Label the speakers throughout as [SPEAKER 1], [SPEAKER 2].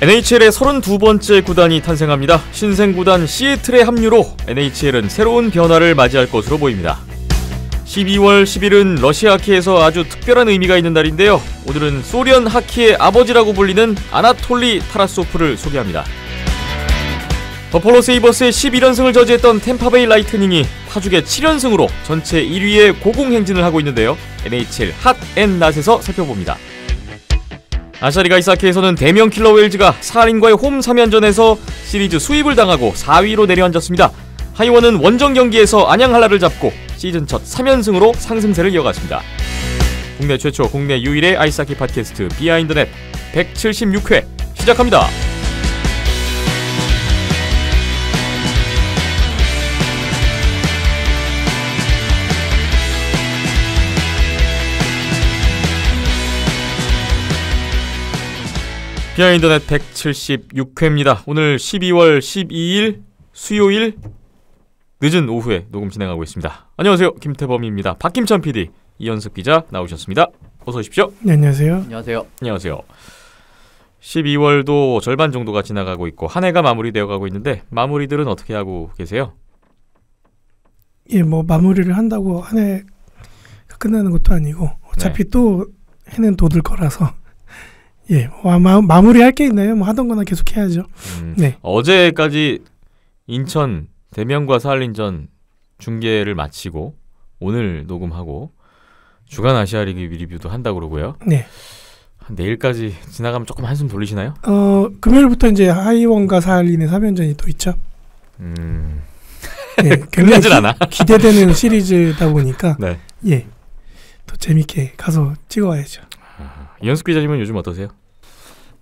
[SPEAKER 1] NHL의 32번째 구단이 탄생합니다. 신생 구단 시애틀의 합류로 NHL은 새로운 변화를 맞이할 것으로 보입니다. 12월 10일은 러시아 하키에서 아주 특별한 의미가 있는 날인데요. 오늘은 소련 하키의 아버지라고 불리는 아나톨리 타라소프를 소개합니다. 버펄로 세이버스의 11연승을 저지했던 템파베이 라이트닝이 파죽의 7연승으로 전체 1위의 고공행진을 하고 있는데요. NHL 핫 앤 낫에서 살펴봅니다. 아사리가 이사키에서는 대명 킬러 웰즈가 살인과의 홈 3연전에서 시리즈 수입을 당하고 4위로 내려앉았습니다. 하이원은 원정 경기에서 안양할라를 잡고 시즌 첫 3연승으로 상승세를 이어갔습니다. 국내 최초, 국내 유일의 아이스키 팟캐스트 비하인드넷 176회 시작합니다. 비하인더넷 176회입니다. 오늘 12월 12일 수요일 늦은 오후에 녹음 진행하고 있습니다. 안녕하세요. 김태범입니다. 박김찬 PD, 이현석 기자 나오셨습니다. 어서 오십시오. 네, 안녕하세요. 안녕하세요. 안녕하세요. 12월도 절반 정도가 지나가고 있고 한 해가 마무리되어 가고 있는데 마무리들은 어떻게 하고 계세요?
[SPEAKER 2] 예, 뭐 마무리를 한다고 한 해 끝나는 것도 아니고 어차피 네. 또 해는 돋을 거라서 예, 와, 뭐, 아, 마, 무리할게 있나요? 뭐 하던 거나 계속 해야죠.
[SPEAKER 1] 음, 네. 어제까지 인천 대명과 사할린전 중계를 마치고 오늘 녹음하고 주간 아시아 리그 리뷰도 한다 그러고요. 네. 내일까지 지나가면 조금 한숨 돌리시나요? 어,
[SPEAKER 2] 금요일부터 이제 하이원과 사할린의 3연전이 또 있죠. 음.
[SPEAKER 1] 예, 굉장히 않아. 기대되는
[SPEAKER 2] 시리즈다 보니까 네. 예. 또 재밌게 가서 찍어 와야죠.
[SPEAKER 3] 연습 기자님은 요즘 어떠세요?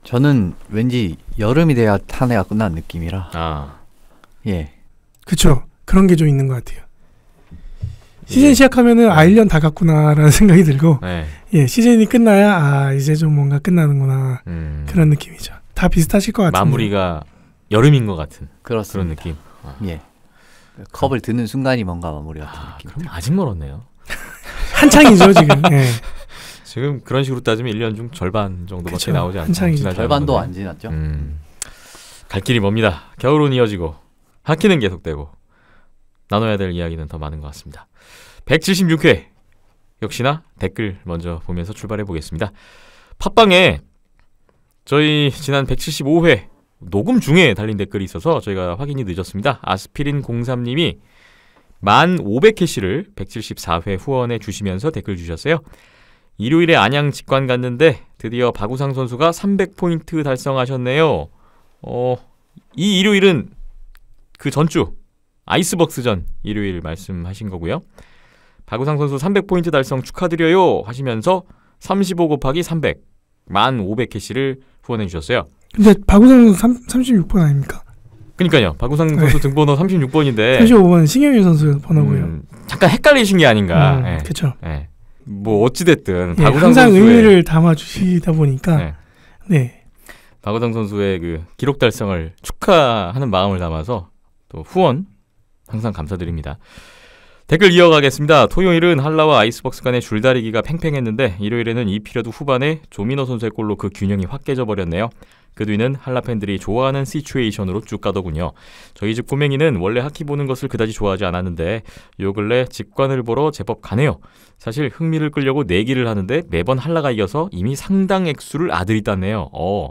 [SPEAKER 3] 저는 왠지 여름이 돼야 한 해가 끝난 느낌이라. 아. 예.
[SPEAKER 2] 그쵸. 그런 게 좀 있는 것 같아요. 예. 시즌 예. 시작하면은 아 1년 다 갔구나라는 생각이 들고 네. 예 시즌이 끝나야 아 이제 좀 뭔가 끝나는구나 음. 그런 느낌이죠 다 비슷하실 것
[SPEAKER 1] 같은데 마무리가 여름인 것 같은 그렇습니다. 그런 느낌 아. 예 컵을 드는 순간이 뭔가 마무리 같은 아, 느낌 아직 멀었네요 한창이죠 지금 예. 지금 그런 식으로 따지면 1년 중 절반 정도밖에 그쵸, 나오지 않죠. 절반도 안
[SPEAKER 3] 지났죠. 음,
[SPEAKER 1] 갈 길이 멉니다. 겨울은 이어지고 학기는 계속되고 나눠야 될 이야기는 더 많은 것 같습니다. 176회 역시나 댓글 먼저 보면서 출발해 보겠습니다. 팟빵에 저희 지난 175회 녹음 중에 달린 댓글이 있어서 저희가 확인이 늦었습니다. 아스피린 03님이 만 500캐시를 174회 후원해 주시면서 댓글 주셨어요. 일요일에 안양 직관 갔는데 드디어 박우상 선수가 300포인트 달성하셨네요. 어, 이 일요일은 그 전주 아이스벅스전 일요일 말씀하신 거고요. 박우상 선수 300포인트 달성 축하드려요 하시면서 35 곱하기 300, 만 500캐시를 후원해 주셨어요. 근데
[SPEAKER 2] 박우상 선수 3, 6번 아닙니까?
[SPEAKER 1] 그니까요. 박우상 네. 선수 등번호 36번인데 35번
[SPEAKER 2] 신경윤 선수 번호고요. 음,
[SPEAKER 1] 잠깐 헷갈리신 게 아닌가. 음, 네. 그렇죠. 뭐 어찌됐든 네, 항상 선수의... 의미를
[SPEAKER 2] 담아주시다 보니까 네. 네.
[SPEAKER 1] 박우성 선수의 그 기록 달성을 축하하는 마음을 담아서 또 후원 항상 감사드립니다. 댓글 이어가겠습니다. 토요일은 한라와 아이스벅스 간의 줄다리기가 팽팽했는데 일요일에는 이피리어드 후반에 조민호 선수의 골로 그 균형이 확 깨져버렸네요. 그 뒤는 한라 팬들이 좋아하는 시츄에이션으로 쭉 가더군요. 저희 집 꼬맹이는 원래 하키 보는 것을 그다지 좋아하지 않았는데 요 근래 직관을 보러 제법 가네요. 사실 흥미를 끌려고 내기를 하는데 매번 한라가 이겨서 이미 상당 액수를 아들이 땄네요. 어,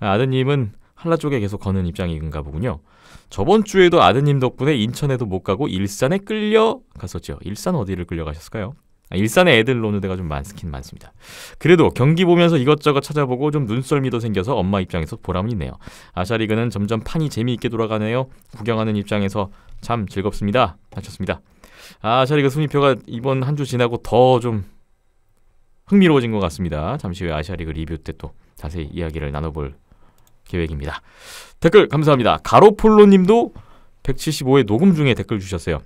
[SPEAKER 1] 아드님은 한라 쪽에 계속 거는 입장인가 보군요. 저번 주에도 아드님 덕분에 인천에도 못 가고 일산에 끌려 갔었죠. 일산 어디를 끌려가셨을까요? 아, 일산에 애들 노는 데가 좀 많긴 많습니다. 그래도 경기 보면서 이것저것 찾아보고 좀 눈썰미도 생겨서 엄마 입장에서 보람은 있네요. 아샤리그는 점점 판이 재미있게 돌아가네요. 구경하는 입장에서 참 즐겁습니다. 하셨습니다. 아샤리그 순위표가 이번 한 주 지나고 더 좀 흥미로워진 것 같습니다. 잠시 후에 아시아리그 리뷰 때 또 자세히 이야기를 나눠볼 계획입니다. 댓글 감사합니다. 가로폴로님도 175회 녹음 중에 댓글 주셨어요.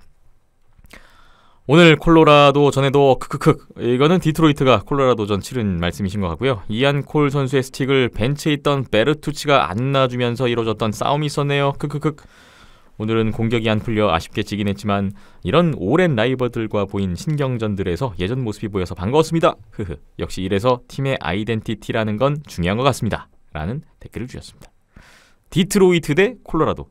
[SPEAKER 1] 오늘 콜로라도 전에도 크크크 이거는 디트로이트가 콜로라도전 치른 말씀이신 것 같고요. 이안콜 선수의 스틱을 벤치에 있던 베르투치가 안 놔주면서 이뤄졌던 싸움이 있었네요. 크크크 오늘은 공격이 안 풀려 아쉽게 지긴 했지만 이런 오랜 라이벌들과 보인 신경전들에서 예전 모습이 보여서 반가웠습니다. 흐흐 역시 이래서 팀의 아이덴티티라는 건 중요한 것 같습니다. 라는 댓글을 주셨습니다.
[SPEAKER 3] 디트로이트 대 콜로라도.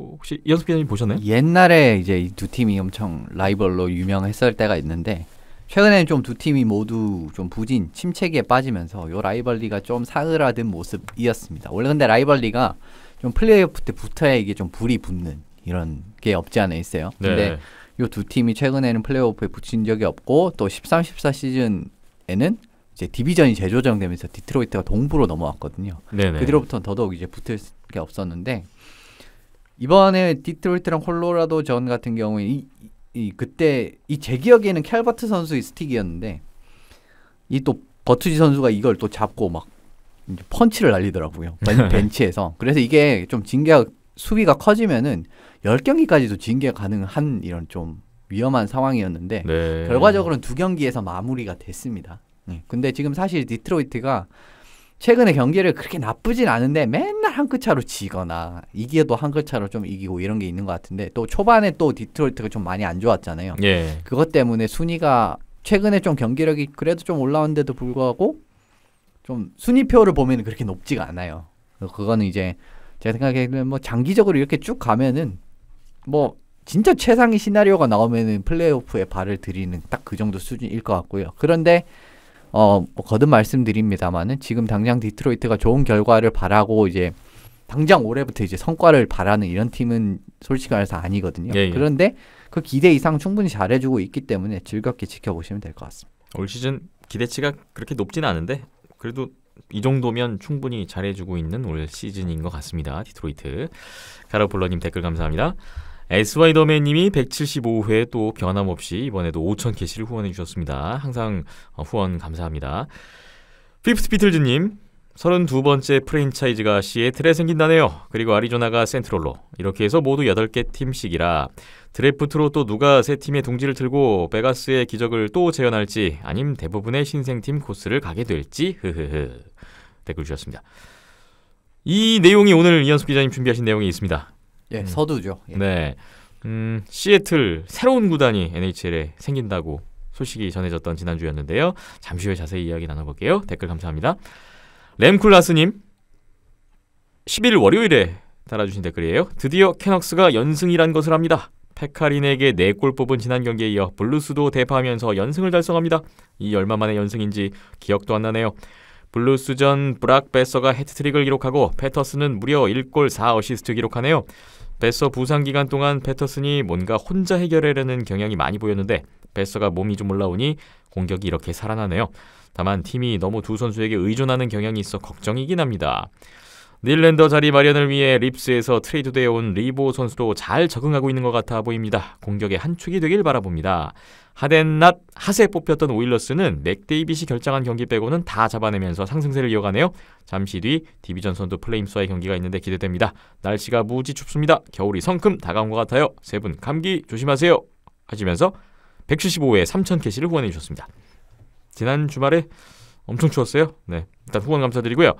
[SPEAKER 3] 어, 혹시 연습 기자님 보셨나요? 옛날에 이제 이 두 팀이 엄청 라이벌로 유명했을 때가 있는데 최근에는 좀 두 팀이 모두 좀 부진 침체기에 빠지면서 요 라이벌리가 좀 사그라든 모습이었습니다. 원래 근데 라이벌리가 좀 플레이오프 때부터야 이게 좀 불이 붙는 이런 게 없지 않아 있어요. 네. 근데 요두 팀이 최근에는 플레이오프에 붙인 적이 없고 또 13, 14 시즌에는 이제 디비전이 재조정되면서 디트로이트가 동부로 넘어왔거든요. 네네. 그 뒤로부터는 더더욱 이제 붙을 게 없었는데 이번에 디트로이트랑 콜로라도 전 같은 경우에 이, 이 그때 이 제 기억에는 캘버트 선수의 스틱이었는데 이 또 버투지 선수가 이걸 또 잡고 막 펀치를 날리더라고요. 벤치에서. 그래서 이게 좀 징계가 수비가 커지면은 0경기까지도 징계 가능한 이런 좀 위험한 상황이었는데 네. 결과적으로는 두 경기에서 마무리가 됐습니다. 네. 근데 지금 사실 디트로이트가 최근에 경기를 그렇게 나쁘진 않은데 맨날 한끗 차로 지거나 이기도 한끗 차로 좀 이기고 이런 게 있는 것 같은데 또 초반에 또 디트로이트가 좀 많이 안 좋았잖아요. 예. 그것 때문에 순위가 최근에 좀 경기력이 그래도 좀올라왔는데도 불구하고 좀 순위표를 보면 그렇게 높지가 않아요. 그거는 이제 제가 생각에는 뭐 장기적으로 이렇게 쭉 가면은 뭐 진짜 최상의 시나리오가 나오면은 플레이오프에 발을 들이는 딱 그 정도 수준일 것 같고요. 그런데 어, 뭐 거듭 말씀드립니다만은 지금 당장 디트로이트가 좋은 결과를 바라고 이제 당장 올해부터 이제 성과를 바라는 이런 팀은 솔직히 말해서 아니거든요. 예, 예. 그런데 그 기대 이상 충분히 잘해주고 있기 때문에 즐겁게 지켜보시면 될 것 같습니다. 올
[SPEAKER 1] 시즌 기대치가 그렇게 높지는 않은데 그래도 이 정도면 충분히 잘해주고 있는 올 시즌인 것 같습니다. 디트로이트 가로블러님 댓글 감사합니다. SY 더맨님이 175회 또 변함없이 이번에도 5천 캐시를 후원해 주셨습니다. 항상 어, 후원 감사합니다. 피프트 비틀즈님 32번째 프랜차이즈가 시애틀에 생긴다네요. 그리고 아리조나가 센트롤로 이렇게 해서 모두 8개 팀씩이라 드래프트로 또 누가 새 팀의 동지를 들고 베가스의 기적을 또 재현할지 아님 대부분의 신생팀 코스를 가게 될지 흐흐흐 댓글 주셨습니다. 이 내용이 오늘 이현숙 기자님 준비하신 내용이 있습니다. 예, 음. 서두죠. 예. 네. 음, 시애틀 새로운 구단이 NHL에 생긴다고 소식이 전해졌던 지난주였는데요. 잠시 후에 자세히 이야기 나눠볼게요. 댓글 감사합니다. 램쿨라스님 1 0일 월요일에 달아주신 댓글이에요. 드디어 캐넉스가 연승이란 것을 합니다. 페카린에게 네골 뽑은 지난 경기에 이어 블루스도 대파하면서 연승을 달성합니다. 이 얼마 만의 연승인지 기억도 안 나네요. 블루스전 브락 베서가 헤트트릭을 기록하고 패터스는 무려 1골 4어시스트 기록하네요. 베서 부상 기간 동안 패터슨이 뭔가 혼자 해결하려는 경향이 많이 보였는데 베서가 몸이 좀 올라오니 공격이 이렇게 살아나네요. 다만 팀이 너무 두 선수에게 의존하는 경향이 있어 걱정이긴 합니다. 닐랜더 자리 마련을 위해 립스에서 트레이드되어 온 리보 선수도 잘 적응하고 있는 것 같아 보입니다. 공격의 한 축이 되길 바라봅니다. 하덴낫 하세 뽑혔던 오일러스는 맥데이빗이 결정한 경기 빼고는 다 잡아내면서 상승세를 이어가네요. 잠시 뒤 디비전 선두 플레임스와의 경기가 있는데 기대됩니다. 날씨가 무지 춥습니다. 겨울이 성큼 다가온 것 같아요. 세 분 감기 조심하세요. 하시면서 175회 3천 캐시를 후원해 주셨습니다. 지난 주말에 엄청 추웠어요. 네, 일단 후원 감사드리고요.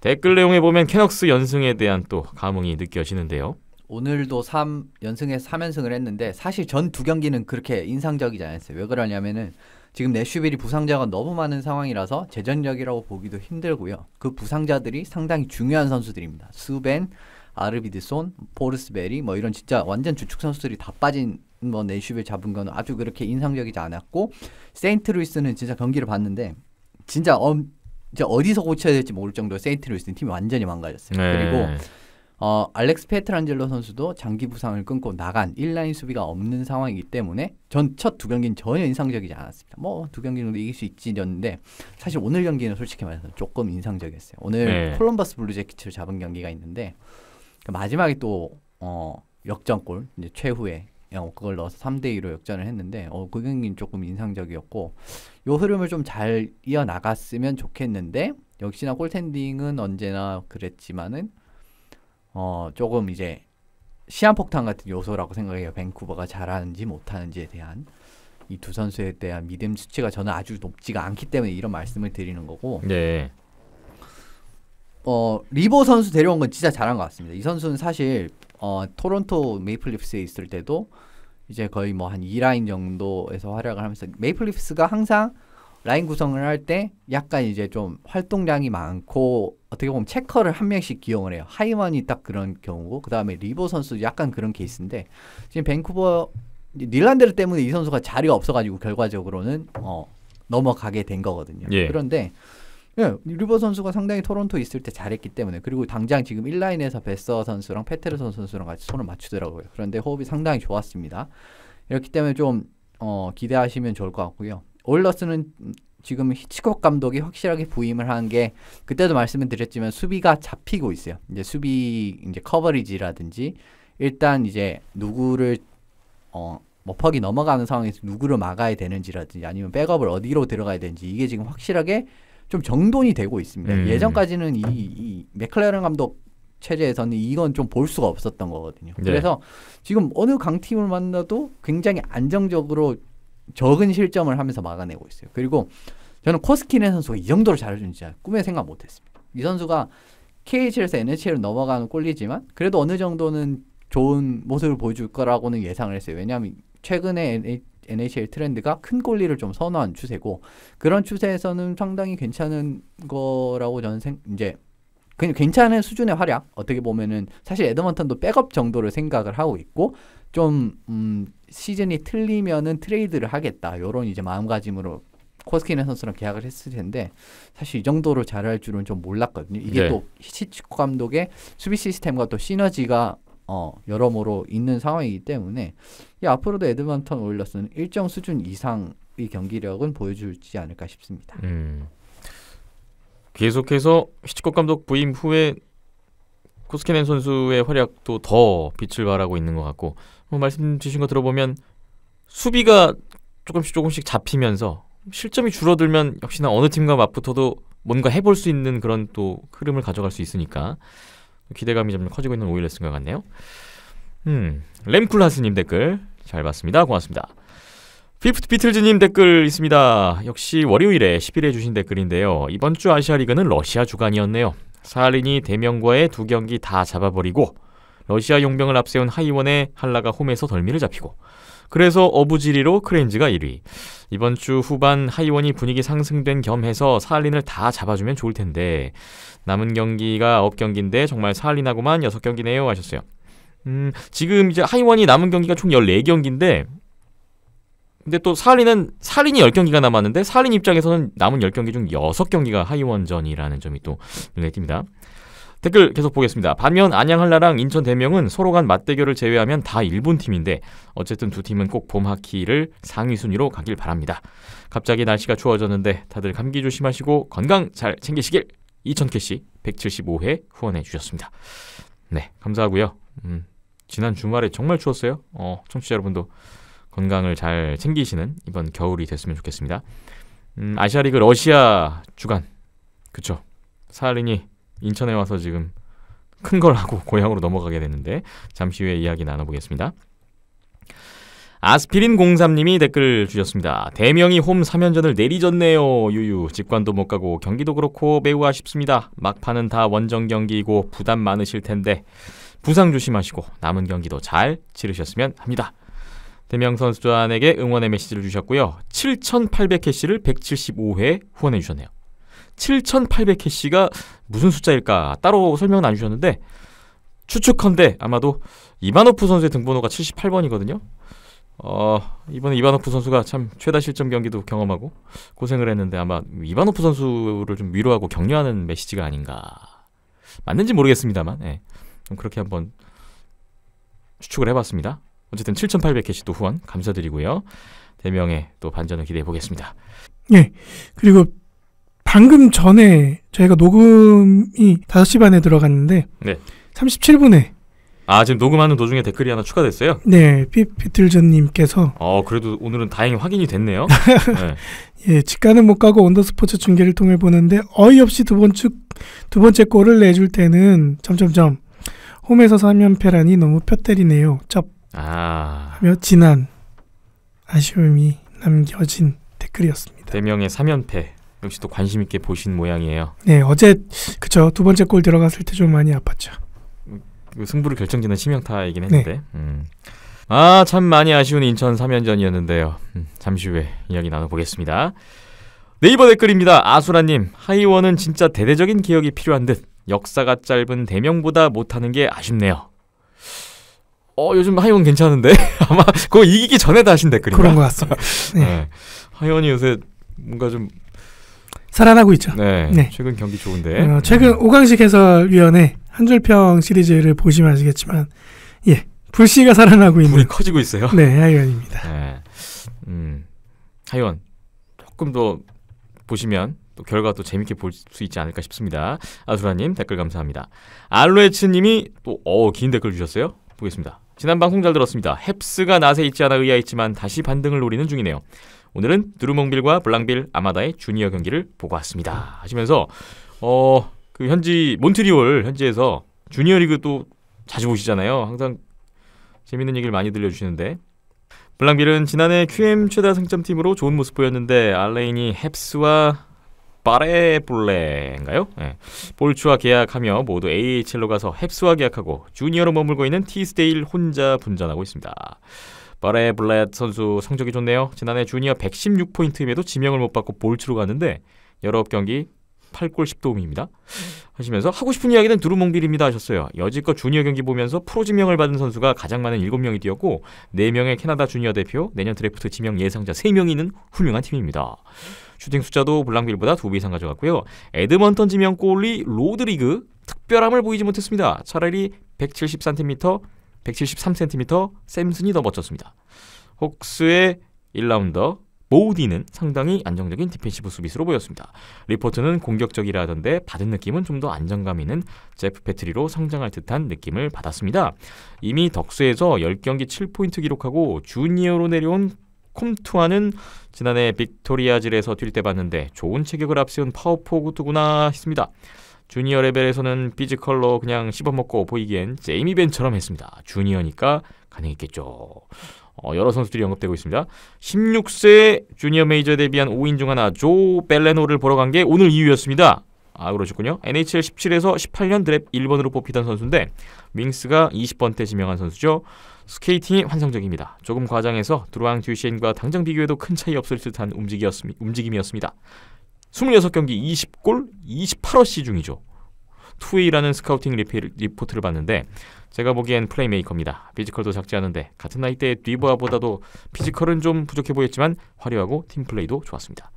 [SPEAKER 1] 댓글 내용에 보면 캐넉스 연승에 대한 또 감흥이 느껴지는데요.
[SPEAKER 3] 오늘도 3 연승에 3연승을 했는데 사실 전 두 경기는 그렇게 인상적이지 않았어요. 왜 그러냐면은 지금 내슈빌이 부상자가 너무 많은 상황이라서 재전력이라고 보기도 힘들고요. 그 부상자들이 상당히 중요한 선수들입니다. 수벤, 아르비드손, 포르스베리 뭐 이런 진짜 완전 주축 선수들이 다 빠진 뭐 내슈빌 잡은 건 아주 그렇게 인상적이지 않았고 세인트루이스는 진짜 경기를 봤는데 진짜 엄 이제 어디서 고쳐야 될지 모를 정도로 세인트루이스는 팀이 완전히 망가졌어요. 네. 그리고 어, 알렉스 페트란젤로 선수도 장기 부상을 끊고 나간 1라인 수비가 없는 상황이기 때문에 전 첫 두 경기는 전혀 인상적이지 않았습니다. 뭐 두 경기 정도 이길 수 있지였는데 사실 오늘 경기는 솔직히 말해서 조금 인상적이었어요. 오늘 네. 콜럼버스 블루재킷을 잡은 경기가 있는데 그 마지막에 또 어, 역전골 이제 최후에 그걸 넣어서 3대 2로 역전을 했는데 어, 그 경기는 조금 인상적이었고 요 흐름을 좀 잘 이어나갔으면 좋겠는데 역시나 홀텐딩은 언제나 그랬지만은 어 조금 이제 시한폭탄 같은 요소라고 생각해요. 밴쿠버가 잘하는지 못하는지에 대한 이 두 선수에 대한 믿음 수치가 저는 아주 높지가 않기 때문에 이런 말씀을 드리는 거고. 네. 어 리버 선수 데려온 건 진짜 잘한 것 같습니다. 이 선수는 사실 어 토론토 메이플 립스에 있을 때도 이제 거의 뭐 한 2라인 정도에서 활약을 하면서 메이플리프스가 항상 라인 구성을 할 때 약간 이제 좀 활동량이 많고 어떻게 보면 체커를 한 명씩 기용을 해요. 하이먼이 딱 그런 경우고 그 다음에 리보 선수 약간 그런 케이스인데 지금 밴쿠버 닐란데르 때문에 이 선수가 자리가 없어가지고 결과적으로는 어 넘어가게 된 거거든요. 예. 그런데 예, 리버 선수가 상당히 토론토 있을 때 잘했기 때문에 그리고 당장 지금 1라인에서 베서 선수랑 페테르선 수랑 같이 손을 맞추더라고요. 그런데 호흡이 상당히 좋았습니다. 이렇기 때문에 좀 어, 기대하시면 좋을 것 같고요. 올러스는 지금 히치콕 감독이 확실하게 부임을 한 게 그때도 말씀을 드렸지만 수비가 잡히고 있어요. 이제 수비 이제 커버리지라든지 일단 이제 누구를 어 머퍽이 넘어가는 상황에서 누구를 막아야 되는지라든지 아니면 백업을 어디로 들어가야 되는지 이게 지금 확실하게 좀 정돈이 되고 있습니다. 음. 예전까지는 이, 이 맥클라렌 감독 체제에서는 이건 좀 볼 수가 없었던 거거든요. 네. 그래서 지금 어느 강팀을 만나도 굉장히 안정적으로 적은 실점을 하면서 막아내고 있어요. 그리고 저는 코스키네 선수가 이 정도로 잘해준 지 꿈에 생각 못했습니다. 이 선수가 KHL에서 NHL로 넘어가는 꼴리지만 그래도 어느 정도는 좋은 모습을 보여줄 거라고는 예상을 했어요. 왜냐하면 최근에 NHL 트렌드가 큰권리를좀 선호한 추세고 그런 추세에서는 상당히 괜찮은 거라고 저는 생, 이제 그냥 괜찮은 수준의 활약 어떻게 보면은 사실 에드먼턴도 백업 정도를 생각을 하고 있고 좀 음, 시즌이 틀리면은 트레이드를 하겠다 요런 이제 마음가짐으로 코스키네 선수랑 계약을 했을 텐데 사실 이 정도로 잘할 줄은 좀 몰랐거든요. 이게 네. 또 히치코 감독의 수비 시스템과 또 시너지가 어, 여러모로 있는 상황이기 때문에 이 앞으로도 에드먼턴 오일러스는 일정 수준 이상의 경기력은 보여주지 않을까 싶습니다.
[SPEAKER 1] 음. 계속해서 히치콕 감독 부임 후에 코스케넨 선수의 활약도 더 빛을 발하고 있는 것 같고 뭐 말씀 주신 거 들어보면 수비가 조금씩 조금씩 잡히면서 실점이 줄어들면 역시나 어느 팀과 맞붙어도 뭔가 해볼 수 있는 그런 또 흐름을 가져갈 수 있으니까 기대감이 좀 커지고 있는 오일레스인 것 같네요. 음, 램쿨하스님 댓글 잘 봤습니다. 고맙습니다. 피프트 비틀즈님 댓글 있습니다. 역시 월요일에 11회 주신 댓글인데요. 이번 주 아시아리그는 러시아 주간이었네요. 사할린이 대명과의 두 경기 다 잡아버리고 러시아 용병을 앞세운 하이원의 한라가 홈에서 덜미를 잡히고 그래서 어부지리로 크레인즈가 1위. 이번 주 후반 하이원이 분위기 상승된 겸해서 4할린을다 잡아주면 좋을 텐데 남은 경기가 9경기인데 정말 4할린하고만 6경기네요 하셨어요. 음, 지금 이제 하이원이 남은 경기가 총 14경기인데 근데 또4할린은4할린이 10경기가 남았는데 4할린 입장에서는 남은 10경기 중 6경기가 하이원전이라는 점이 또 눈에 띕니다. 댓글 계속 보겠습니다. 반면 안양한라랑 인천 대명은 서로 간 맞대결을 제외하면 다 일본 팀인데 어쨌든 두 팀은 꼭 봄 하키를 상위 순위로 가길 바랍니다. 갑자기 날씨가 추워졌는데 다들 감기 조심하시고 건강 잘 챙기시길 이천 캐시 175회 후원해 주셨습니다. 네, 감사하고요. 음, 지난 주말에 정말 추웠어요. 어, 청취자 여러분도 건강을 잘 챙기시는 이번 겨울이 됐으면 좋겠습니다. 음, 아시아리그 러시아 주간 그쵸? 사할린이 인천에 와서 지금 큰 걸 하고 고향으로 넘어가게 됐는데 잠시 후에 이야기 나눠보겠습니다. 아스피린 공삼님이 댓글 주셨습니다. 대명이 홈 3연전을 내리졌네요. 유유. 직관도 못 가고 경기도 그렇고 매우 아쉽습니다. 막판은 다 원정 경기이고 부담 많으실 텐데 부상 조심하시고 남은 경기도 잘 치르셨으면 합니다. 대명 선수단에게 응원의 메시지를 주셨고요. 7,800 캐시를 175회 후원해 주셨네요. 7,800 캐시가 무슨 숫자일까 따로 설명은 안 주셨는데 추측컨대 아마도 이바노프 선수의 등번호가 78번이거든요. 어, 이번에 이바노프 선수가 참 최다 실점 경기도 경험하고 고생을 했는데 아마 이바노프 선수를 좀 위로하고 격려하는 메시지가 아닌가. 맞는지 모르겠습니다만, 예. 그렇게 한번 추측을 해봤습니다. 어쨌든 7,800 캐시 또 후원 감사드리고요. 대명의 또 반전을 기대해 보겠습니다.
[SPEAKER 2] 예. 그리고 방금 전에 저희가 녹음이 5시 반에 들어갔는데 네. 37분에
[SPEAKER 1] 아 지금 녹음하는 도중에 댓글이 하나 추가됐어요?
[SPEAKER 2] 네, 피피틀전님께서
[SPEAKER 1] 어 그래도 오늘은 다행히 확인이 됐네요.
[SPEAKER 2] 네. 예, 직관은 못 가고 온더스포츠 중계를 통해 보는데 어이없이 두 번째 두 번째 골을 내줄 때는 점점점 홈에서 3연패라니 너무 뼈때리네요. 쩝 아... 하며 지난 아쉬움이 남겨진 댓글이었습니다.
[SPEAKER 1] 대명의 3연패 역시 또 관심 있게 보신 모양이에요.
[SPEAKER 2] 네, 어제 그쵸 두 번째 골 들어갔을 때 좀 많이 아팠죠.
[SPEAKER 1] 그 승부를 결정짓는 심형타이긴 네. 했는데. 네. 음. 아참 많이 아쉬운 인천 3연전이었는데요. 음, 잠시 후에 이야기 나눠보겠습니다. 네이버 댓글입니다. 아수라님 하이원은 진짜 대대적인 개혁이 필요한 듯 역사가 짧은 대명보다 못하는 게 아쉽네요. 어 요즘 하이원 괜찮은데 아마 그거 이기기 전에 다신 댓글인가 그런 것 같습니다. 네. 네. 하이원이 요새 뭔가 좀
[SPEAKER 2] 살아나고 있죠.
[SPEAKER 1] 네, 네. 최근 경기 좋은데. 어, 최근
[SPEAKER 2] 음. 오강식 해설위원의 한줄평 시리즈를 보시면 아시겠지만, 예, 불씨가 살아나고 있는. 불이 커지고 있어요. 네, 하이원입니다.
[SPEAKER 1] 네. 음, 하이원 조금 더 보시면 또 결과 또 재밌게 볼 수 있지 않을까 싶습니다. 아수라님 댓글 감사합니다. 알로에츠님이 또어긴 댓글 주셨어요. 보겠습니다. 지난 방송 잘 들었습니다. 햅스가 낫에 있지 않아 의아했지만 다시 반등을 노리는 중이네요. 오늘은 드루몽빌과 블랑빌 아마다의 주니어 경기를 보고 왔습니다. 하시면서 어그 현지 몬트리올 현지에서 주니어 리그 또 자주 보시잖아요. 항상 재밌는 얘기를 많이 들려주시는데 블랑빌은 지난해 QM 최다 승점팀으로 좋은 모습 보였는데 알레인이 햅스와 바레블레인가요? 네. 예. 볼츠와 계약하며 모두 AHL로 가서 햅스와 계약하고 주니어로 머물고 있는 티스데일 혼자 분전하고 있습니다. 바레 블렛 선수 성적이 좋네요. 지난해 주니어 116포인트임에도 지명을 못 받고 볼츠로 갔는데 여러 경기 8골 10도움입니다. 하시면서 하고 싶은 이야기는 두루몽빌입니다 하셨어요. 여지껏 주니어 경기 보면서 프로 지명을 받은 선수가 가장 많은 7명이 뛰었고 4명의 캐나다 주니어 대표, 내년 드래프트 지명 예상자 3명이 있는 훌륭한 팀입니다. 슈팅 숫자도 블랑빌보다 2배 이상 가져갔고요. 에드먼턴 지명 골리 로드리그 특별함을 보이지 못했습니다. 차라리 173cm 173cm 샘슨이 더 멋졌습니다. 혹스의 1라운더 모우디는 상당히 안정적인 디펜시브 수비수로 보였습니다. 리포트는 공격적이라 하던데 받은 느낌은 좀 더 안정감 있는 제프 패트리로 성장할 듯한 느낌을 받았습니다. 이미 덕수에서 10경기 7포인트 기록하고 주니어로 내려온 콤투아는 지난해 빅토리아질에서 뛸 때 봤는데 좋은 체격을 앞세운 파워포 구투구나 했습니다. 주니어 레벨에서는 피지컬로 그냥 씹어먹고 보이기엔 제이미 벤처럼 했습니다. 주니어니까 가능했겠죠. 어, 여러 선수들이 언급되고 있습니다. 16세 주니어 메이저 데뷔한 5인 중 하나 조 벨레노를 보러 간 게 오늘 이유였습니다. 아 그러셨군요. NHL 17에서 18년 드랩 1번으로 뽑히던 선수인데 윙스가 20번대 지명한 선수죠. 스케이팅이 환상적입니다. 조금 과장해서 드루앙 듀시엔과 당장 비교해도 큰 차이 없을 듯한 움직임이었습니다. 26경기 20골 28어시 중이죠. 투웨이라는 스카우팅 리포트를 봤는데 제가 보기엔 플레이메이커입니다. 피지컬도 작지 않은데 같은 나이대의 뒤브아보다도 피지컬은 좀 부족해 보였지만 화려하고 팀플레이도 좋았습니다.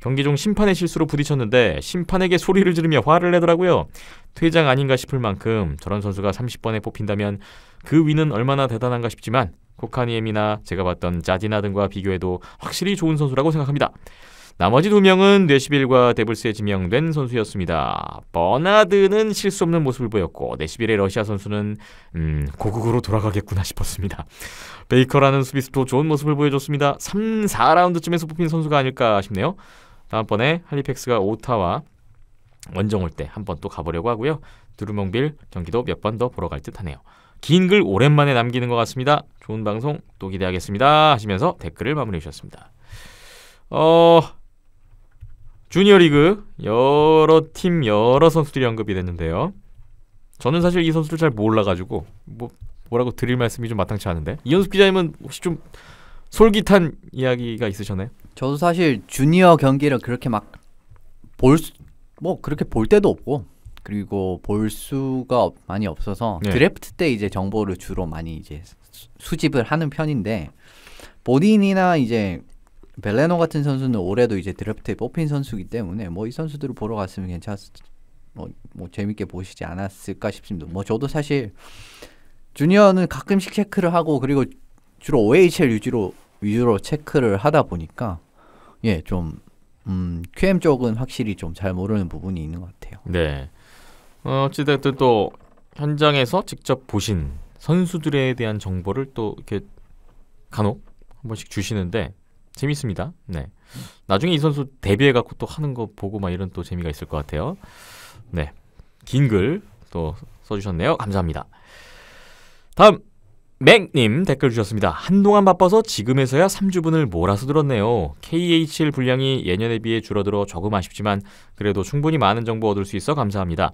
[SPEAKER 1] 경기 중 심판의 실수로 부딪혔는데 심판에게 소리를 지르며 화를 내더라고요. 퇴장 아닌가 싶을 만큼 저런 선수가 30번에 뽑힌다면 그 위는 얼마나 대단한가 싶지만 코카니엠이나 제가 봤던 자디나 등과 비교해도 확실히 좋은 선수라고 생각합니다. 나머지 두 명은 네시빌과 데블스에 지명된 선수였습니다. 버나드는 실수 없는 모습을 보였고 네시빌의 러시아 선수는 음, 고국으로 돌아가겠구나 싶었습니다. 베이커라는 수비수도 좋은 모습을 보여줬습니다. 3, 4라운드쯤에서 뽑힌 선수가 아닐까 싶네요. 다음번에 할리팩스가 오타와 원정 올 때한번또 가보려고 하고요. 두루멍빌 경기도 몇 번 더 보러 갈 듯하네요. 긴 글 오랜만에 남기는 것 같습니다. 좋은 방송 또 기대하겠습니다 하시면서 댓글을 마무리해 주셨습니다. 어... 주니어 리그 여러 팀 여러 선수들이 언급이 됐는데요. 저는 사실 이 선수를 잘 몰라가지고 뭐 뭐라고 드릴 말씀이 좀 마땅치 않은데 이현숙 기자님은 혹시
[SPEAKER 3] 좀 솔깃한
[SPEAKER 1] 이야기가 있으셨나요?
[SPEAKER 3] 저도 사실 주니어 경기를 그렇게 막볼뭐 그렇게 볼 때도 없고 그리고 볼 수가 많이 없어서 네. 드래프트 때 이제 정보를 주로 많이 이제 수집을 하는 편인데 본인이나 이제 벨레노 같은 선수는 올해도 이제 드래프트에 뽑힌 선수이기 때문에 뭐 이 선수들을 보러 갔으면 괜찮았 뭐, 뭐 재밌게 보시지 않았을까 싶습니다. 뭐 저도 사실 주니어는 가끔씩 체크를 하고 그리고 주로 OHL 위주로 위주로 체크를 하다 보니까 예좀 음, QM 쪽은 확실히 좀 잘 모르는 부분이 있는 것 같아요.
[SPEAKER 1] 네. 어, 어찌됐든 또 현장에서 직접 보신 선수들에 대한 정보를 또 이렇게 간혹 한 번씩 주시는데 재밌습니다. 네. 나중에 이 선수 데뷔해 갖고 또 하는 거 보고 막 이런 또 재미가 있을 것 같아요. 네. 긴 글 또 써주셨네요. 감사합니다. 다음 맥님 댓글 주셨습니다. 한동안 바빠서 지금에서야 3주분을 몰아서 들었네요. KHL 분량이 예년에 비해 줄어들어 조금 아쉽지만 그래도 충분히 많은 정보 얻을 수 있어 감사합니다.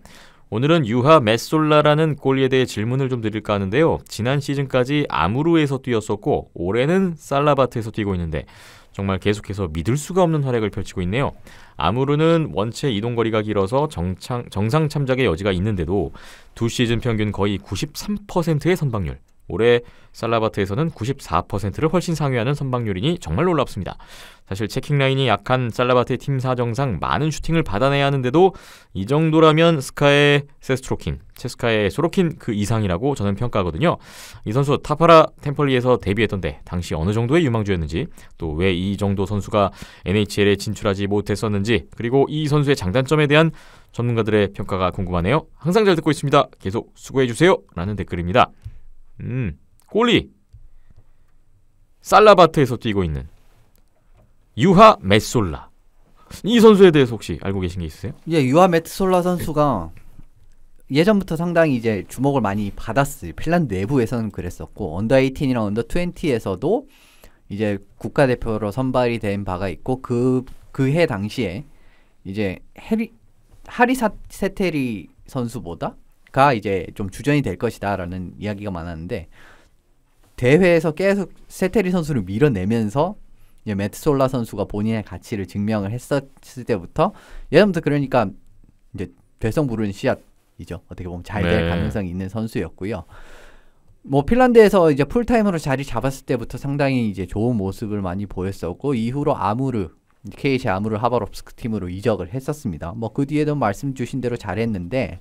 [SPEAKER 1] 오늘은 유하 메솔라라는 골리에 대해 질문을 좀 드릴까 하는데요. 지난 시즌까지 아무르에서 뛰었었고 올해는 살라바트에서 뛰고 있는데 정말 계속해서 믿을 수가 없는 활약을 펼치고 있네요. 아무르는 원체 이동 거리가 길어서 정상 참작의 여지가 있는데도 두 시즌 평균 거의 93%의 선방률. 올해 살라바트에서는 94%를 훨씬 상회하는 선방률이니 정말 놀랍습니다. 사실 체킹 라인이 약한 살라바트의 팀 사정상 많은 슈팅을 받아내야 하는데도 이 정도라면 스카의 세스트로킨, 체스카의 소로킨 그 이상이라고 저는 평가하거든요. 이 선수 타파라 템플리에서 데뷔했던데 당시 어느 정도의 유망주였는지 또 왜 이 정도 선수가 NHL에 진출하지 못했었는지 그리고 이 선수의 장단점에 대한 전문가들의 평가가 궁금하네요. 항상 잘 듣고 있습니다. 계속 수고해 주세요. 라는 댓글입니다. 음, 골리! 살라바트에서 뛰고 있는 유하 메솔라. 이 선수에 대해서 혹시 알고 계신 게 있으세요?
[SPEAKER 3] 예, 유하 메솔라 선수가 예전부터 상당히 이제 주목을 많이 받았어요. 핀란드 내부에서는 그랬었고 언더 18이랑 언더 20에서도 이제 국가대표로 선발이 된 바가 있고 그 그 해 당시에 이제 해리 하리 세테리 선수보다 가 이제 좀 주전이 될 것이다라는 이야기가 많았는데 대회에서 계속 세테리 선수를 밀어내면서 이제 매트 솔라 선수가 본인의 가치를 증명을 했었을 때부터 예전부터 그러니까 이제 되성부른 시합이죠 어떻게 보면 잘될 네. 가능성이 있는 선수였고요. 뭐 핀란드에서 이제 풀타임으로 자리 잡았을 때부터 상당히 이제 좋은 모습을 많이 보였었고 이후로 아무르 이 c 아무르 하바롭스크 팀으로 이적을 했었습니다. 뭐 그 뒤에도 말씀 주신 대로 잘했는데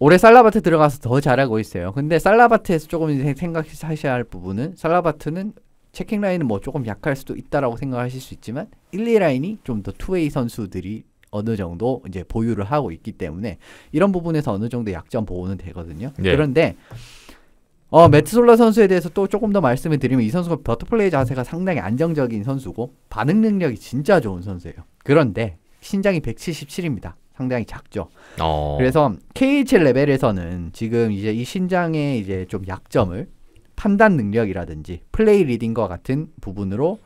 [SPEAKER 3] 올해 살라바트 들어가서 더 잘하고 있어요. 근데 살라바트에서 조금 생각하셔야 할 부분은 살라바트는 체킹 라인은 뭐 조금 약할 수도 있다라고 생각하실 수 있지만 1, 2라인이 좀 더 투웨이 선수들이 어느 정도 이제 보유를 하고 있기 때문에 이런 부분에서 어느 정도 약점 보호는 되거든요. 네. 그런데 어, 매트솔라 선수에 대해서 또 조금 더 말씀을 드리면 이 선수가 버터플레이 자세가 상당히 안정적인 선수고 반응 능력이 진짜 좋은 선수예요. 그런데 신장이 177입니다. 상당히 작죠.
[SPEAKER 1] 어. 그래서
[SPEAKER 3] KHL 레벨에서는 지금 이제 이 신장의 이제 좀 약점을 판단 능력이라든지 플레이 리딩과 같은 부분으로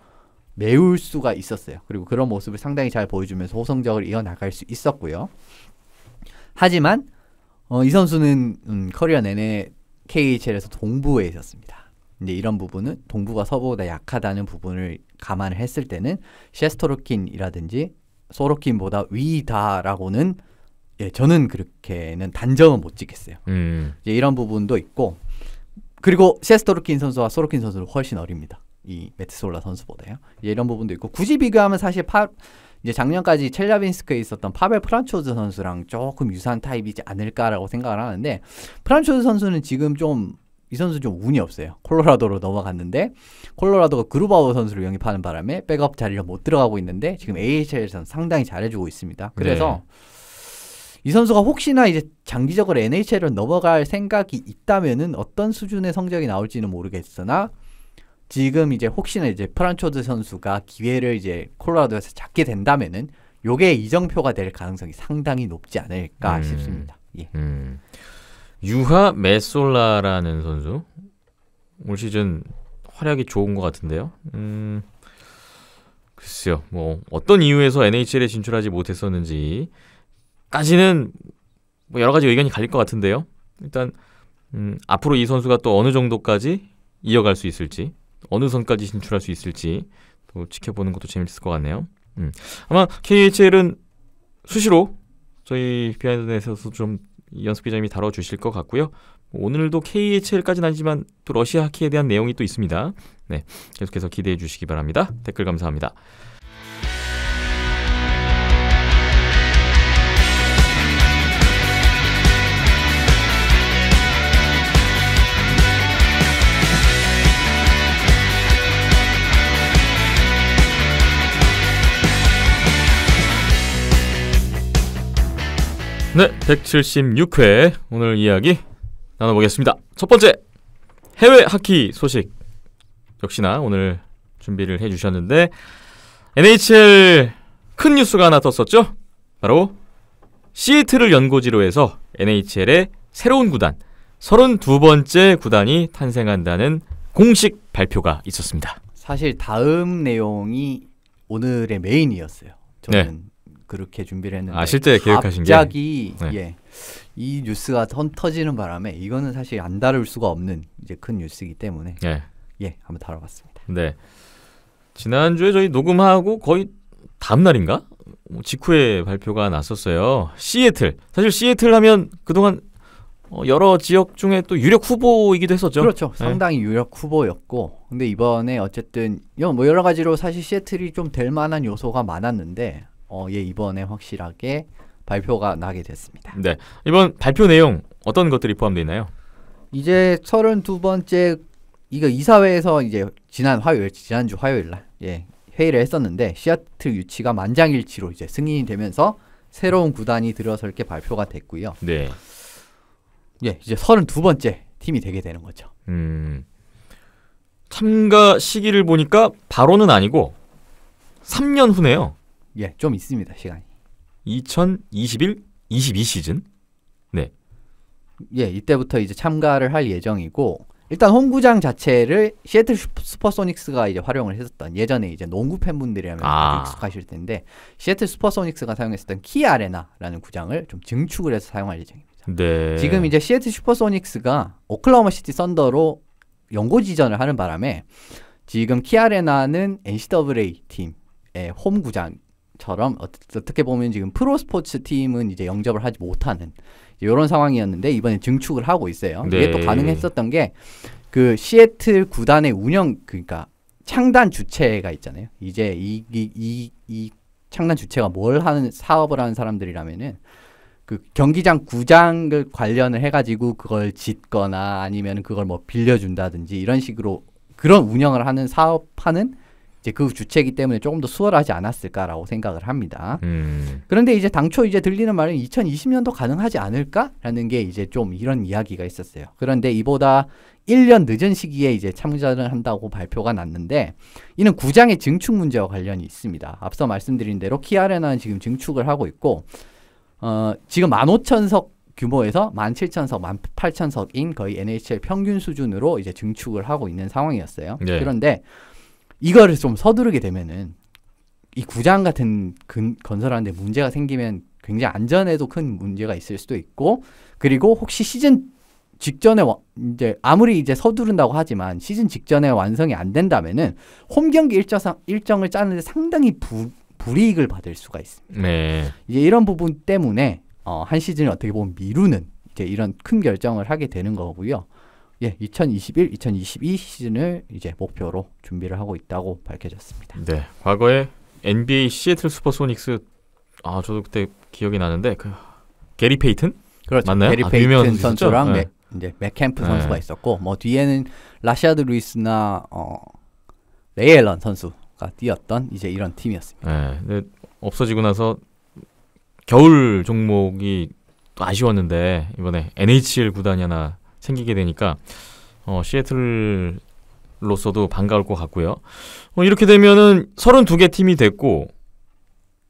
[SPEAKER 3] 메울 수가 있었어요. 그리고 그런 모습을 상당히 잘 보여주면서 호성적을 이어나갈 수 있었고요. 하지만 어, 이 선수는 음, 커리어 내내 KHL에서 동부에 있었습니다. 근데 이런 부분은 동부가 서부보다 약하다는 부분을 감안을 했을 때는 셰스토르킨이라든지 소로킨보다 위다라고는 예, 저는 그렇게는 단정은 못 찍겠어요. 음. 이제 이런 부분도 있고 그리고 세스토르킨 선수와 소로킨 선수는 훨씬 어립니다. 이 메트솔라 선수보다요. 이제 이런 부분도 있고 굳이 비교하면 사실 파 이제 작년까지 첼야빈스크에 있었던 파벨 프란초즈 선수랑 조금 유사한 타입이지 않을까라고 생각을 하는데 프란초즈 선수는 지금 좀이 선수 좀 운이 없어요. 콜로라도로 넘어갔는데 콜로라도가 그루바우 선수를 영입하는 바람에 백업 자리로 못 들어가고 있는데 지금 AHL에서는 상당히 잘해주고 있습니다. 그래서 네. 이 선수가 혹시나 이제 장기적으로 NHL로 넘어갈 생각이 있다면은 어떤 수준의 성적이 나올지는 모르겠으나 지금 이제 혹시나 이제 프란초드 선수가 기회를 이제 콜로라도에서 잡게 된다면은 요게 이정표가 될 가능성이 상당히 높지 않을까 음. 싶습니다. 예. 음.
[SPEAKER 1] 유하 메솔라라는 선수 올 시즌 활약이 좋은 것 같은데요. 음, 글쎄요. 뭐 어떤 이유에서 NHL에 진출하지 못했었는지까지는 뭐 여러 가지 의견이 갈릴 것 같은데요. 일단 음, 앞으로 이 선수가 또 어느 정도까지 이어갈 수 있을지, 어느 선까지 진출할 수 있을지 또 지켜보는 것도 재밌을 것 같네요. 음, 아마 KHL은 수시로 저희 비하인드넷에서 좀 연습 기자님이 다뤄주실 것 같고요. 오늘도 KHL까지는 아니지만 또 러시아 하키에 대한 내용이 또 있습니다. 네, 계속해서 기대해 주시기 바랍니다. 댓글 감사합니다. 네, 176회 오늘 이야기 나눠보겠습니다. 첫 번째 해외 하키 소식 역시나 오늘 준비를 해주셨는데 NHL 큰 뉴스가 하나 떴었죠? 바로 시애틀을 연고지로 해서 NHL의 새로운 구단 32번째 구단이 탄생한다는 공식 발표가 있었습니다.
[SPEAKER 3] 사실 다음 내용이 오늘의 메인이었어요. 저는 네. 그렇게 준비를 했는데 아 실제 계획하신 갑자기 게? 네. 예. 이 뉴스가 턴 터지는 바람에 이거는 사실 안 다룰 수가 없는 이제 큰 뉴스이기 때문에 예. 예, 한번 다뤄봤습니다.
[SPEAKER 1] 네. 지난주에 저희 녹음하고 거의 다음 날인가? 뭐 직후에 발표가 났었어요. 시애틀. 사실 시애틀 하면 그동안
[SPEAKER 3] 어, 여러 지역 중에 또 유력 후보이기도 했었죠. 그렇죠. 네. 상당히 네. 유력 후보였고, 근데 이번에 어쨌든 뭐 여러 가지로 사실 시애틀이 좀 될 만한 요소가 많았는데 어, 예 이번에 확실하게 발표가 나게 됐습니다. 네. 이번 발표 내용 어떤 것들이 포함되어 있나요? 이제 32번째 이거 이사회에서 이제 지난 화요일 지난주 화요일 날 예, 회의를 했었는데 시애틀 유치가 만장일치로 이제 승인이 되면서 새로운 구단이 들어설 게 발표가 됐고요. 네. 예, 이제 32번째 팀이 되게 되는 거죠.
[SPEAKER 1] 음. 참가 시기를 보니까 바로는 아니고 3년 후네요. 예, 좀 있습니다 시간이. 2021, 22 시즌. 네.
[SPEAKER 3] 예, 이때부터 이제 참가를 할 예정이고 일단 홈구장 자체를 시애틀 슈퍼소닉스가 이제 활용을 했었던 예전에 이제 농구 팬분들이라면 아. 익숙하실 텐데 시애틀 슈퍼소닉스가 사용했었던 키 아레나라는 구장을 좀 증축을 해서 사용할 예정입니다.
[SPEAKER 1] 네. 지금
[SPEAKER 3] 이제 시애틀 슈퍼소닉스가 오클라호마 시티 썬더로 연고 지전을 하는 바람에 지금 키 아레나는 NCAA 팀의 홈 구장 처럼 어, 어떻게 보면 지금 프로 스포츠 팀은 이제 영접을 하지 못하는 이런 상황이었는데 이번에 증축을 하고 있어요. 네. 이게 또 네. 가능했었던 게 그 시애틀 구단의 운영 그러니까 창단 주체가 있잖아요. 이제 이 이 이, 이 창단 주체가 뭘 하는 사업을 하는 사람들이라면은 그 경기장 구장을 관련을 해가지고 그걸 짓거나 아니면 그걸 뭐 빌려준다든지 이런 식으로 그런 운영을 하는 사업하는 이제 그 주체이기 때문에 조금 더 수월하지 않았을까라고 생각을 합니다. 음. 그런데 이제 당초 이제 들리는 말은 2020년도 가능하지 않을까라는 게 이제 좀 이런 이야기가 있었어요. 그런데 이보다 1년 늦은 시기에 이제 참전을 한다고 발표가 났는데 이는 구장의 증축 문제와 관련이 있습니다. 앞서 말씀드린 대로 키아레나는 지금 증축을 하고 있고 어, 지금 15,000석 규모에서 17,000석, 18,000석인 거의 NHL 평균 수준으로 이제 증축을 하고 있는 상황이었어요. 네. 그런데 이거를 좀 서두르게 되면은 이 구장 같은 근, 건설하는데 문제가 생기면 굉장히 안전에도 큰 문제가 있을 수도 있고 그리고 혹시 시즌 직전에 와, 이제 아무리 이제 서두른다고 하지만 시즌 직전에 완성이 안 된다면은 홈 경기 일정 일정을 짜는데 상당히 부, 불이익을 받을 수가 있습니다. 네. 이제 이런 부분 때문에 어, 한 시즌을 어떻게 보면 미루는 이제 이런 큰 결정을 하게 되는 거고요. 예, 2021, 2022 시즌을 이제 목표로 준비를 하고 있다고 밝혀졌습니다.
[SPEAKER 1] 네, 과거에 NBA 시애틀 슈퍼소닉스 아 저도 그때 기억이 나는데 그 게리 페이튼 그렇죠. 맞나요? 게리 아, 페이튼 선수랑 네. 맥, 이제 맥캠프 네. 선수가 네.
[SPEAKER 3] 있었고 뭐 뒤에는 라시드 루이스나 어, 레이앨런 선수가 뛰었던 이제 이런 팀이었습니다. 네, 없어지고
[SPEAKER 1] 나서 겨울 종목이 아쉬웠는데 이번에 NHL 구단이 하나 생기게 되니까 어, 시애틀로서도 반가울 것 같고요. 어, 이렇게 되면은 32개 팀이 됐고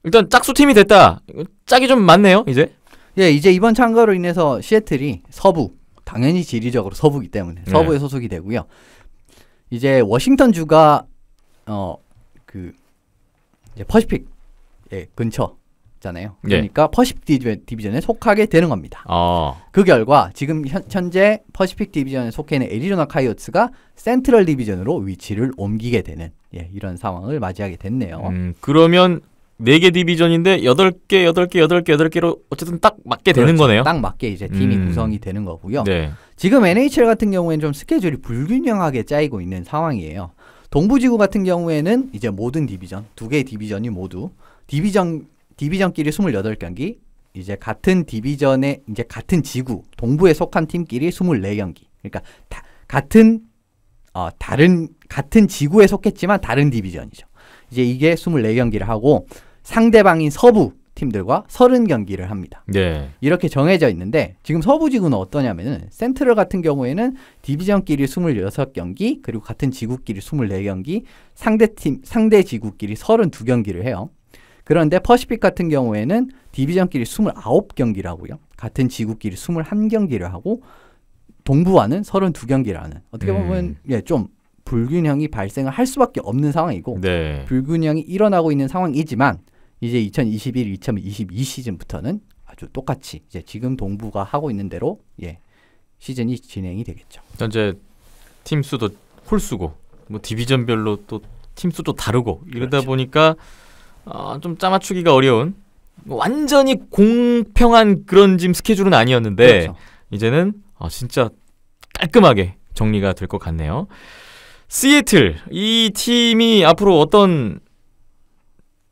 [SPEAKER 1] 일단
[SPEAKER 3] 짝수 팀이 됐다. 짝이 좀 많네요, 이제. 예, 이제 이번 참가로 인해서 시애틀이 서부, 당연히 지리적으로 서부기 때문에 네. 서부에 네. 소속이 되고요. 이제 워싱턴 주가 어그 이제 퍼시픽 예, 근처 잖아요. 네. 그러니까 예. 퍼시픽 디비전에 속하게 되는 겁니다. 어. 그 결과 지금 현, 재 퍼시픽 디비전에 속해 있는 애리조나 카이오츠가 센트럴 디비전으로 위치를 옮기게 되는 예, 이런 상황을 맞이하게 됐네요. 음,
[SPEAKER 1] 그러면 네 개 디비전인데 여개여개여개여 개로 어쨌든 딱 맞게 그렇죠. 되는 거네요. 딱 맞게 이제 팀이 음. 구성이 되는
[SPEAKER 3] 거고요. 네. 지금 NHL 같은 경우에는 좀 스케줄이 불균형하게 짜이고 있는 상황이에요. 동부지구 같은 경우에는 이제 모든 디비전 두 개의 디비전이 모두 디비전 디비전끼리 28경기, 이제 같은 디비전의 이제 같은 지구 동부에 속한 팀끼리 24경기. 그러니까 다, 같은 어, 다른 같은 지구에 속했지만 다른 디비전이죠. 이제 이게 24경기를 하고 상대방인 서부 팀들과 30경기를 합니다. 네. 이렇게 정해져 있는데 지금 서부 지구는 어떠냐면은 센트럴 같은 경우에는 디비전끼리 26경기 그리고 같은 지구끼리 24경기 상대 팀 상대 지구끼리 32경기를 해요. 그런데 퍼시픽 같은 경우에는 디비전끼리 29경기라고요. 같은 지구끼리 21경기를 하고 동부와는 32경기라는 어떻게 음. 보면 음. 예, 좀 불균형이 발생을 할 수밖에 없는 상황이고 네. 불균형이 일어나고 있는 상황이지만 이제 2021, 2022 시즌부터는 아주 똑같이 이제 지금 동부가 하고 있는 대로 예 시즌이 진행이 되겠죠.
[SPEAKER 1] 현재 팀 수도 홀수고 뭐 디비전별로 또 팀 수도 다르고 이러다 그렇죠. 보니까 어, 좀 짜맞추기가 어려운 완전히 공평한 그런 짐 스케줄은 아니었는데 그렇죠. 이제는 어, 진짜 깔끔하게 정리가 될 것 같네요. 시애틀 이 팀이 앞으로 어떤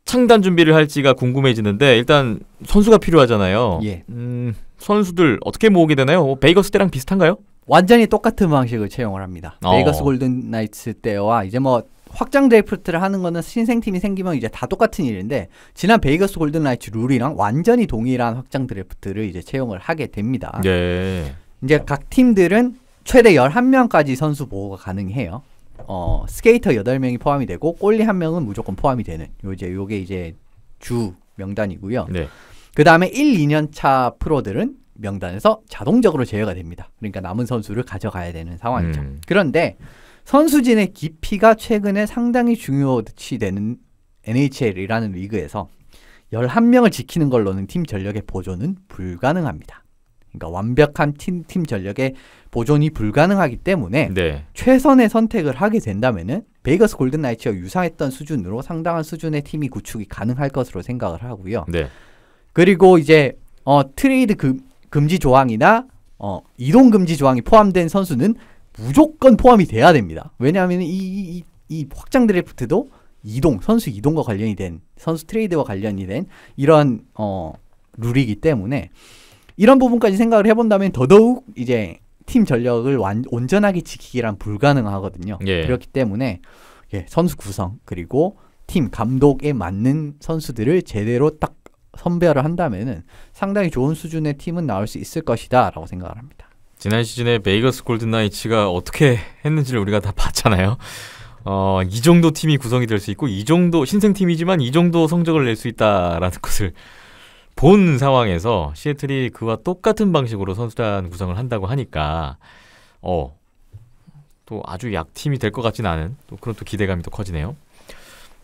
[SPEAKER 1] 창단 준비를 할지가 궁금해지는데 일단 선수가 필요하잖아요. 예. 음, 선수들 어떻게 모으게 되나요? 뭐
[SPEAKER 3] 베이거스 때랑 비슷한가요? 완전히 똑같은 방식을 채용을 합니다. 어. 베이거스 골든 나이츠 때와 이제 뭐 확장 드래프트를 하는 거는 신생팀이 생기면 이제 다 똑같은 일인데 지난 베이거스 골든라이츠 룰이랑 완전히 동일한 확장 드래프트를 이제 채용을 하게 됩니다.
[SPEAKER 1] 네.
[SPEAKER 3] 이제 각 팀들은 최대 11명까지 선수 보호가 가능해요. 어, 스케이터 8명이 포함이 되고 골리 1명은 무조건 포함이 되는 요제 요게 이제 주 명단이고요. 네. 그다음에 1, 2년 차 프로들은 명단에서 자동적으로 제외가 됩니다. 그러니까 남은 선수를 가져가야 되는 상황이죠. 음. 그런데 선수진의 깊이가 최근에 상당히 중요시되는 NHL이라는 리그에서 11명을 지키는 걸로는 팀 전력의 보존은 불가능합니다. 그러니까 완벽한 팀, 팀 전력의 보존이 불가능하기 때문에 네. 최선의 선택을 하게 된다면은 베이거스 골든 나이츠와 유사했던 수준으로 상당한 수준의 팀이 구축이 가능할 것으로 생각을 하고요. 네. 그리고 이제 어, 트레이드 금, 금지 조항이나 어, 이동 금지 조항이 포함된 선수는 무조건 포함이 돼야 됩니다. 왜냐하면 이, 이, 이 확장 드래프트도 이동, 선수 이동과 관련이 된, 선수 트레이드와 관련이 된 이러한 어, 룰이기 때문에 이런 부분까지 생각을 해본다면 더더욱 이제 팀 전력을 완, 온전하게 지키기란 불가능하거든요. 예. 그렇기 때문에 예, 선수 구성 그리고 팀 감독에 맞는 선수들을 제대로 딱 선별을 한다면 상당히 좋은 수준의 팀은 나올 수 있을 것이다라고 생각을 합니다.
[SPEAKER 1] 지난 시즌에 베이거스 골든나이츠가 어떻게 했는지를 우리가 다 봤잖아요. 어, 이 정도 팀이 구성이 될 수 있고 이 정도 신생팀이지만 이 정도 성적을 낼 수 있다라는 것을 본 상황에서 시애틀이 그와 똑같은 방식으로 선수단 구성을 한다고 하니까 어, 또 아주 약팀이 될 것 같진 않은 또 그런 또 기대감이 또 커지네요.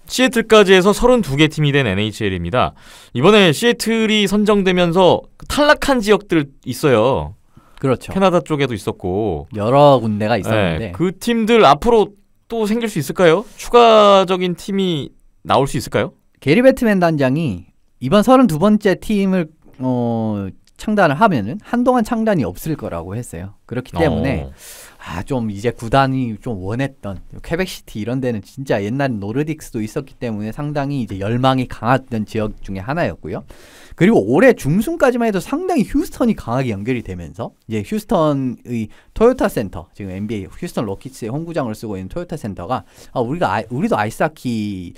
[SPEAKER 1] 시애틀까지 해서 32개 팀이 된 NHL입니다. 이번에 시애틀이 선정되면서 탈락한 지역들 있어요. 그렇죠. 캐나다 쪽에도 있었고 여러 군데가 네, 있었는데 네, 그 팀들 앞으로 또 생길 수
[SPEAKER 3] 있을까요? 추가적인 팀이 나올 수 있을까요? 게리 배트맨 단장이 이번 32번째 팀을 어, 창단을 하면은 한동안 창단이 없을 거라고 했어요. 그렇기 때문에 어. 아좀 이제 구단이 좀 원했던 퀘벡시티 이런 데는 진짜 옛날 노르딕스도 있었기 때문에 상당히 이제 열망이 강했던 지역 중에 하나였고요. 그리고 올해 중순까지만 해도 상당히 휴스턴이 강하게 연결이 되면서 이제 휴스턴의 토요타 센터 지금 NBA 휴스턴 로키츠의 홈구장을 쓰고 있는 토요타 센터가 아 우리가 아이, 우리도 아이스하키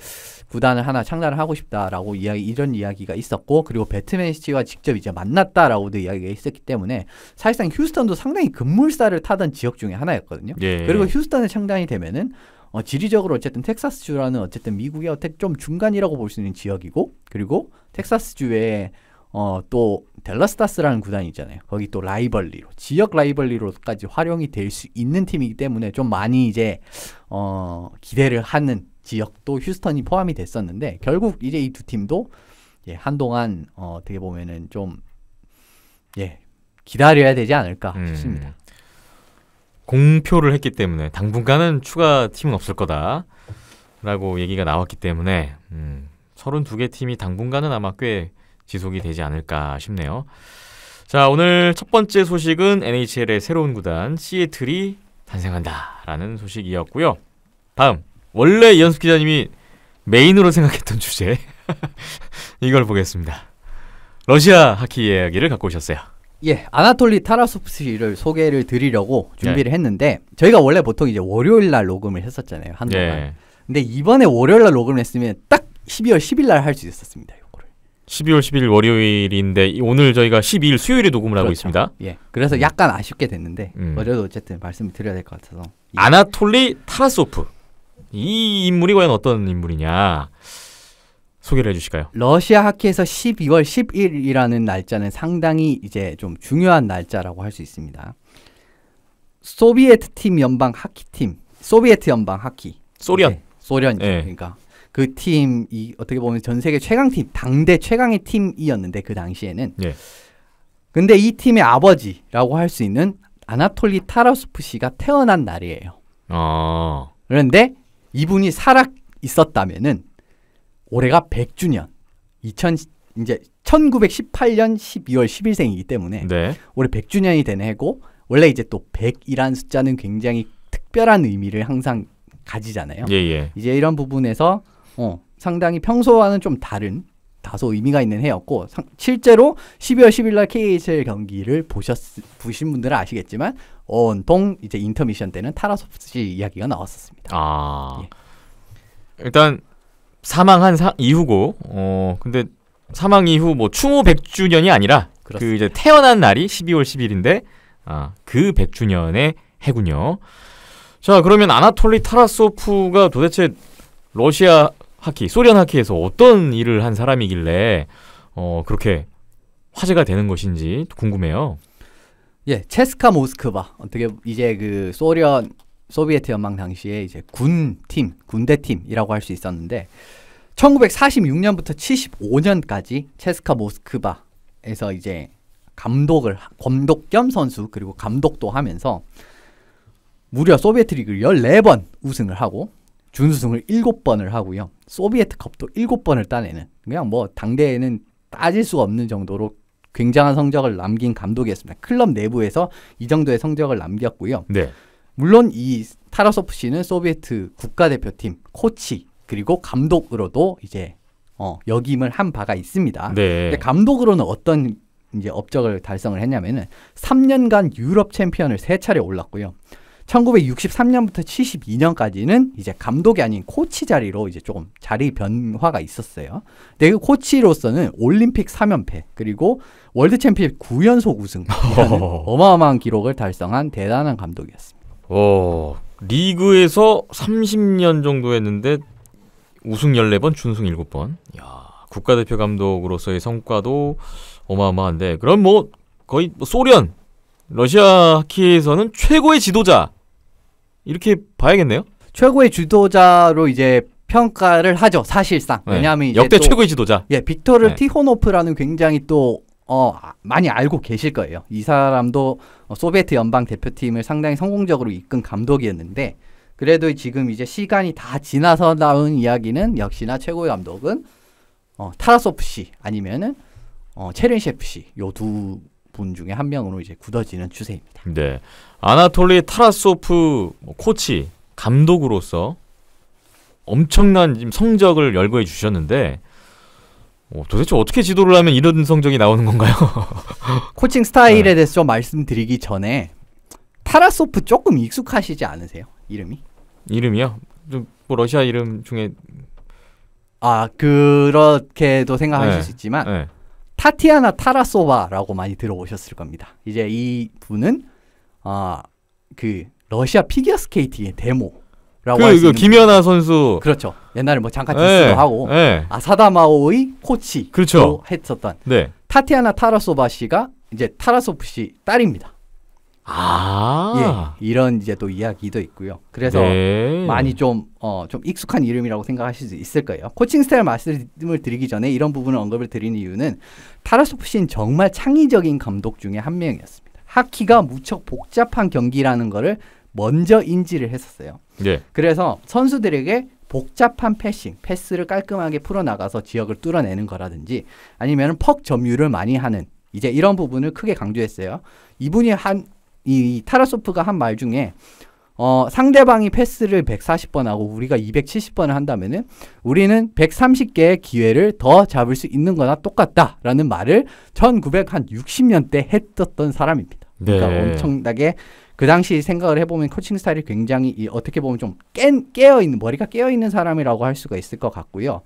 [SPEAKER 3] 구단을 하나 창단을 하고 싶다라고 이야기 이런 이야기가 있었고 그리고 배트맨 시티와 직접 이제 만났다라고도 이야기가 있었기 때문에 사실상 휴스턴도 상당히 급물살을 타던 지역 중에 하나였거든요. 예. 그리고 휴스턴에 창단이 되면은 어, 지리적으로 어쨌든 텍사스주라는 어쨌든 미국의 어떻좀 중간이라고 볼 수 있는 지역이고 그리고 텍사스주에 어, 또 델러스타스라는 구단이 있잖아요. 거기 또 라이벌리로 지역 라이벌리로까지 활용이 될 수 있는 팀이기 때문에 좀 많이 이제 어, 기대를 하는 지역도 휴스턴이 포함이 됐었는데 결국 이제 이 두 팀도 예, 한동안 어, 어떻게 보면은 좀 예, 기다려야 되지 않을까 음. 싶습니다. 공표를 했기 때문에 당분간은 추가 팀은 없을
[SPEAKER 1] 거다라고 얘기가 나왔기 때문에 음, 32개 팀이 당분간은 아마 꽤 지속이 되지 않을까 싶네요. 자, 오늘 첫 번째 소식은 NHL의 새로운 구단 시애틀이 탄생한다라는 소식이었고요. 다음 원래 이현수 기자님이 메인으로 생각했던 주제 이걸 보겠습니다. 러시아 하키 이야기를 갖고 오셨어요.
[SPEAKER 3] 예, 아나톨리 타라소프스를 소개를 드리려고 준비를 예. 했는데 저희가 원래 보통 이제 월요일 날 녹음을 했었잖아요 한 동안. 예. 네. 근데 이번에 월요일 날 녹음을 했으면 딱 12월 10일 날 할 수 있었습니다. 요거를.
[SPEAKER 1] 12월 10일 월요일인데 오늘 저희가 12일 수요일에 녹음을 그렇죠. 하고 있습니다. 예,
[SPEAKER 3] 그래서 음. 약간 아쉽게 됐는데 음. 어제도 어쨌든 말씀을 드려야 될 것 같아서. 예.
[SPEAKER 1] 아나톨리 타라소프 이 인물이 과연 어떤 인물이냐? 소개를 해주실까요?
[SPEAKER 3] 러시아 하키에서 12월 10일이라는 날짜는 상당히 이제 좀 중요한 날짜라고 할 수 있습니다. 소비에트 팀 연방 하키 팀, 소비에트 연방 하키. 소련. 네, 소련 네. 예. 그러니까 그 팀이 어떻게 보면 전 세계 최강 팀, 당대 최강의 팀이었는데 그 당시에는. 네. 근데 이 팀의 아버지라고 할 수 있는 아나톨리 타라소프 씨가 태어난 날이에요. 아. 그런데 이분이 살아 있었다면은 올해가 100주년. 2000 이제 1918년 12월 10일생이기 때문에 네. 올해 100주년이 된 해고 원래 이제 또1 0 0이란 숫자는 굉장히 특별한 의미를 항상 가지잖아요. 예, 예. 이제 이런 부분에서 어, 상당히 평소와는 좀 다른 다소 의미가 있는 해였고 상, 실제로 12월 10일 날 KHL 경기를 보셨 보신 분들은 아시겠지만 온통 이제 인터미션 때는 타라소프트 이야기가 나왔었습니다.
[SPEAKER 1] 아 예. 일단 사망한 사, 이후고 어 근데 사망 이후 뭐 추모 100주년이 아니라 그 그렇습니다. 그 이제 태어난 날이 12월 10일인데 아, 그 100주년의 해군요. 자 그러면 아나톨리 타라소프가 도대체 러시아 하키, 소련 하키에서 어떤 일을 한 사람이길래 어 그렇게 화제가 되는 것인지 궁금해요.
[SPEAKER 3] 예, 체스카 모스크바 어떻게 이제 그 소련 소비에트 연방 당시에 이제 군팀, 군대팀이라고 할 수 있었는데 1946년부터 75년까지 체스카 모스크바에서 이제 감독을 감독 겸 선수 그리고 감독도 하면서 무려 소비에트 리그를 14번 우승을 하고 준우승을 7번을 하고요. 소비에트컵도 7번을 따내는 그냥 뭐 당대에는 따질 수 없는 정도로 굉장한 성적을 남긴 감독이었습니다. 클럽 내부에서 이 정도의 성적을 남겼고요. 네. 물론 이 타라소프 씨는 소비에트 국가대표팀 코치 그리고 감독으로도 이제 어, 역임을 한 바가 있습니다. 네. 감독으로는 어떤 이제 업적을 달성을 했냐면은 3년간 유럽 챔피언을 세 차례 올랐고요. 1963년부터 72년까지는 이제 감독이 아닌 코치 자리로 이제 조금 자리 변화가 있었어요. 근데 그 코치로서는 올림픽 3연패 그리고 월드 챔피언 9연속 우승 어마어마한 기록을 달성한 대단한 감독이었습니다.
[SPEAKER 1] 어, 리그에서
[SPEAKER 3] 30년
[SPEAKER 1] 정도 했는데 우승 14번, 준승 7번. 야, 국가대표 감독으로서의 성과도 어마어마한데 그럼 뭐 거의 뭐 소련, 러시아 키에서는 최고의 지도자 이렇게 봐야겠네요.
[SPEAKER 3] 최고의 지도자로 이제 평가를 하죠 사실상 네. 왜냐하면 네. 역대 또, 최고의 지도자 예 빅토르 네. 티호노프라는 굉장히 또 어, 많이 알고 계실 거예요. 이 사람도 소비에트 연방 대표팀을 상당히 성공적으로 이끈 감독이었는데 그래도 지금 이제 시간이 다 지나서 나온 이야기는 역시나 최고의 감독은 어, 타라소프 씨 아니면은 어, 체린셰프 씨요 두 분 중에 한 명으로 이제 굳어지는 추세입니다.
[SPEAKER 1] 네, 아나톨리 타라소프 뭐 코치 감독으로서 엄청난 지금 성적을 열거해 주셨는데 오, 어, 도대체 어떻게 지도를 하면 이런 성적이 나오는 건가요?
[SPEAKER 3] 코칭 스타일에 네. 대해서 좀 말씀드리기 전에 타라소프 조금 익숙하시지 않으세요? 이름이? 이름이요? 뭐 러시아 이름 중에 아 그렇게도 생각하실 네. 수 있지만 네. 타티아나 타라소바라고 많이 들어오셨을 겁니다. 이제 이 분은 아그 러시아 피겨 스케이팅의 데모 그, 그 김연아 선수 그렇죠 옛날에 뭐 잠깐 디스도 예, 하고 에. 예. 아사다마오의 코치로 그렇죠. 했었던 네. 타티아나 타라소바 씨가 이제 타라소프 씨 딸입니다.
[SPEAKER 1] 아,
[SPEAKER 3] 예, 이런 이제 또 이야기도 있고요. 그래서 네. 많이 좀좀 어, 좀 익숙한 이름이라고 생각하실 수 있을 거예요. 코칭 스타일 말씀을 드리기 전에 이런 부분을 언급을 드린 이유는 타라소프 씨는 정말 창의적인 감독 중에 한 명이었습니다. 하키가 무척 복잡한 경기라는 거를 먼저 인지를 했었어요. 예. 그래서 선수들에게 복잡한 패싱, 패스를 깔끔하게 풀어나가서 지역을 뚫어내는 거라든지 아니면 퍽 점유를 많이 하는 이제 이런 부분을 크게 강조했어요. 이분이 한, 이, 이 타라소프가 한 말 중에 어, 상대방이 패스를 140번 하고 우리가 270번을 한다면은 우리는 130개의 기회를 더 잡을 수 있는 거나 똑같다라는 말을 1960년대 했었던 사람입니다. 그러니까 네. 그러니까 엄청나게 그 당시 생각을 해보면 코칭 스타일이 굉장히 이, 어떻게 보면 좀 깬, 깨어있는 머리가 깨어있는 사람이라고 할 수가 있을 것 같고요.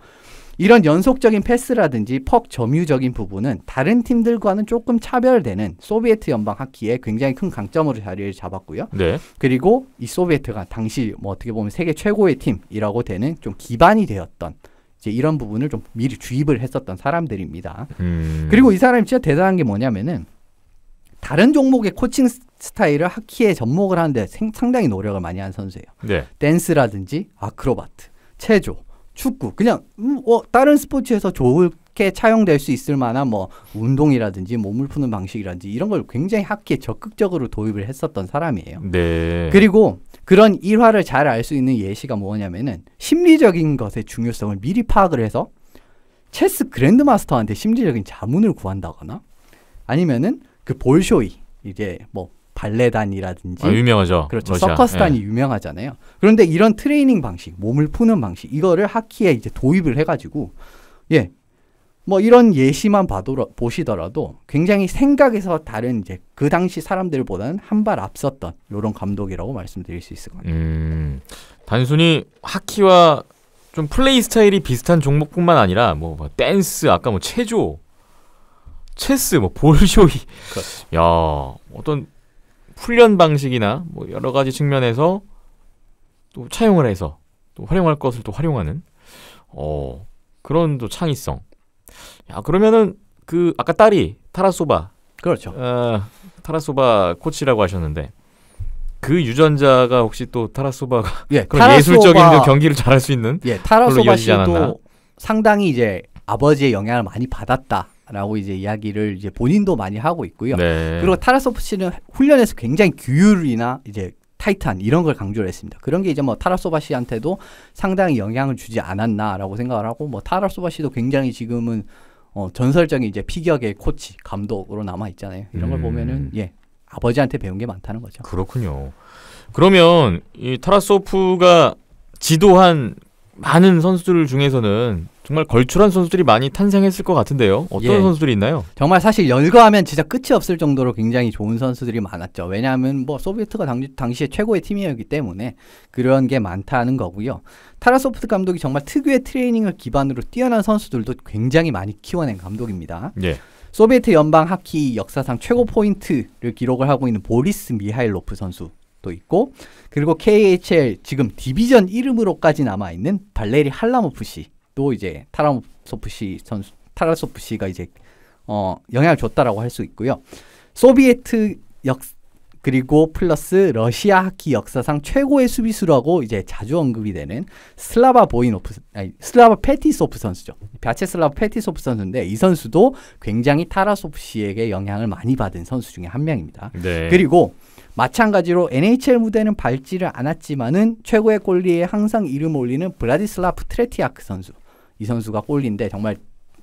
[SPEAKER 3] 이런 연속적인 패스라든지 퍽 점유적인 부분은 다른 팀들과는 조금 차별되는 소비에트 연방 하키에 굉장히 큰 강점으로 자리를 잡았고요. 네. 그리고 이 소비에트가 당시 뭐 어떻게 보면 세계 최고의 팀이라고 되는 좀 기반이 되었던 이제 이런 부분을 좀 미리 주입을 했었던 사람들입니다. 음... 그리고 이 사람이 진짜 대단한 게 뭐냐면은 다른 종목의 코칭 스타일을 하키에 접목을 하는데 상당히 노력을 많이 한 선수예요. 네. 댄스라든지 아크로바트, 체조, 축구 그냥 음, 어, 다른 스포츠에서 좋게 차용될 수 있을 만한 뭐 운동이라든지 몸을 푸는 방식이라든지 이런 걸 굉장히 학기에 적극적으로 도입을 했었던 사람이에요.
[SPEAKER 1] 네. 그리고
[SPEAKER 3] 그런 일화를 잘 알 수 있는 예시가 뭐냐면은 심리적인 것의 중요성을 미리 파악을 해서 체스 그랜드마스터한테 심리적인 자문을 구한다거나 아니면은 그 볼쇼이 이제 뭐 발레단이라든지 아, 유명하죠. 그렇죠. 러시아. 서커스단이 예. 유명하잖아요. 그런데 이런 트레이닝 방식, 몸을 푸는 방식 이거를 하키에 이제 도입을 해가지고 예. 뭐 이런 예시만 봐도 보시더라도 굉장히 생각에서 다른 이제 그 당시 사람들보다는 한 발 앞섰던 이런 감독이라고 말씀드릴 수 있을 것 같아요. 음,
[SPEAKER 1] 단순히 하키와 좀 플레이 스타일이 비슷한 종목뿐만 아니라 뭐, 뭐 댄스 아까 뭐 체조 체스, 뭐 볼쇼이, 야 어떤 훈련 방식이나 뭐 여러 가지 측면에서 또 차용을 해서 또 활용할 것을 또 활용하는 어 그런 또 창의성. 야 그러면은 그 아까 딸이 타라소바 그렇죠. 어, 타라소바 코치라고 하셨는데 그 유전자가 혹시 또 타라소바가 예, 그런 타라소바, 예술적인 그 경기를 잘할 수 있는 예, 타라소바 씨도
[SPEAKER 3] 상당히 이제 아버지의 영향을 많이 받았다. 라고 이제 이야기를 이제 본인도 많이 하고 있고요.
[SPEAKER 1] 네. 그리고
[SPEAKER 3] 타라소프 씨는 훈련에서 굉장히 규율이나 이제 타이트한 이런 걸 강조를 했습니다. 그런 게 이제 뭐 타라소바 씨한테도 상당히 영향을 주지 않았나라고 생각을 하고 뭐 타라소바 씨도 굉장히 지금은 어, 전설적인 이제 피격의 코치 감독으로 남아 있잖아요. 이런 걸 음. 보면은 예 아버지한테 배운 게 많다는 거죠. 그렇군요.
[SPEAKER 1] 그러면 이
[SPEAKER 3] 타라소프가 지도한 많은 선수들 중에서는 정말 걸출한 선수들이 많이 탄생했을 것 같은데요. 어떤 예. 선수들이 있나요? 정말 사실 열거하면 진짜 끝이 없을 정도로 굉장히 좋은 선수들이 많았죠. 왜냐하면 뭐 소비에트가 당시, 에 최고의 팀이었기 때문에 그런 게 많다는 거고요. 타라소프트 감독이 정말 특유의 트레이닝을 기반으로 뛰어난 선수들도 굉장히 많이 키워낸 감독입니다. 예. 소비에트 연방 하키 역사상 최고 포인트를 기록을 하고 있는 보리스 미하일로프 선수 또 있고 그리고 KHL 지금 디비전 이름으로까지 남아 있는 발레리 할라모프 씨또 이제 타라소프시 선수 타라소프시가 이제 어 영향을 줬다라고 할 수 있고요. 소비에트 역 그리고 플러스 러시아 하키 역사상 최고의 수비수라고 이제 자주 언급이 되는 슬라바 보이노프 아니 슬라바 페티소프 선수죠. 바체슬라바 페티소프 선수인데 이 선수도 굉장히 타라소프 씨에게 영향을 많이 받은 선수 중에 한 명입니다.
[SPEAKER 2] 네. 그리고
[SPEAKER 3] 마찬가지로 NHL 무대는 밟지를 않았지만은 최고의 골리에 항상 이름 올리는 브라디슬라프 트레티아크 선수. 이 선수가 골인데 정말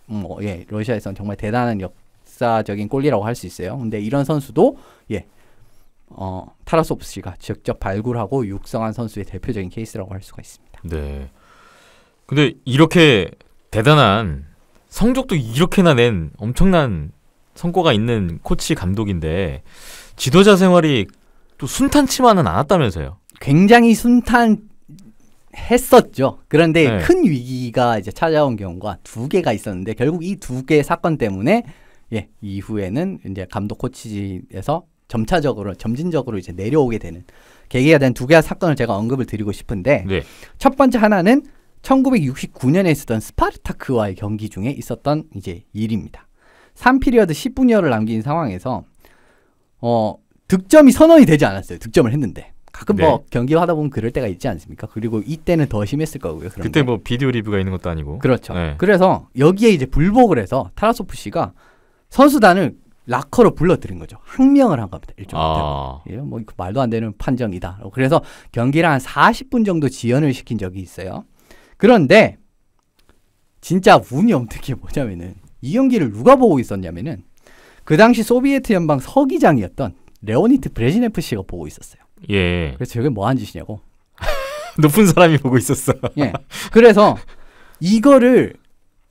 [SPEAKER 3] 뭐 예, 러시아에서는 정말 대단한 역사적인 골이라고 할 수 있어요. 근데 이런 선수도 예. 어, 타라소프스가 직접 발굴하고 육성한 선수의 대표적인 케이스라고 할 수가 있습니다. 네.
[SPEAKER 1] 근데 이렇게 대단한 성적도 이렇게나 낸 엄청난 성과가 있는 코치 감독인데 지도자 생활이
[SPEAKER 3] 또 순탄치만은 않았다면서요. 굉장히 순탄 했었죠. 그런데 네. 큰 위기가 이제 찾아온 경우가 두 개가 있었는데 결국 이 두 개의 사건 때문에 예, 이후에는 이제 감독 코치에서 점차적으로 점진적으로 이제 내려오게 되는 계기가 된 두 개의 사건을 제가 언급을 드리고 싶은데 네. 첫 번째 하나는 1969년에 있었던 스파르타크와의 경기 중에 있었던 이제 일입니다. 3피리어드 10분여를 남긴 상황에서 어 득점이 선언이 되지 않았어요. 득점을 했는데. 가끔 네. 뭐 경기 하다 보면 그럴 때가 있지 않습니까? 그리고 이때는 더 심했을 거고요. 그때 게. 뭐 비디오 리뷰가 있는 것도 아니고. 그렇죠. 네. 그래서 여기에 이제 불복을 해서 타라소프 씨가 선수단을 락커로 불러들인 거죠. 항명을 한 겁니다. 일종의. 아. 예, 뭐 말도 안 되는 판정이다. 그래서 경기를 한 40분 정도 지연을 시킨 적이 있어요. 그런데 진짜 운이 어떻게 뭐냐면은 이 경기를 누가 보고 있었냐면은 그 당시 소비에트 연방 서기장이었던 레오니트 브레지네프 씨가 보고 있었어요. 예. 그래서 저게 뭐한 짓이냐고.
[SPEAKER 1] 높은 사람이 보고 있었어.
[SPEAKER 3] 예. 그래서 이거를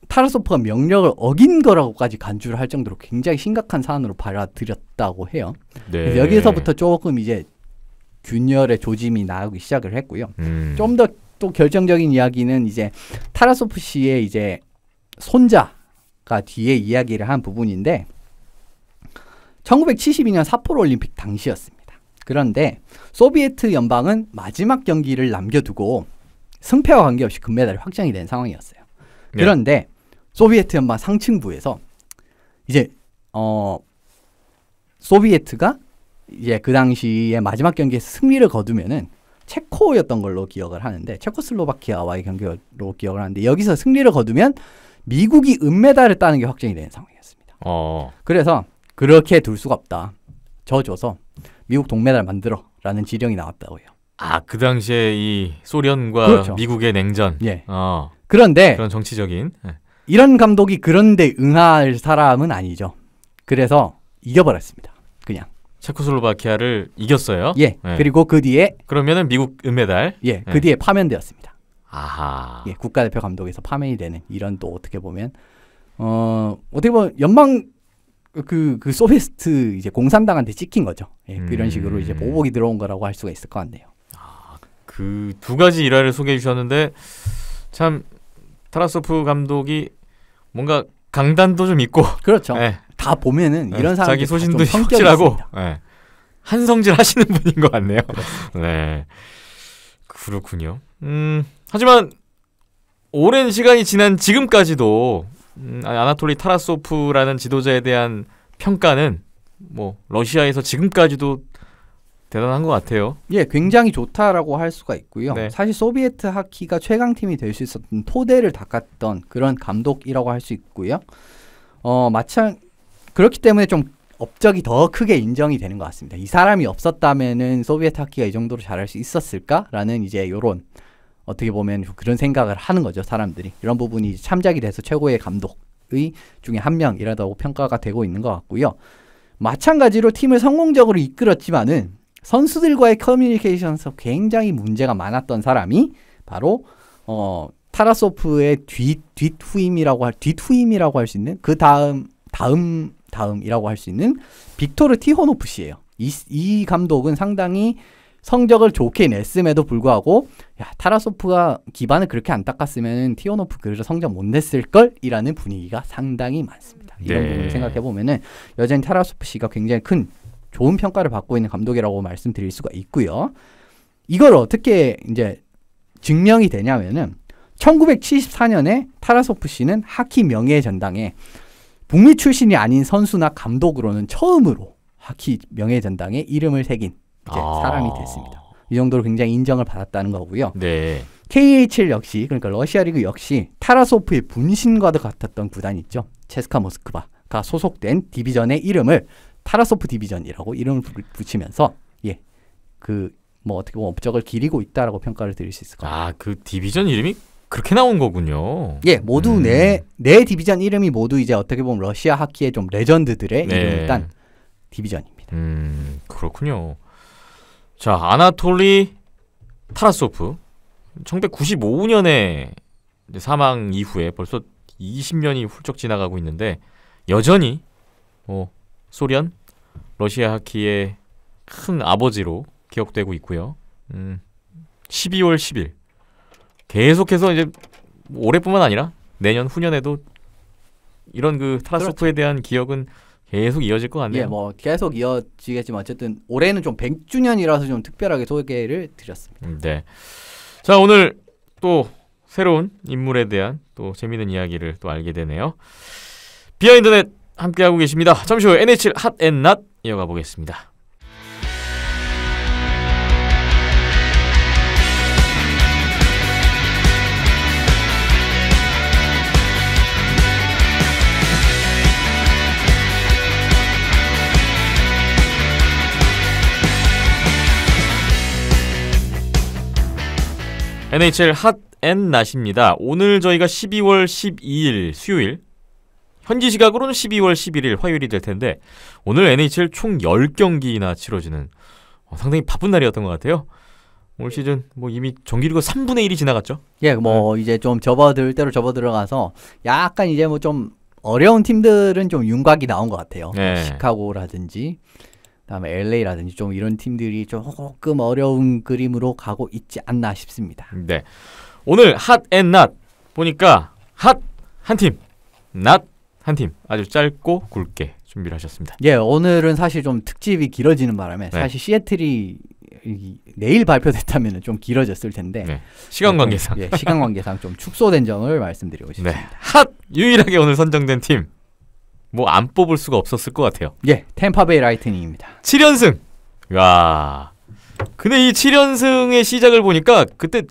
[SPEAKER 3] 타라소프가 명령을 어긴 거라고까지 간주를 할 정도로 굉장히 심각한 사안으로 받아들였다고 해요. 네. 여기서부터 조금 이제 균열의 조짐이 나오기 시작을 했고요. 음. 좀더 또 결정적인 이야기는 이제 타라소프 씨의 이제 손자가 뒤에 이야기를 한 부분인데 1972년 사포로 올림픽 당시였습니다. 그런데 소비에트 연방은 마지막 경기를 남겨두고 승패와 관계없이 금메달이 확정이 된 상황이었어요. 네. 그런데 소비에트 연방 상층부에서 이제 어 소비에트가 이제 그 당시에 마지막 경기에서 승리를 거두면은 체코였던 걸로 기억을 하는데 체코슬로바키아와의 경기로 기억을 하는데 여기서 승리를 거두면 미국이 은메달을 따는 게 확정이 되는 상황이었습니다. 어. 그래서 그렇게 둘 수가 없다. 져줘서 미국 동메달 만들어라는 지령이 나왔다고요.
[SPEAKER 1] 아 그 당시에 이 소련과 그렇죠. 미국의
[SPEAKER 3] 냉전. 예. 어. 그런데 그런 정치적인 예. 이런 감독이 그런데 응할 사람은 아니죠. 그래서 이겨버렸습니다. 그냥. 체코슬로바키아를
[SPEAKER 1] 이겼어요. 예. 예. 그리고 그 뒤에 그러면은 미국 은메달. 예. 그 예. 뒤에
[SPEAKER 3] 파면되었습니다. 아하. 예. 국가대표 감독에서 파면이 되는 이런 또 어떻게 보면 어 어떻게 보면 연방 그, 그 소비스트 이제 공산당한테 찍힌 거죠. 예, 음. 이런 식으로 이제 음. 보복이 들어온 거라고 할 수가 있을 것 같네요. 아, 그
[SPEAKER 1] 두 가지 일화를 소개해 주셨는데 참 타라소프 감독이 뭔가 강단도 좀 있고 그렇죠. 예. 다 보면은 예, 이런 사람 자기 소신도 성실하고 예. 한성질 하시는 분인 것 같네요. 네. 그렇군요. 음, 하지만 오랜 시간이 지난 지금까지도 음, 아, 아나톨리 타라소프라는 지도자에 대한 평가는 뭐 러시아에서 지금까지도 대단한 것 같아요.
[SPEAKER 3] 예, 굉장히 좋다라고 할 수가 있고요. 네. 사실 소비에트 하키가 최강 팀이 될 수 있었던 토대를 닦았던 그런 감독이라고 할 수 있고요. 어, 마찬 그렇기 때문에 좀 업적이 더 크게 인정이 되는 것 같습니다. 이 사람이 없었다면은 소비에트 하키가 이 정도로 잘할 수 있었을까라는 이제 요런 어떻게 보면 그런 생각을 하는 거죠 사람들이 이런 부분이 참작이 돼서 최고의 감독의 중에 한 명이라고 평가가 되고 있는 것 같고요 마찬가지로 팀을 성공적으로 이끌었지만은 선수들과의 커뮤니케이션에서 굉장히 문제가 많았던 사람이 바로 어 타라소프의 뒤 뒷후임이라고 할 뒷후임이라고 할 수 있는 그 다음 다음 다음이라고 할 수 있는 빅토르 티호노프 씨예요. 이, 이 감독은 상당히 성적을 좋게 냈음에도 불구하고 야 타라소프가 기반을 그렇게 안 닦았으면 티오노프 그래서 성적 못 냈을 걸이라는 분위기가 상당히 많습니다. 이런 네. 부분 생각해 보면은 여전히 타라소프 씨가 굉장히 큰 좋은 평가를 받고 있는 감독이라고 말씀드릴 수가 있고요. 이걸 어떻게 이제 증명이 되냐면은 1974년에 타라소프 씨는 하키 명예 전당에 북미 출신이 아닌 선수나 감독으로는 처음으로 하키 명예전당에 이름을 새긴 이제 아. 사람이 됐습니다. 이 정도로 굉장히 인정을 받았다는 거고요. 네. KHL 역시 그러니까 러시아 리그 역시 타라소프의 분신과도 같았던 구단 있죠. 체스카 모스크바가 소속된 디비전의 이름을 타라소프 디비전이라고 이름을 붙이면서 예. 그 뭐 어떻게 보면 업적을 기리고 있다라고 평가를 드릴 수 있을 것 같아요. 아, 그 디비전 이름이 그렇게 나온 거군요. 예, 모두 음. 네, 네 디비전 이름이 모두 이제 어떻게 보면 러시아 하키의 좀 레전드들의 네. 이름을 딴 디비전입니다. 음, 그렇군요.
[SPEAKER 1] 자, 아나톨리 타라소프 1995년에 사망 이후에 벌써 20년이 훌쩍 지나가고 있는데 여전히 뭐 소련 러시아 하키의 큰 아버지로 기억되고 있고요. 음, 12월 10일 계속해서 이제 올해뿐만 아니라 내년 후년에도 이런 그 타라소프에 그렇죠. 대한 기억은 계속 이어질 것 같네요. 예,
[SPEAKER 3] 뭐 계속 이어지겠지만 어쨌든 올해는 좀 100주년이라서 좀 특별하게 소개를 드렸습니다. 음,
[SPEAKER 1] 네. 자, 오늘 또 새로운 인물에 대한 또 재미있는 이야기를 또 알게 되네요. 비하인드넷 함께하고 계십니다. 잠시 후 n h 핫앤낫 이어가 보겠습니다. NHL 핫앤 낫입니다. 오늘 저희가 12월 12일 수요일 현지 시각으로는 12월 11일 화요일이 될 텐데 오늘 NHL 총 10경기나 치러지는
[SPEAKER 3] 어, 상당히 바쁜 날이었던 것 같아요. 올 시즌 뭐 이미 정규리그 3분의 1이 지나갔죠? 예, 뭐 네. 이제 좀 접어들 대로 접어 들어가서 약간 이제 뭐 좀 어려운 팀들은 좀 윤곽이 나온 것 같아요. 네. 시카고라든지 다음에 LA라든지 좀 이런 팀들이 조금 어려운 그림으로 가고 있지 않나 싶습니다. 네. 오늘
[SPEAKER 1] 핫앤낫 보니까 핫 한 팀, 낫 한팀 아주 짧고 굵게 준비를 하셨습니다.
[SPEAKER 3] 예, 오늘은 사실 좀 특집이 길어지는 바람에 네. 사실 시애틀이 내일 발표됐다면 좀 길어졌을 텐데 네. 시간 예, 관계상 예, 시간 관계상 좀 축소된 점을 말씀드리고 네.
[SPEAKER 1] 싶습니다. 네. 핫 유일하게 오늘 선정된 팀 뭐안 뽑을 수가 없었을 것 같아요. 예, 템파베이 라이트닝입니다. 7연승. 야. 근데 이 7연승의 시작을 보니까 그때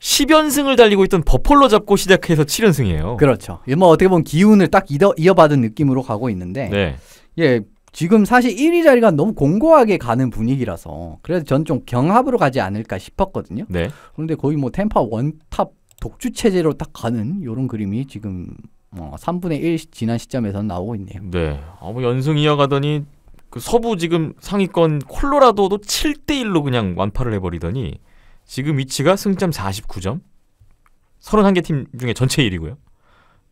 [SPEAKER 1] 10연승을 달리고 있던 버펄로 잡고 시작해서 7연승이에요. 그렇죠.
[SPEAKER 3] 뭐 어떻게 보면 기운을 딱 이어, 받은 느낌으로 가고 있는데 네. 예, 지금 사실 1위 자리가 너무 공고하게 가는 분위기라서 그래서 전 좀 경합으로 가지 않을까 싶었거든요. 네. 그런데 거의 뭐 템파 원탑 독주 체제로 딱 가는 이런 그림이 지금 어, 3분의 1 지난 시점에서 나오고 있네요. 네.
[SPEAKER 1] 어, 뭐 연승 이어가더니 그 서부 지금 상위권 콜로라도도 7대 1로 그냥 완파를 해버리더니 지금 위치가 승점 49점, 31개 팀 중에 전체 1위고요.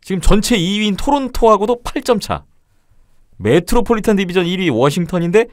[SPEAKER 1] 지금 전체 2위인 토론토하고도 8점 차. 메트로폴리탄 디비전 1위 워싱턴인데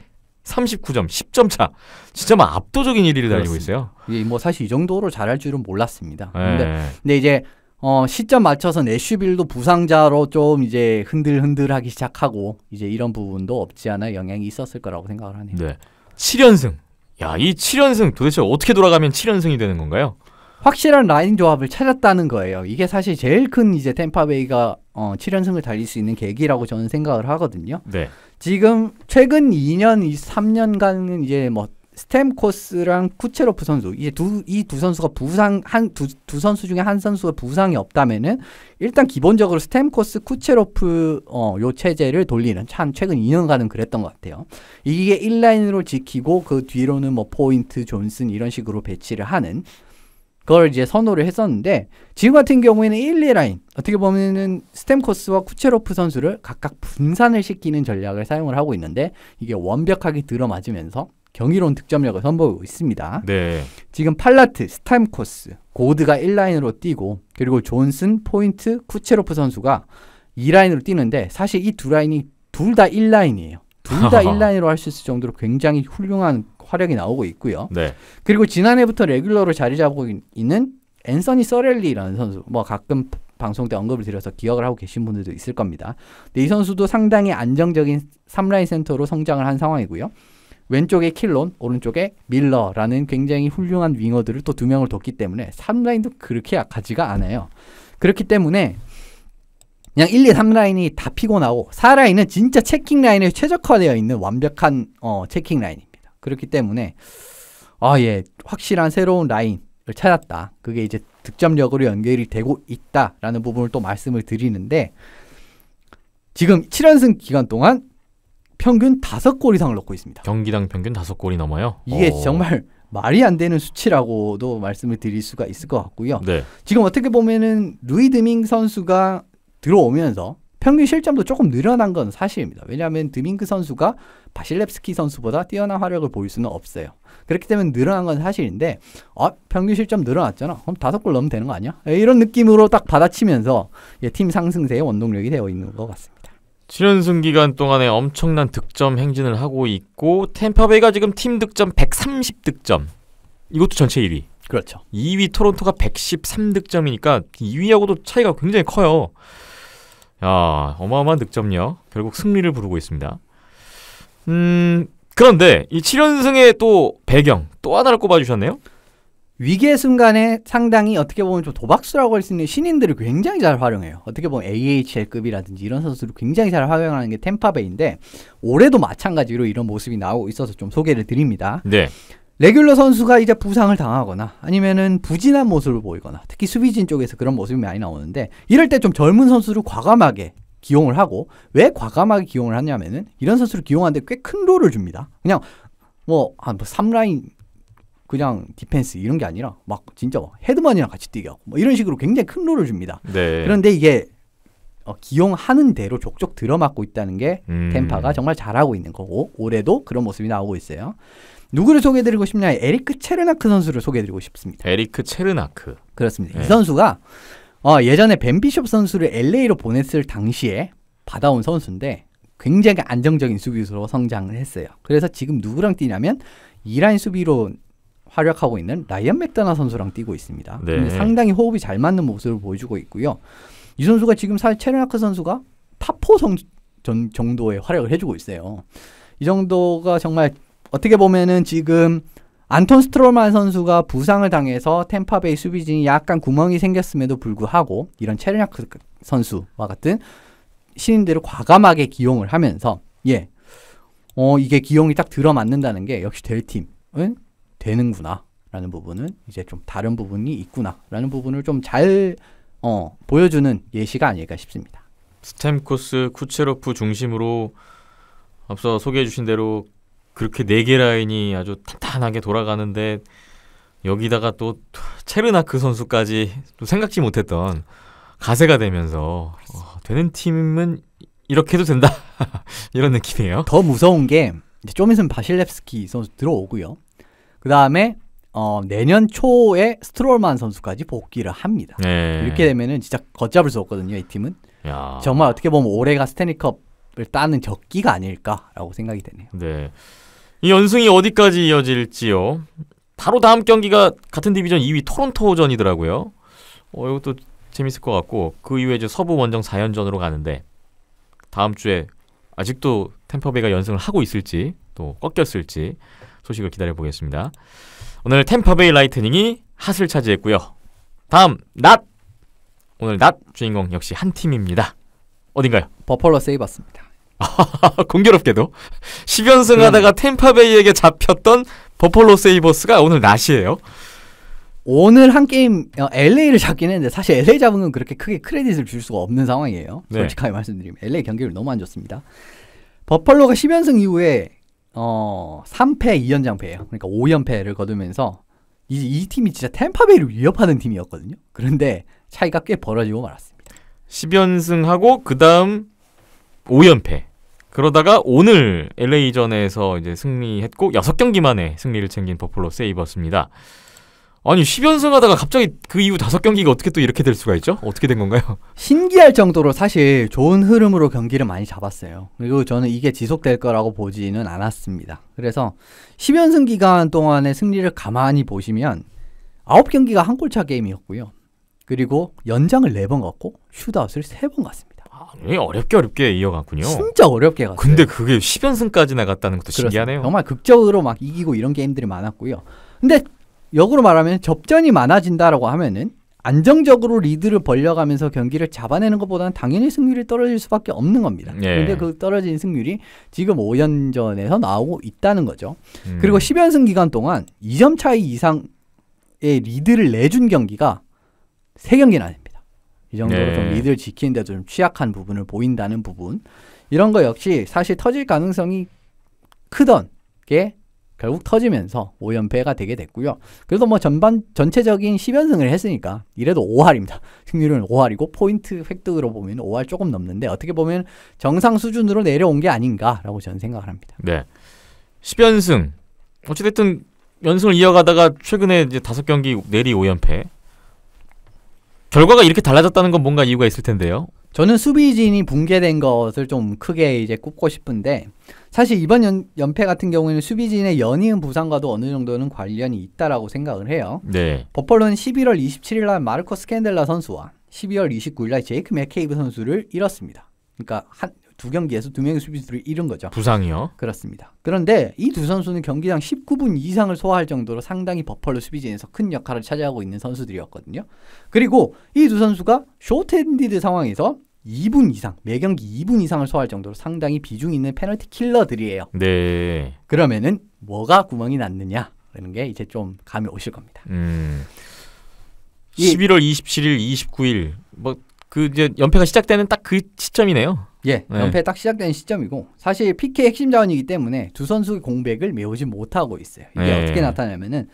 [SPEAKER 1] 39점, 10점 차.
[SPEAKER 3] 진짜 막 압도적인 1위를 달리고 있어요. 예, 뭐 사실 이 정도로 잘할 줄은 몰랐습니다. 네. 근데, 근데 이제 어, 시점 맞춰서 내슈빌도 부상자로 좀 이제 흔들흔들하기 시작하고 이제 이런 부분도 없지 않아 영향이 있었을 거라고 생각을 하네요. 네. 7연승.
[SPEAKER 1] 야, 이 7연승 도대체 어떻게 돌아가면 7연승이 되는 건가요?
[SPEAKER 3] 확실한 라인 조합을 찾았다는 거예요. 이게 사실 제일 큰 이제 템파베이가 어, 7연승을 달릴 수 있는 계기라고 저는 생각을 하거든요. 네. 지금 최근 2년, 3년간은 이제 뭐 스템코스랑 쿠체로프 선수 이제 두 이 두 선수가 부상 한두 두 선수 중에 한 선수가 부상이 없다면은 일단 기본적으로 스템코스 쿠체로프 어 요 체제를 돌리는 참 최근 2년간은 그랬던 것 같아요. 이게 1라인으로 지키고 그 뒤로는 뭐 포인트 존슨 이런 식으로 배치를 하는 그걸 이제 선호를 했었는데 지금 같은 경우에는 1, 2라인 어떻게 보면은 스템코스와 쿠체로프 선수를 각각 분산을 시키는 전략을 사용을 하고 있는데 이게 완벽하게 들어맞으면서 경이로운 득점력을 선보이고 있습니다. 네. 지금 팔라트, 스타임코스, 고드가 1라인으로 뛰고 그리고 존슨, 포인트, 쿠체로프 선수가 2라인으로 뛰는데 사실 이 두 라인이 둘 다 1라인이에요. 둘 다 1라인으로 할 수 있을 정도로 굉장히 훌륭한 활약이 나오고 있고요. 네. 그리고 지난해부터 레귤러로 자리 잡고 있는 앤서니 서렐리라는 선수. 뭐 가끔 방송 때 언급을 드려서 기억을 하고 계신 분들도 있을 겁니다. 근데 이 선수도 상당히 안정적인 3라인 센터로 성장을 한 상황이고요. 왼쪽에 킬론, 오른쪽에 밀러라는 굉장히 훌륭한 윙어들을 또 두 명을 뒀기 때문에 3라인도 그렇게 약하지가 않아요. 그렇기 때문에 그냥 1, 2, 3라인이 다 피곤하고 4라인은 진짜 체킹 라인에 최적화되어 있는 완벽한 어, 체킹 라인입니다. 그렇기 때문에 아, 예. 확실한 새로운 라인을 찾았다. 그게 이제 득점력으로 연결이 되고 있다라는 부분을 또 말씀을 드리는데 지금 7연승 기간 동안 평균 다섯 골 이상을 넣고 있습니다. 경기당 평균 다섯 골이 넘어요. 이게 오. 정말 말이 안 되는 수치라고도 말씀을 드릴 수가 있을 것 같고요. 네. 지금 어떻게 보면은 루이 드밍 선수가 들어오면서 평균 실점도 조금 늘어난 건 사실입니다. 왜냐하면 드밍크 선수가 바실렙스키 선수보다 뛰어난 화력을 보일 수는 없어요. 그렇기 때문에 늘어난 건 사실인데 아 평균 실점 늘어났잖아. 그럼 다섯 골 넣으면 되는 거 아니야? 예, 이런 느낌으로 딱 받아치면서 예, 팀 상승세의 원동력이 되어 있는 것 같습니다.
[SPEAKER 1] 7연승 기간 동안에 엄청난 득점 행진을 하고 있고 템파베이가 지금 팀 득점 130득점 이것도 전체 1위 그렇죠 2위 토론토가 113득점이니까 2위하고도 차이가 굉장히 커요 야 어마어마한 득점력 결국 승리를 부르고 있습니다 음 그런데 이 7연승의 또
[SPEAKER 3] 배경 또 하나를 꼽아주셨네요 위기의 순간에 상당히 어떻게 보면 좀 도박수라고 할 수 있는 신인들을 굉장히 잘 활용해요. 어떻게 보면 AHL급이라든지 이런 선수들을 굉장히 잘 활용하는 게 템파베인데 올해도 마찬가지로 이런 모습이 나오고 있어서 좀 소개를 드립니다. 네. 레귤러 선수가 이제 부상을 당하거나 아니면은 부진한 모습을 보이거나 특히 수비진 쪽에서 그런 모습이 많이 나오는데 이럴 때 좀 젊은 선수를 과감하게 기용을 하고 왜 과감하게 기용을 하냐면은 이런 선수를 기용하는데 꽤 큰 롤을 줍니다. 그냥 뭐한뭐 3라인 그냥 디펜스 이런 게 아니라 막 진짜 헤드만이랑 같이 뛰게 하고 뭐 이런 식으로 굉장히 큰 롤을 줍니다.
[SPEAKER 1] 네. 그런데
[SPEAKER 3] 이게 어, 기용하는 대로 족족 들어맞고 있다는 게 음. 템파가 정말 잘하고 있는 거고 올해도 그런 모습이 나오고 있어요. 누구를 소개해드리고 싶냐? 에리크 체르나크 선수를 소개해드리고 싶습니다.
[SPEAKER 1] 에리크 체르나크.
[SPEAKER 3] 그렇습니다. 네. 이 선수가 어, 예전에 벤 비숍 선수를 LA로 보냈을 당시에 받아온 선수인데 굉장히 안정적인 수비수로 성장을 했어요. 그래서 지금 누구랑 뛰냐면 이라인 수비로 활약하고 있는 라이언 맥다나 선수랑 뛰고 있습니다. 네. 상당히 호흡이 잘 맞는 모습을 보여주고 있고요. 이 선수가 지금 사실 체르나크 선수가 타포 성, 전, 정도의 활약을 해주고 있어요. 이 정도가 정말 어떻게 보면은 지금 안톤 스트로만 선수가 부상을 당해서 템파베이 수비진이 약간 구멍이 생겼음에도 불구하고 이런 체르나크 선수와 같은 신인들을 과감하게 기용을 하면서 예, 어 이게 기용이 딱 들어맞는다는 게 역시 될 팀은 되는구나. 라는 부분은 이제 좀 다른 부분이 있구나. 라는 부분을 좀잘 어, 보여주는 예시가 아닐까 싶습니다.
[SPEAKER 1] 스템 코스 쿠체로프 중심으로 앞서 소개해 주신 대로 그렇게 네 개 라인이 아주 탄탄하게 돌아가는데 여기다가 또 체르나크 선수까지 또 생각지 못했던 가세가 되면서 어, 되는 팀은 이렇게 도 된다
[SPEAKER 3] 이런 느낌이에요. 더 무서운 게 좀 있으면 바실랩스키 선수 들어오고요. 그 다음에 어, 내년 초에 스트롤만 선수까지 복귀를 합니다.
[SPEAKER 1] 네. 이렇게
[SPEAKER 3] 되면은 진짜 걷잡을 수 없거든요, 이 팀은. 야. 정말 어떻게 보면 올해가 스탠리컵을 따는 적기가 아닐까라고 생각이 되네요. 네.
[SPEAKER 1] 이 연승이 어디까지 이어질지요? 바로 다음 경기가 같은 디비전 2위 토론토전이더라고요. 어, 이것도 재밌을 것 같고 그 이후에 이제 서부 원정 4연전으로 가는데 다음 주에 아직도 템퍼베가 연승을 하고 있을지 또 꺾였을지 소식을 기다려보겠습니다. 오늘 템파베이 라이트닝이 핫을 차지했고요. 다음 낮! 오늘 낮 주인공 역시 한 팀입니다. 어딘가요? 버펄러 세이버스입니다. 공교롭게도 10연승 하다가 템파베이에게 음. 잡혔던
[SPEAKER 3] 버펄로 세이버스가 오늘 낮이에요. 오늘 한 게임 LA를 어, 잡긴 했는데 사실 LA 잡은 건 그렇게 크게 크레딧을 줄 수가 없는 상황이에요. 네. 솔직하게 말씀드리면 LA 경기를 너무 안 좋습니다. 버펄로가 10연승 이후에 어 3패 2연장패예요. 그러니까 5연패를 거두면서 이, 이 팀이 진짜 템파베이를 위협하는 팀이었거든요. 그런데 차이가 꽤 벌어지고 말았습니다.
[SPEAKER 1] 10연승하고 그다음 5연패. 그러다가 오늘 LA전에서 이제 승리했고 6경기 만에 승리를 챙긴 버플로 세이버스입니다. 아니 10연승 하다가 갑자기 그 이후 다섯 경기가 어떻게 또 이렇게 될 수가 있죠? 어떻게 된 건가요?
[SPEAKER 3] 신기할 정도로 사실 좋은 흐름으로 경기를 많이 잡았어요. 그리고 저는 이게 지속될 거라고 보지는 않았습니다. 그래서 10연승 기간 동안의 승리를 가만히 보시면 9경기가 한 골차 게임이었고요. 그리고 연장을 4번 갔고 슈다웃을 3번 갔습니다.
[SPEAKER 1] 아, 예, 어렵게 어렵게 이어갔군요. 진짜 어렵게 갔어요. 근데 그게 10연승까지 나갔다는 것도 그렇습니다. 신기하네요. 정말
[SPEAKER 3] 극적으로 막 이기고 이런 게임들이 많았고요. 근데 역으로 말하면 접전이 많아진다라고 하면은 안정적으로 리드를 벌려가면서 경기를 잡아내는 것보다는 당연히 승률이 떨어질 수밖에 없는 겁니다. 예. 그런데 그 떨어진 승률이 지금 5연전에서 나오고 있다는 거죠. 음. 그리고 10연승 기간 동안 2점 차이 이상의 리드를 내준 경기가 3경기나 됩니다. 이 정도로 예. 좀 리드를 지키는데 도좀 취약한 부분을 보인다는 부분. 이런 거 역시 사실 터질 가능성이 크던 게 결국 터지면서 5연패가 되게 됐고요. 그래도 뭐 전반 전체적인 10연승을 했으니까 이래도 5할입니다. 승률은 5할이고 포인트 획득으로 보면 5할 조금 넘는데 어떻게 보면 정상 수준으로 내려온 게 아닌가라고 저는 생각을 합니다.
[SPEAKER 1] 네. 10연승. 어찌됐든 연승을 이어가다가 최근에 이제 5경기 내리 5연패. 결과가 이렇게 달라졌다는 건 뭔가 이유가 있을 텐데요.
[SPEAKER 3] 저는 수비진이 붕괴된 것을 좀 크게 이제 꼽고 싶은데 사실 이번 연, 연패 같은 경우에는 수비진의 연이은 부상과도 어느 정도는 관련이 있다라고 생각을 해요. 네. 버펄는 11월 27일 날 마르코 스캔델라 선수와 12월 29일 날 제이크 맥케이브 선수를 잃었습니다. 그러니까 한, 두 경기에서 두 명의 수비수를 잃은 거죠. 부상이요? 그렇습니다. 그런데 이 두 선수는 경기당 19분 이상을 소화할 정도로 상당히 버펄로 수비진에서 큰 역할을 차지하고 있는 선수들이었거든요. 그리고 이 두 선수가 쇼트핸디드 상황에서 2분 이상, 매 경기 2분 이상을 소화할 정도로 상당히 비중 있는 페널티 킬러들이에요.
[SPEAKER 1] 네.
[SPEAKER 3] 그러면은 뭐가 구멍이 났느냐라는 게 이제 좀 감이 오실 겁니다.
[SPEAKER 1] 음. 11월 27일, 29일 뭐그 이제 연패가 시작되는 딱 그 시점이네요. 예, 네. 연패
[SPEAKER 3] 딱 시작된 시점이고 사실 PK 핵심 자원이기 때문에 두 선수의 공백을 메우지 못하고 있어요. 이게 네. 어떻게 나타나냐면은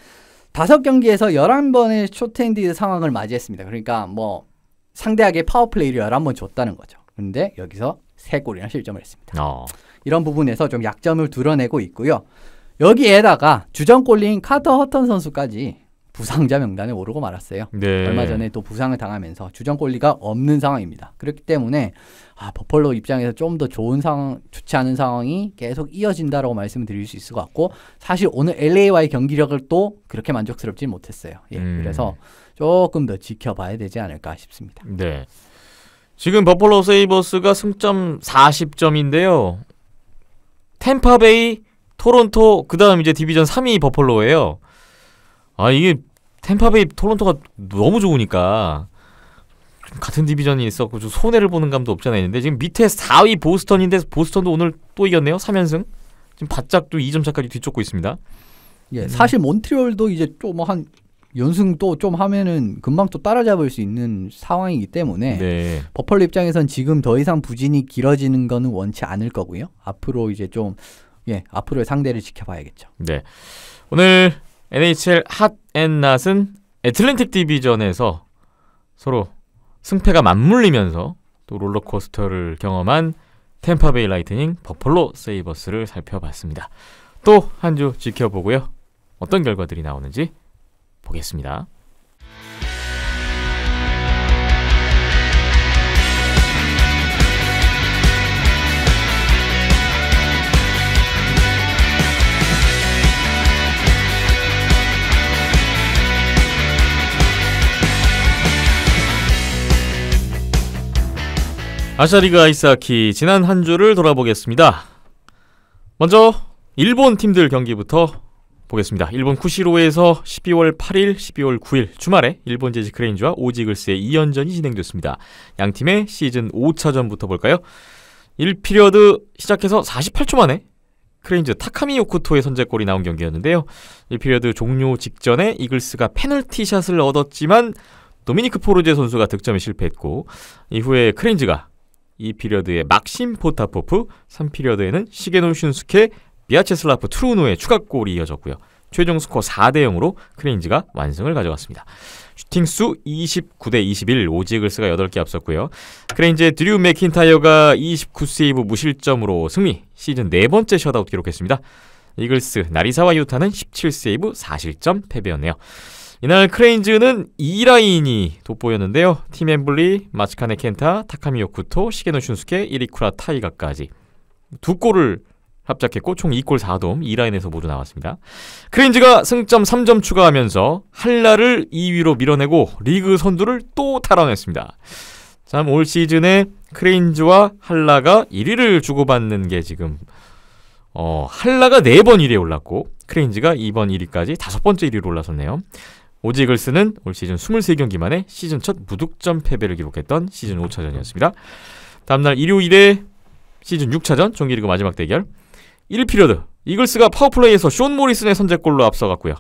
[SPEAKER 3] 다섯 경기에서 열한 번의 쇼트핸드 상황을 맞이했습니다. 그러니까 뭐 상대에게 파워플레이를 한 번 줬다는 거죠. 근데 여기서 세 골이나 실점을 했습니다. 어. 이런 부분에서 좀 약점을 드러내고 있고요. 여기에다가 주전골인 카터 허턴 선수까지 부상자 명단에 오르고 말았어요. 네. 얼마 전에 또 부상을 당하면서 주전골리가 없는 상황입니다. 그렇기 때문에 아, 버펄로 입장에서 좀 더 좋은 상황, 좋지 않은 상황이 계속 이어진다라고 말씀을 드릴 수 있을 것 같고 사실 오늘 LA와의 경기력을 또 그렇게 만족스럽지 못했어요. 예, 음. 그래서 조금 더 지켜봐야 되지 않을까 싶습니다.
[SPEAKER 1] 네. 지금 버펄로 세이버스가 승점 40점인데요. 템파베이, 토론토, 그 다음 이제 디비전 3위 버펄로예요. 아 이게 템파베이, 토론토가 너무 좋으니까 같은 디비전이 있었고 좀 손해를 보는 감도 없지 않아 있는데 지금 밑에 4위 보스턴인데 보스턴도 오늘 또 이겼네요. 3연승. 지금 바짝 또 2점 차까지 뒤쫓고 있습니다.
[SPEAKER 3] 예, 사실 몬트리올도 이제 좀한 연승 또좀 하면은 금방 또 따라잡을 수 있는 상황이기 때문에 네. 버펄 입장에선 지금 더 이상 부진이 길어지는 거는 원치 않을 거고요. 앞으로 이제 좀 예, 앞으로의 상대를 지켜봐야겠죠.
[SPEAKER 1] 네. 오늘 NHL 핫 앤낫은 애틀랜틱 디비전에서 서로 승패가 맞물리면서 또 롤러코스터를 경험한 템파베이 라이트닝 버펄로 세이버스를 살펴봤습니다. 또 한 주 지켜보고요. 어떤 결과들이 나오는지 보겠습니다. 아시아리그 아이스하키 지난 한 주를 돌아보겠습니다. 먼저 일본 팀들 경기부터 보겠습니다. 일본 쿠시로에서 12월 8일, 12월 9일 주말에 일본 제지 크레인즈와 오지글스의 2연전이 진행됐습니다. 양 팀의 시즌 5차전부터 볼까요? 1피리어드 시작해서 48초 만에 크레인즈 타카미 요쿠토의 선제골이 나온 경기였는데요. 1피리어드 종료 직전에 이글스가 페널티샷을 얻었지만 도미니크 포르제 선수가 득점에 실패했고 이후에 크레인즈가 2피리어드에 막심 포타포프, 3피리어드에는 시게노 슌스케, 비아체슬라프 트루노의 추가골이 이어졌고요. 최종 스코어 4대 0으로 크레인지가 완승을 가져갔습니다. 슈팅수 29대 21, 오지글스가 8개 앞섰고요. 크레인지의 드류 맥킨타이어가 29세이브 무실점으로 승리, 시즌 네 번째 셧아웃 기록했습니다. 이글스, 나리사와 유타는 17세이브 4실점 패배였네요. 이날 크레인즈는 2라인이 돋보였는데요. 팀 엠블리, 마츠카네 켄타, 타카미요 쿠토, 시게노 슌스케, 이리쿠라 타이가까지 두 골을 합작했고 총 2골 4도움 2라인에서 모두 나왔습니다. 크레인즈가 승점 3점 추가하면서 한라를 2위로 밀어내고 리그 선두를 또 탈환했습니다. 참 올 시즌에 크레인즈와 한라가 1위를 주고받는 게 지금 어, 한라가 4번 1위에 올랐고 크레인즈가 2번 1위까지 다섯 번째 1위로 올라섰네요. 오지글스는 올 시즌 23경기 만에 시즌 첫 무득점 패배를 기록했던 시즌 5차전이었습니다. 다음날 일요일에 시즌 6차전 종기리그 마지막 대결 1피리어드 이글스가 파워플레이에서 쇼온 모리슨의 선제골로 앞서갔고요.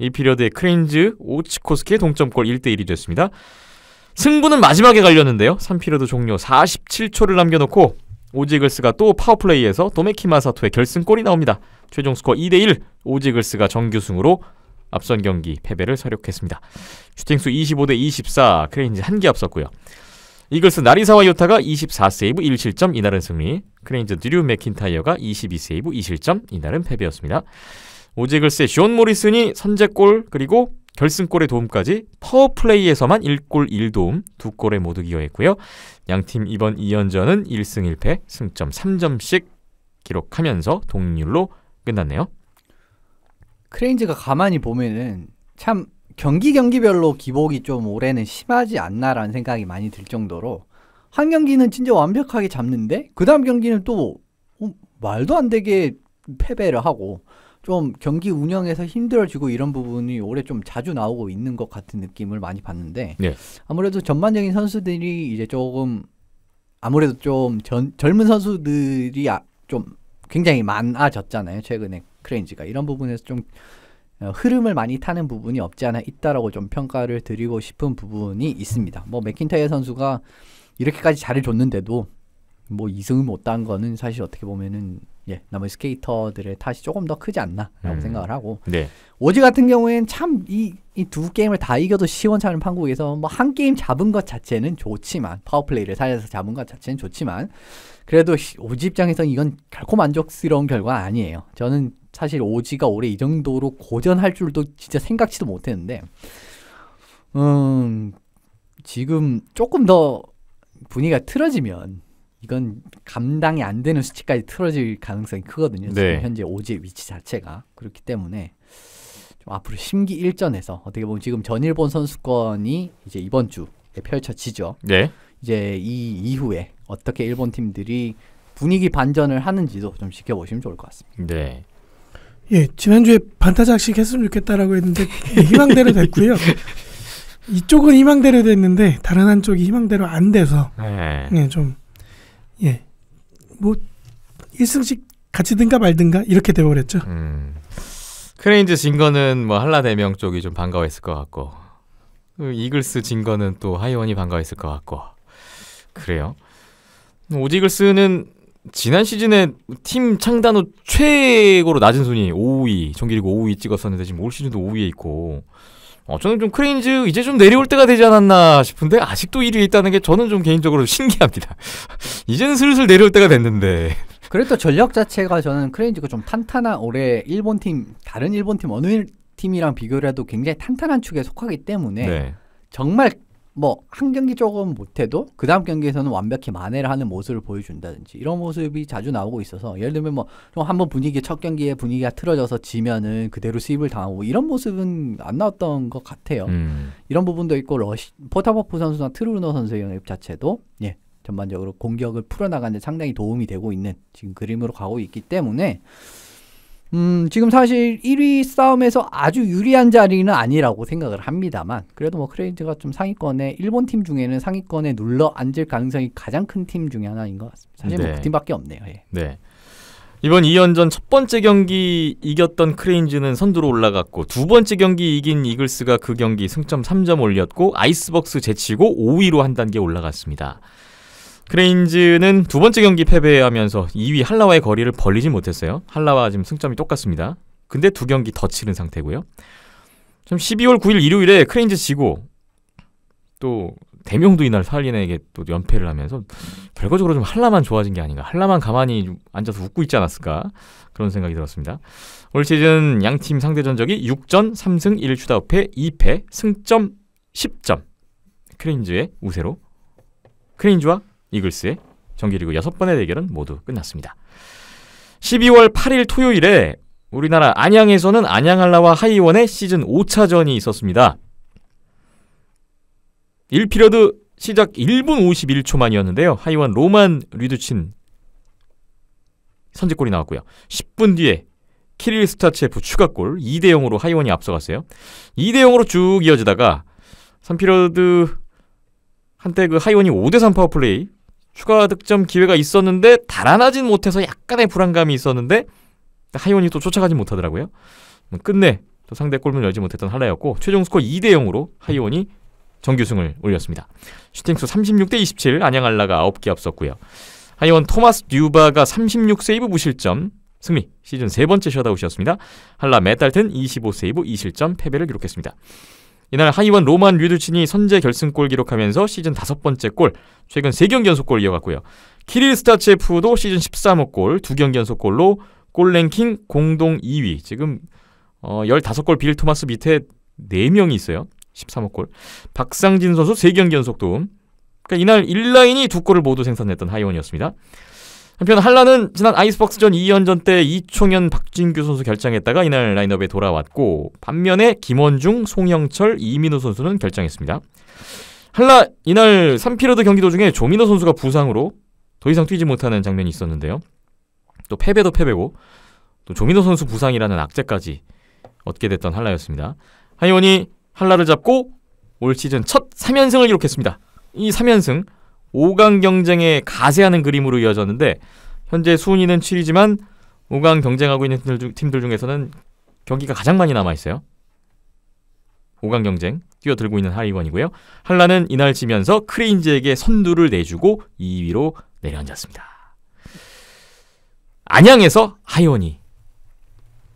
[SPEAKER 1] 1피리어드에 크레인즈, 오치코스키의 동점골 1대1이 됐습니다. 승부는 마지막에 갈렸는데요. 3피리어드 종료 47초를 남겨놓고 오지글스가 또 파워플레이에서 도메키마사토의 결승골이 나옵니다. 최종 스코어 2대1 오지글스가 정규승으로 앞선 경기 패배를 서력했습니다. 슈팅수 25대 24 크레인즈 한개 앞섰고요. 이글스 나리사와 요타가 24세이브 1실점 이날은 승리 크레인즈 드류 맥킨타이어가 22세이브 2실점 이날은 패배였습니다. 오지글스의 존 모리슨이 선제골 그리고 결승골의 도움까지 파워플레이에서만 1골 1도움 2골에 모두 기여했고요. 양팀 이번 2연전은 1승 1패 승점 3점씩 기록하면서 동률로 끝났네요.
[SPEAKER 3] 크레인즈가 가만히 보면은 참 경기 경기별로 기복이 좀 올해는 심하지 않나라는 생각이 많이 들 정도로 한 경기는 진짜 완벽하게 잡는데 그 다음 경기는 또 어, 말도 안 되게 패배를 하고 좀 경기 운영에서 힘들어지고 이런 부분이 올해 좀 자주 나오고 있는 것 같은 느낌을 많이 받는데 네. 아무래도 전반적인 선수들이 이제 조금 아무래도 좀 전, 젊은 선수들이 아, 좀 굉장히 많아졌잖아요 최근에 크레인지가 이런 부분에서 좀 어, 흐름을 많이 타는 부분이 없지 않아 있다라고 좀 평가를 드리고 싶은 부분이 있습니다. 뭐 맥킨타이어 선수가 이렇게까지 잘해줬는데도 뭐 2승을 못딴 거는 사실 어떻게 보면은 예, 나머지 스케이터들의 탓이 조금 더 크지 않나라고 음. 생각을 하고 네. 오즈 같은 경우에는 참이이 두 게임을 다 이겨도 시원찮은 판국에서 뭐 한 게임 잡은 것 자체는 좋지만 파워플레이를 살려서 잡은 것 자체는 좋지만 그래도 오즈 입장에서 이건 결코 만족스러운 결과 아니에요. 저는 사실 오지가 올해 이 정도로 고전할 줄도 진짜 생각지도 못했는데 음 지금 조금 더 분위기가 틀어지면 이건 감당이 안 되는 수치까지 틀어질 가능성이 크거든요. 네. 지금 현재 오지의 위치 자체가 그렇기 때문에 좀 앞으로 심기 일전에서 어떻게 보면 지금 전일본 선수권이 이제 이번 주에 펼쳐지죠. 네. 이제 이 이후에 어떻게 일본 팀들이 분위기 반전을 하는지도 좀 지켜보시면 좋을 것 같습니다. 네.
[SPEAKER 2] 예, 지난주에 반타작식 했으면 좋겠다라고 했는데 희망대로 됐고요. 이쪽은 희망대로 됐는데 다른 한쪽이 희망대로 안 돼서 네. 예, 좀 예. 뭐 1승씩 같이 든가 말든가 이렇게 돼 버렸죠. 음.
[SPEAKER 1] 크레인즈 진 거는 뭐 한라 대명 쪽이 좀 반가워했을 것 같고 그 이글스 진 거는 또 하이원이 반가워했을 것 같고 그래요. 오지글스는 지난 시즌에 팀 창단 후 최고로 낮은 순위 5위 정기리그 5위 찍었었는데 지금 올 시즌도 5위에 있고 어, 저는 좀 크레인즈 이제 좀 내려올 때가 되지 않았나 싶은데 아직도 1위에 있다는 게 저는 좀 개인적으로 신기합니다. 이제는 슬슬 내려올 때가 됐는데.
[SPEAKER 3] 그래도 전력 자체가 저는 크레인즈가 좀 탄탄한 올해 일본 팀 다른 일본 팀 어느 팀이랑 비교를 해도 굉장히 탄탄한 축에 속하기 때문에 네. 정말 뭐한 경기 조금 못해도 그 다음 경기에서는 완벽히 만회를 하는 모습을 보여준다든지 이런 모습이 자주 나오고 있어서 예를 들면 뭐좀 한번 분위기 첫 경기에 분위기가 틀어져서 지면은 그대로 수입을 당하고 이런 모습은 안 나왔던 것 같아요. 음. 이런 부분도 있고 러시 포타버프 선수나 트루너 선수의 영입 자체도 예 전반적으로 공격을 풀어나가는 데 상당히 도움이 되고 있는 지금 그림으로 가고 있기 때문에 음, 지금 사실 1위 싸움에서 아주 유리한 자리는 아니라고 생각을 합니다만, 그래도 뭐 크레이트가 좀 상위권에, 일본 팀 중에는 상위권에 눌러 앉을 가능성이 가장 큰 팀 중에 하나인 것 같습니다. 사실 뭐 네. 뭐그 팀밖에 없네요. 예.
[SPEAKER 1] 네. 이번 2연전 첫 번째 경기 이겼던 크레인즈는 선두로 올라갔고 두 번째 경기 이긴 이글스가 그 경기 승점 3점 올렸고 아이스벅스 제치고 5위로 한 단계 올라갔습니다. 크레인즈는 두 번째 경기 패배하면서 2위 한라와의 거리를 벌리지 못했어요. 한라와 지금 승점이 똑같습니다. 근데 두 경기 더 치른 상태고요. 참 12월 9일 일요일에 크레인즈 지고 또 대명도 이날 살리네에게 또 연패를 하면서 결과적으로 좀 한라만 좋아진 게 아닌가 한라만 가만히 앉아서 웃고 있지 않았을까 그런 생각이 들었습니다 올 시즌 양팀 상대 전적이 6전 3승 1추다 우패 2패 승점 10점 크레인즈의 우세로 크레인즈와 이글스의 정규리그 6번의 대결은 모두 끝났습니다. 12월 8일 토요일에 우리나라 안양에서는 안양할라와 하이원의 시즌 5차전이 있었습니다. 1피러드 시작 1분 51초만이었는데요. 하이원 로만 류드친 선제골이 나왔고요. 10분 뒤에 키릴 스타체프 추가골 2대 0으로 하이원이 앞서갔어요. 2대 0으로 쭉 이어지다가 3피러드 한때 그 하이원이 5대3 파워플레이 추가 득점 기회가 있었는데 달아나진 못해서 약간의 불안감이 있었는데 하이온이 또 쫓아가지 못하더라고요. 뭐 끝내 또 상대 골문 열지 못했던 한라였고 최종 스코어 2대 0으로 하이온이 정규승을 올렸습니다. 슈팅수 36대 27 안양 한라가 9개 앞섰고요. 하이온 토마스 뉴바가 36 세이브 무실점 승리 시즌 세 번째 셔아웃이었습니다 한라 메달튼 25 세이브 2실점 패배를 기록했습니다. 이날 하이원 로만 류두친이 선제 결승골 기록하면서 시즌 다섯 번째 골, 최근 세경기 연속골 이어갔고요. 키릴 스타체프도 시즌 13호 골, 두경기 연속골로 골 랭킹 공동 2위. 지금 어, 15골 빌 토마스 밑에 4명이 있어요. 13호 골. 박상진 선수 세경기 연속 도움. 그러니까 이날 1라인이 두 골을 모두 생산했던 하이원이었습니다. 한편 한라는 지난 아이스박스전 2연전 때 이총현 박진규 선수 결정했다가 이날 라인업에 돌아왔고 반면에 김원중, 송영철, 이민호 선수는 결정했습니다 한라 이날 3피로드 경기 도중에 조민호 선수가 부상으로 더 이상 뛰지 못하는 장면이 있었는데요. 또 패배도 패배고 또 조민호 선수 부상이라는 악재까지 얻게 됐던 한라였습니다. 한의원이 한라를 잡고 올 시즌 첫 3연승을 기록했습니다. 이 3연승 5강 경쟁에 가세하는 그림으로 이어졌는데 현재 순위는 7위지만 5강 경쟁하고 있는 팀들, 중에서는 경기가 가장 많이 남아 있어요. 5강 경쟁 뛰어들고 있는 하이원이고요. 한라는 이날 지면서 크레인즈에게 선두를 내주고 2위로 내려앉았습니다.
[SPEAKER 3] 안양에서 하이원이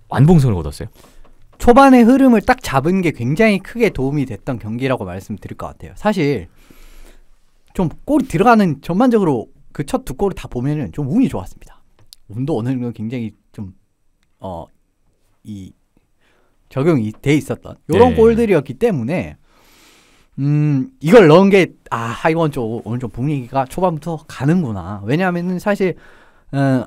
[SPEAKER 3] 완봉선을 얻었어요. 초반의 흐름을 딱 잡은 게 굉장히 크게 도움이 됐던 경기라고 말씀드릴 것 같아요. 사실 좀 골이 들어가는 전반적으로 그 첫 두 골을 다 보면은 좀 운이 좋았습니다. 운도 어느 정도 그 굉장히 좀 어 이 적용이 돼 있었던 이런 네. 골들이었기 때문에 음 이걸 넣은 게아 이건 좀 오늘 좀 분위기가 초반부터 가는구나. 왜냐하면은 사실 어,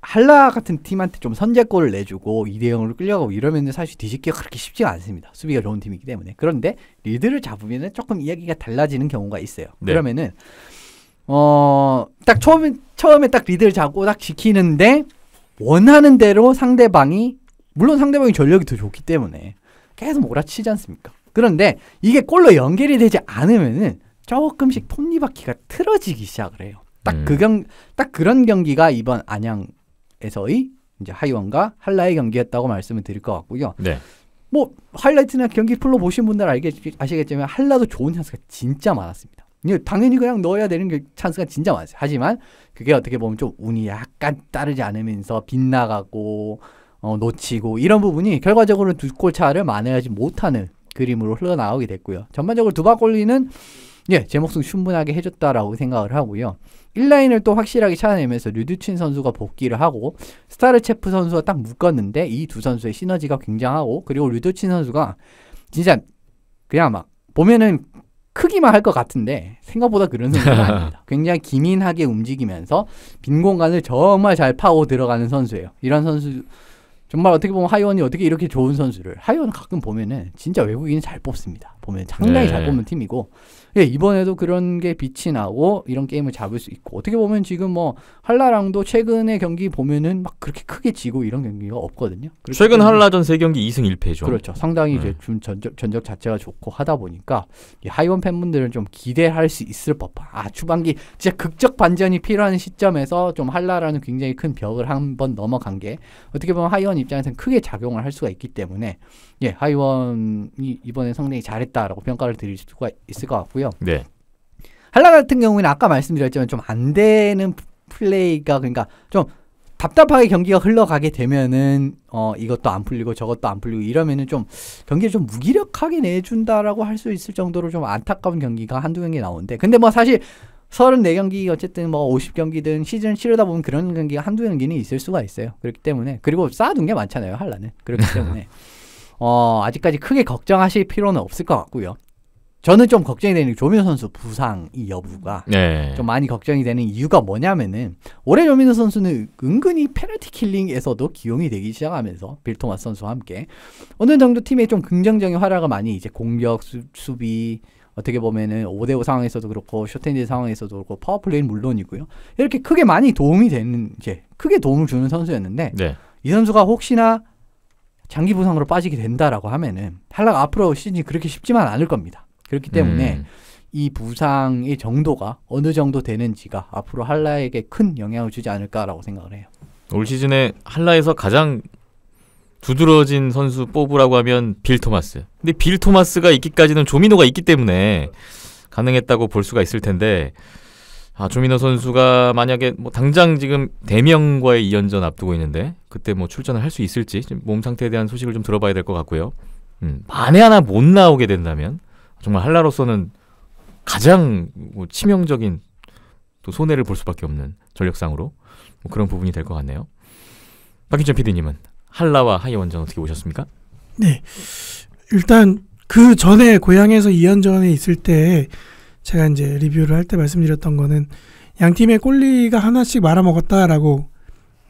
[SPEAKER 3] 한라 같은 팀한테 좀 선제골을 내주고 2대0으로 끌려가고 이러면 사실 뒤집기가 그렇게 쉽지가 않습니다. 수비가 좋은 팀이기 때문에. 그런데 리드를 잡으면 조금 이야기가 달라지는 경우가 있어요. 네. 그러면은 어, 딱 처음에 처음에 딱 리드를 잡고 딱 지키는데 원하는 대로 상대방이 물론 상대방이 전력이 더 좋기 때문에 계속 몰아치지 않습니까? 그런데 이게 골로 연결이 되지 않으면은 조금씩 톱니바퀴가 틀어지기 시작을 해요. 딱그 음. 경, 딱 그런 경기가 이번 안양 에서의 이제 하이원과 할라의 경기였다고 말씀을 드릴 것 같고요. 네. 뭐 하이라이트나 경기 풀로 보신 분들 알겠 아시겠지만 한라도 좋은 찬스가 진짜 많았습니다. 예, 당연히 그냥 넣어야 되는 찬스가 진짜 많았어요. 하지만 그게 어떻게 보면 좀 운이 약간 따르지 않으면서 빗나가고 어, 놓치고 이런 부분이 결과적으로두골 차를 만회하지 못하는 그림으로 흘러나오게 됐고요. 전반적으로 두바골리는 예, 제목은 충분하게 해줬다라고 생각을 하고요. 1라인을 또 확실하게 찾아내면서 류두친 선수가 복귀를 하고 스타르체프 선수가 딱 묶었는데 이 두 선수의 시너지가 굉장하고 그리고 류두친 선수가 진짜 그냥 막 보면은 크기만 할 것 같은데 생각보다 그런 선수가 아닙니다. 굉장히 기민하게 움직이면서 빈 공간을 정말 잘 파고 들어가는 선수예요. 이런 선수 정말 어떻게 보면 하이원이 어떻게 이렇게 좋은 선수를 하이원 가끔 보면은 진짜 외국인 잘 뽑습니다. 보면 장난이 네. 잘 뽑는 팀이고 예, 이번에도 그런 게 빛이 나고 이런 게임을 잡을 수 있고 어떻게 보면 지금 뭐 한라랑도 최근의 경기 보면은 막 그렇게 크게 지고 이런 경기가 없거든요. 최근 한라전 세
[SPEAKER 1] 경기 2승 1패죠. 그렇죠.
[SPEAKER 3] 상당히 네. 이제 좀 전적, 전적 자체가 좋고 하다 보니까 이 하이원 팬분들은 좀 기대할 수 있을 법한 아 초반기 진짜 극적 반전이 필요한 시점에서 좀 한라라는 굉장히 큰 벽을 한번 넘어간 게 어떻게 보면 하이원 입장에서는 크게 작용을 할 수가 있기 때문에 예, 하이원이 이번에 성능이 잘했다라고 평가를 드릴 수가 있을 것 같고요. 네. 한라 같은 경우에는 아까 말씀드렸지만 좀 안 되는 플레이가 그러니까 좀 답답하게 경기가 흘러가게 되면은 어 이것도 안 풀리고 저것도 안 풀리고 이러면은 좀 경기를 좀 무기력하게 내준다라고 할 수 있을 정도로 좀 안타까운 경기가 한두 경기 나오는데 근데 뭐 사실 34경기 어쨌든 뭐 50경기든 시즌 치르다 보면 그런 경기가 한두 경기는 있을 수가 있어요. 그렇기 때문에 그리고 쌓아둔 게 많잖아요. 할라는 그렇기 때문에 어, 아직까지 크게 걱정하실 필요는 없을 것 같고요. 저는 좀 걱정이 되는 조민호 선수 부상 이 여부가 네. 좀 많이 걱정이 되는 이유가 뭐냐면은 올해 조민호 선수는 은근히 페널티 킬링에서도 기용이 되기 시작하면서 빌토마스 선수와 함께 어느 정도 팀에 좀 긍정적인 활약을 많이 이제 공격 수, 수비 어떻게 보면은 5대5 상황에서도 그렇고 쇼텐지 상황에서도 그렇고 파워플레이 물론이고요 이렇게 크게 많이 도움이 되는 이제 크게 도움을 주는 선수였는데 네. 이 선수가 혹시나 장기 부상으로 빠지게 된다라고 하면은 탈락 앞으로 시즌이 그렇게 쉽지만 않을 겁니다. 그렇기 때문에 음. 이 부상의 정도가 어느 정도 되는지가 앞으로 한라에게 큰 영향을 주지 않을까라고 생각을 해요.
[SPEAKER 1] 올 시즌에 한라에서 가장 두드러진 선수 뽑으라고 하면 빌 토마스. 근데 빌 토마스가 있기까지는 조민호가 있기 때문에 가능했다고 볼 수가 있을 텐데 아, 조민호 선수가 만약에 뭐 당장 지금 대명과의 2연전 앞두고 있는데 그때 뭐 출전을 할 수 있을지 몸 상태에 대한 소식을 좀 들어봐야 될 것 같고요. 음, 만에 하나 못 나오게 된다면 정말 한라로서는 가장 뭐 치명적인 또 손해를 볼 수밖에 없는 전력상으로 뭐 그런 부분이 될 것 같네요. 박윤천 PD님은 한라와 하이원전 어떻게 보셨습니까?
[SPEAKER 2] 네, 일단 그 전에 고향에서 2연전에 있을 때 제가 이제 리뷰를 할 때 말씀드렸던 거는 양 팀의 골리가 하나씩 말아먹었다라고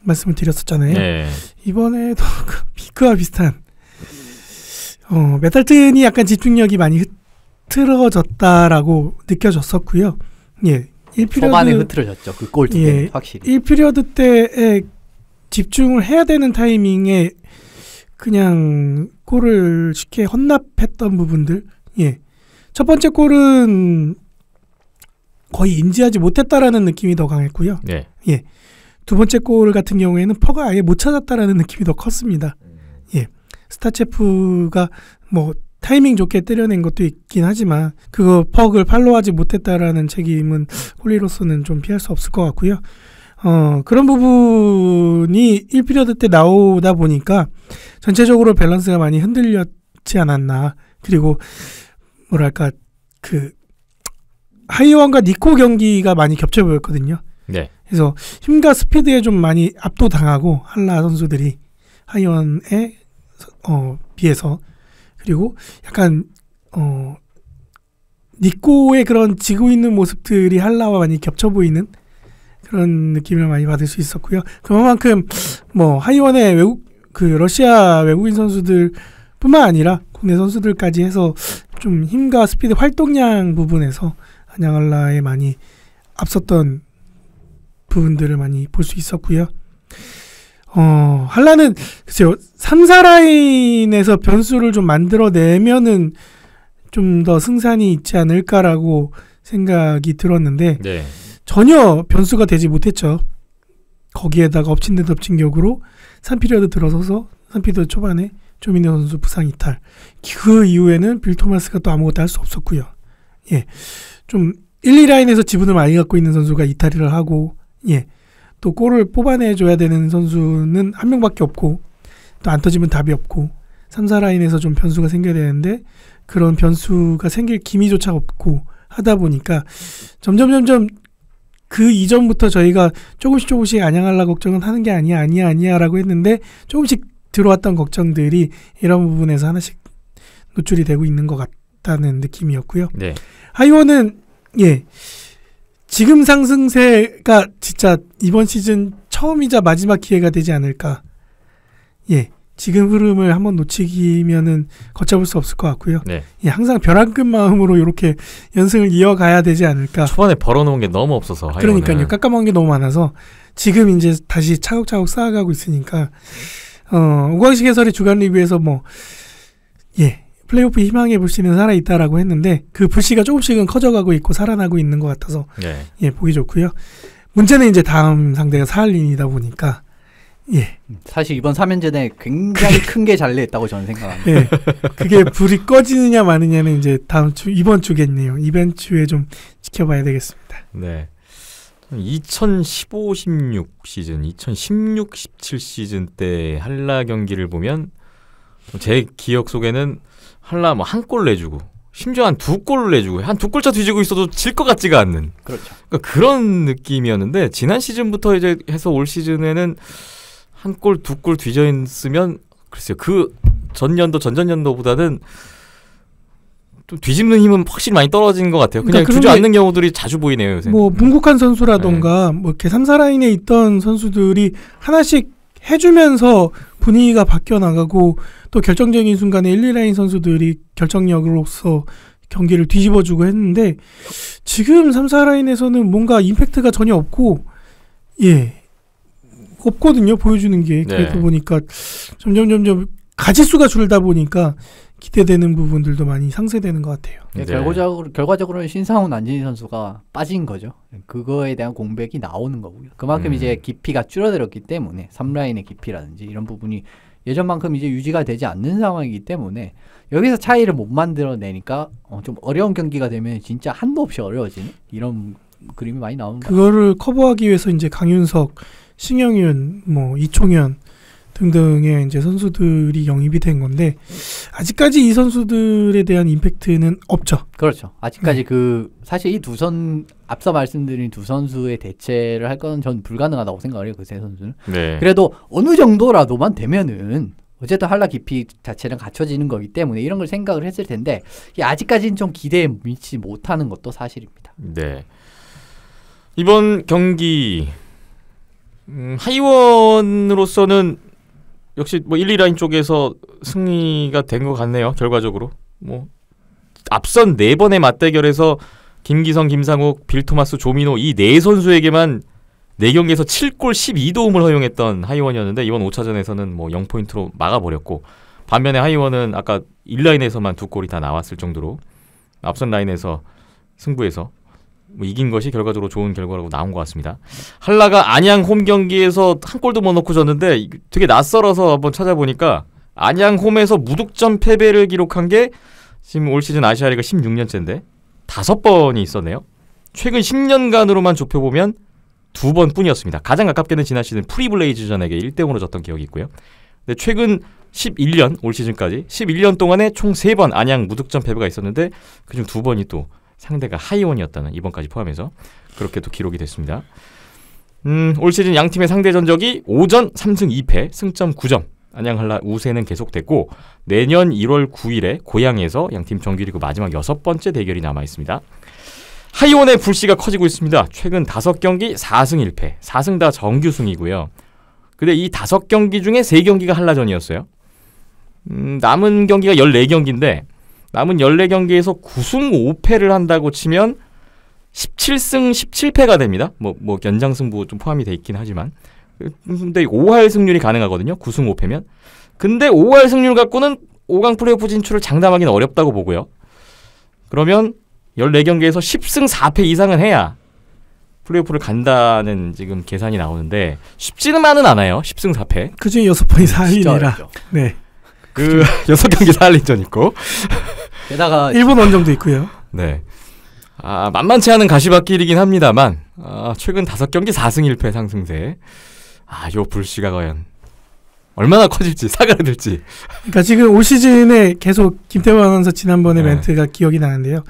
[SPEAKER 2] 말씀을 드렸었잖아요. 네. 이번에도 그와 비슷한 어, 메탈튼이 약간 집중력이 많이 흐트러졌다라고 느껴졌었고요. 예. 1피리어드, 초반에 흐트러졌죠. 그 골두 예, 확실히. 1피리어드 때에 집중을 해야 되는 타이밍에 그냥 골을 쉽게 헌납했던 부분들. 예. 첫 번째 골은 거의 인지하지 못했다라는 느낌이 더 강했고요. 네. 예. 두 번째 골 같은 경우에는 퍼가 아예 못 찾았다라는 느낌이 더 컸습니다. 음. 예. 스타체프가 뭐 타이밍 좋게 때려낸 것도 있긴 하지만 그거 퍽을 팔로우하지 못했다라는 책임은 홀리로서는 좀 피할 수 없을 것 같고요. 어, 그런 부분이 1피리어드 때 나오다 보니까 전체적으로 밸런스가 많이 흔들렸지 않았나. 그리고 뭐랄까 그 하이원과 니코 경기가 많이 겹쳐 보였거든요. 네. 그래서 힘과 스피드에 좀 많이 압도당하고 한라 선수들이 하이원에 어, 비해서 그리고 약간 어 니코의 그런 지고 있는 모습들이 한라와 많이 겹쳐 보이는 그런 느낌을 많이 받을 수 있었고요. 그만큼 뭐 하이원의 외국 그 러시아 외국인 선수들뿐만 아니라 국내 선수들까지 해서 좀 힘과 스피드 활동량 부분에서 하냐갈라에 많이 앞섰던 부분들을 많이 볼 수 있었고요. 어, 한라는 글쎄요. 3사 라인에서 변수를 좀 만들어 내면은 좀 더 승산이 있지 않을까라고 생각이 들었는데 네. 전혀 변수가 되지 못했죠. 거기에다가 엎친 데 덮친 격으로 3피리어드 들어서서 3피리어드 초반에 조민호 선수 부상 이탈. 그 이후에는 빌 토마스가 또 아무것도 할 수 없었고요. 예. 좀 1, 2라인에서 지분을 많이 갖고 있는 선수가 이탈을 하고 예. 또 골을 뽑아내 줘야 되는 선수는 한 명밖에 없고 또 안 터지면 답이 없고 3, 4라인에서 좀 변수가 생겨야 되는데 그런 변수가 생길 기미조차 없고 하다 보니까 점점 점점 그 이전부터 저희가 조금씩 조금씩 안양할라 걱정은 하는 게 아니야 아니야 아니야라고 했는데 조금씩 들어왔던 걱정들이 이런 부분에서 하나씩 노출이 되고 있는 것 같아요. 있다는 느낌이었고요. 네. 하이원은 예 지금 상승세가 진짜 이번 시즌 처음이자 마지막 기회가 되지 않을까. 예 지금 흐름을 한번 놓치기면은 걷잡을 수 없을 것 같고요. 네. 예, 항상 벼락끝 마음으로 이렇게
[SPEAKER 1] 연승을 이어가야 되지 않을까. 초반에 벌어놓은 게 너무 없어서. 하이원은. 그러니까요.
[SPEAKER 2] 깎아먹은 게 너무 많아서 지금 이제 다시 차곡차곡 쌓아가고 있으니까 어, 우광식 해설의 주간 리뷰에서 뭐 예, 플레이오프 희망의 불씨는 살아있다라고 했는데 그 불씨가 조금씩은 커져가고 있고 살아나고 있는 것 같아서 네. 예 보기 좋고요. 문제는 이제 다음 상대가 사할린이다 보니까
[SPEAKER 3] 예 사실 이번 3연전에 굉장히 큰 게 잘리했다고 저는 생각합니다. 예, 그게
[SPEAKER 2] 불이 꺼지느냐 마느냐는 이제 다음 주 이번 주겠네요. 이번 주에 좀 지켜봐야 되겠습니다.
[SPEAKER 1] 네. 2015, 16 시즌, 2016, 17 시즌 때 한라 경기를 보면 제 기억 속에는 할라면 뭐 한골 내주고 심지어 한 두 골을 내주고 한 두 골 차 뒤지고 있어도 질 것 같지가 않는 그렇죠. 그러니까 그런 느낌이었는데 지난 시즌부터 이제 해서 올 시즌에는 한 골 두 골 뒤져 있으면 글쎄요 그 전년도 전전년도보다는 좀 뒤집는 힘은 확실히 많이 떨어진 것 같아요. 그냥 그러니까 주저앉는 경우들이 자주 보이네요 요새.
[SPEAKER 2] 뭐 문국한 선수라던가 네. 뭐 이렇게 3, 4라인에 있던 선수들이 하나씩 해주면서 분위기가 바뀌어 나가고 또 결정적인 순간에 1, 2라인 선수들이 결정력으로서 경기를 뒤집어주고 했는데 지금 3, 4라인에서는 뭔가 임팩트가 전혀 없고 예 없거든요 보여주는 게 네. 그래도 보니까 점점 점점 가짓수가 줄다 보니까 기대되는 부분들도 많이 상쇄되는 것 같아요. 네.
[SPEAKER 3] 결과적으로 결과적으로 신상훈 안진희 선수가 빠진 거죠. 그거에 대한 공백이 나오는 거고요. 그만큼 음. 이제 깊이가 줄어들었기 때문에 3라인의 깊이라든지 이런 부분이 예전만큼 이제 유지가 되지 않는 상황이기 때문에 여기서 차이를 못 만들어내니까 어, 좀 어려운 경기가 되면 진짜 한도 없이 어려워지 이런 그림이 많이 나오는 거
[SPEAKER 2] 그거를 커버하기 위해서 이제 강윤석, 신영윤, 뭐 이총현 등등의 이제 선수들이 영입이 된
[SPEAKER 3] 건데 아직까지 이 선수들에 대한 임팩트는 없죠. 그렇죠. 아직까지 네. 그 사실 이 두 선 앞서 말씀드린 두 선수의 대체를 할건전 불가능하다고 생각해요. 그 세 선수는.
[SPEAKER 2] 네. 그래도
[SPEAKER 3] 어느 정도라도만 되면은 어쨌든 한라 깊이 자체는 갖춰지는 거기 때문에 이런 걸 생각을 했을 텐데 아직까지는 좀 기대에 미치지 못하는 것도 사실입니다.
[SPEAKER 1] 네. 이번 경기 음, 하이원으로서는 역시 뭐 1, 2라인 쪽에서 승리가 된 것 같네요. 결과적으로. 뭐 앞선 네 번의 맞대결에서 김기성, 김상욱, 빌토마스, 조민호 이 네 선수에게만 네 경기에서 7골 12도움을 허용했던 하이원이었는데 이번 5차전에서는 뭐 0포인트로 막아버렸고 반면에 하이원은 아까 1라인에서만 두 골이 다 나왔을 정도로 앞선 라인에서 승부에서 뭐 이긴 것이 결과적으로 좋은 결과라고 나온 것 같습니다. 한라가 안양 홈 경기에서 한 골도 못 넣고 졌는데 되게 낯설어서 한번 찾아보니까 안양 홈에서 무득점 패배를 기록한 게 지금 올 시즌 아시아리가 16년째인데 다섯 번이 있었네요. 최근 10년간으로만 좁혀보면 두 번뿐이었습니다. 가장 가깝게는 지난 시즌 프리블레이즈전에게 1대 0으로 졌던 기억이 있고요. 근데 최근 11년 올 시즌까지 11년 동안에 총 세 번 안양 무득점 패배가 있었는데 그중 두 번이 또 상대가 하이원이었다는 이번까지 포함해서 그렇게 또 기록이 됐습니다. 음, 올 시즌 양 팀의 상대 전적이 5전 3승 2패, 승점 9점. 안양한라 우세는 계속됐고 내년 1월 9일에 고향에서 양팀 정규리그 마지막 여섯 번째 대결이 남아 있습니다. 하이원의 불씨가 커지고 있습니다. 최근 5경기 4승 1패, 4승 다 정규승이고요. 근데 이 5경기 중에 3경기가 한라전이었어요. 음, 남은 경기가 14경기인데 남은 14경기에서 9승 5패를 한다고 치면 17승 17패가 됩니다. 뭐, 뭐, 연장승부 좀 포함이 돼 있긴 하지만. 근데 5할 승률이 가능하거든요. 9승 5패면. 근데 5할 승률 갖고는 5강 플레이오프 진출을 장담하기는 어렵다고 보고요. 그러면 14경기에서 10승 4패 이상은 해야 플레이오프를 간다는 지금 계산이 나오는데 쉽지는만은 않아요. 10승 4패. 그중에
[SPEAKER 2] 6번이 4할이라. 네.
[SPEAKER 1] 그 6경기 4할린전 있고
[SPEAKER 2] 게다가 일본 원정도 있고요.
[SPEAKER 1] 네. 아, 만만치 않은 가시밭길이긴 합니다만 아, 최근 다섯 경기 4승 1패 상승세. 아, 요 불씨가 과연 얼마나 커질지 사그라들지. 그러니까 지금
[SPEAKER 2] 올 시즌에 계속 김태환 아나운서 지난번에 네. 멘트가 기억이 나는데요.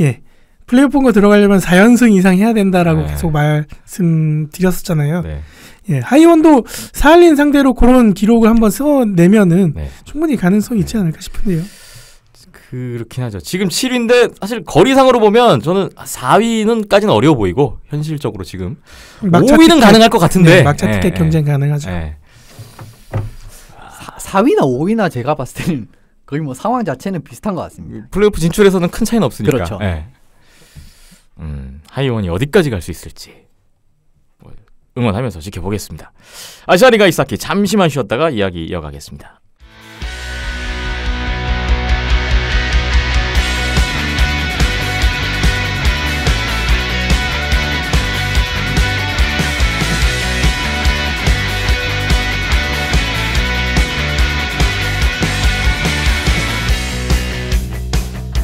[SPEAKER 2] 예. 플레이오프가 들어가려면 4연승 이상 해야 된다라고 네. 계속 말씀드렸었잖아요. 네. 예, 하이원도 사할린 상대로 그런 기록을 한번 써내면은 네. 충분히 가능성이 있지 않을까 싶은데요.
[SPEAKER 1] 그렇긴 하죠. 지금 7위인데 사실 거리상으로 보면 저는 4위는까지는 어려워 보이고 현실적으로 지금 5위는 가능할 것 같은데 네, 막차 예, 티켓 네, 경쟁 네. 가능하죠. 4, 예.
[SPEAKER 3] 위나 5위나 제가 봤을 때는 거의 뭐 상황 자체는 비슷한 것 같습니다. 플레이오프
[SPEAKER 1] 진출에서는 큰 차이는 없으니까. 그렇죠. 음, 하이원이 어디까지 갈 수 있을지 뭐 응원하면서 지켜보겠습니다. 아시아리가 이사키 잠시만 쉬었다가 이야기 이어가겠습니다.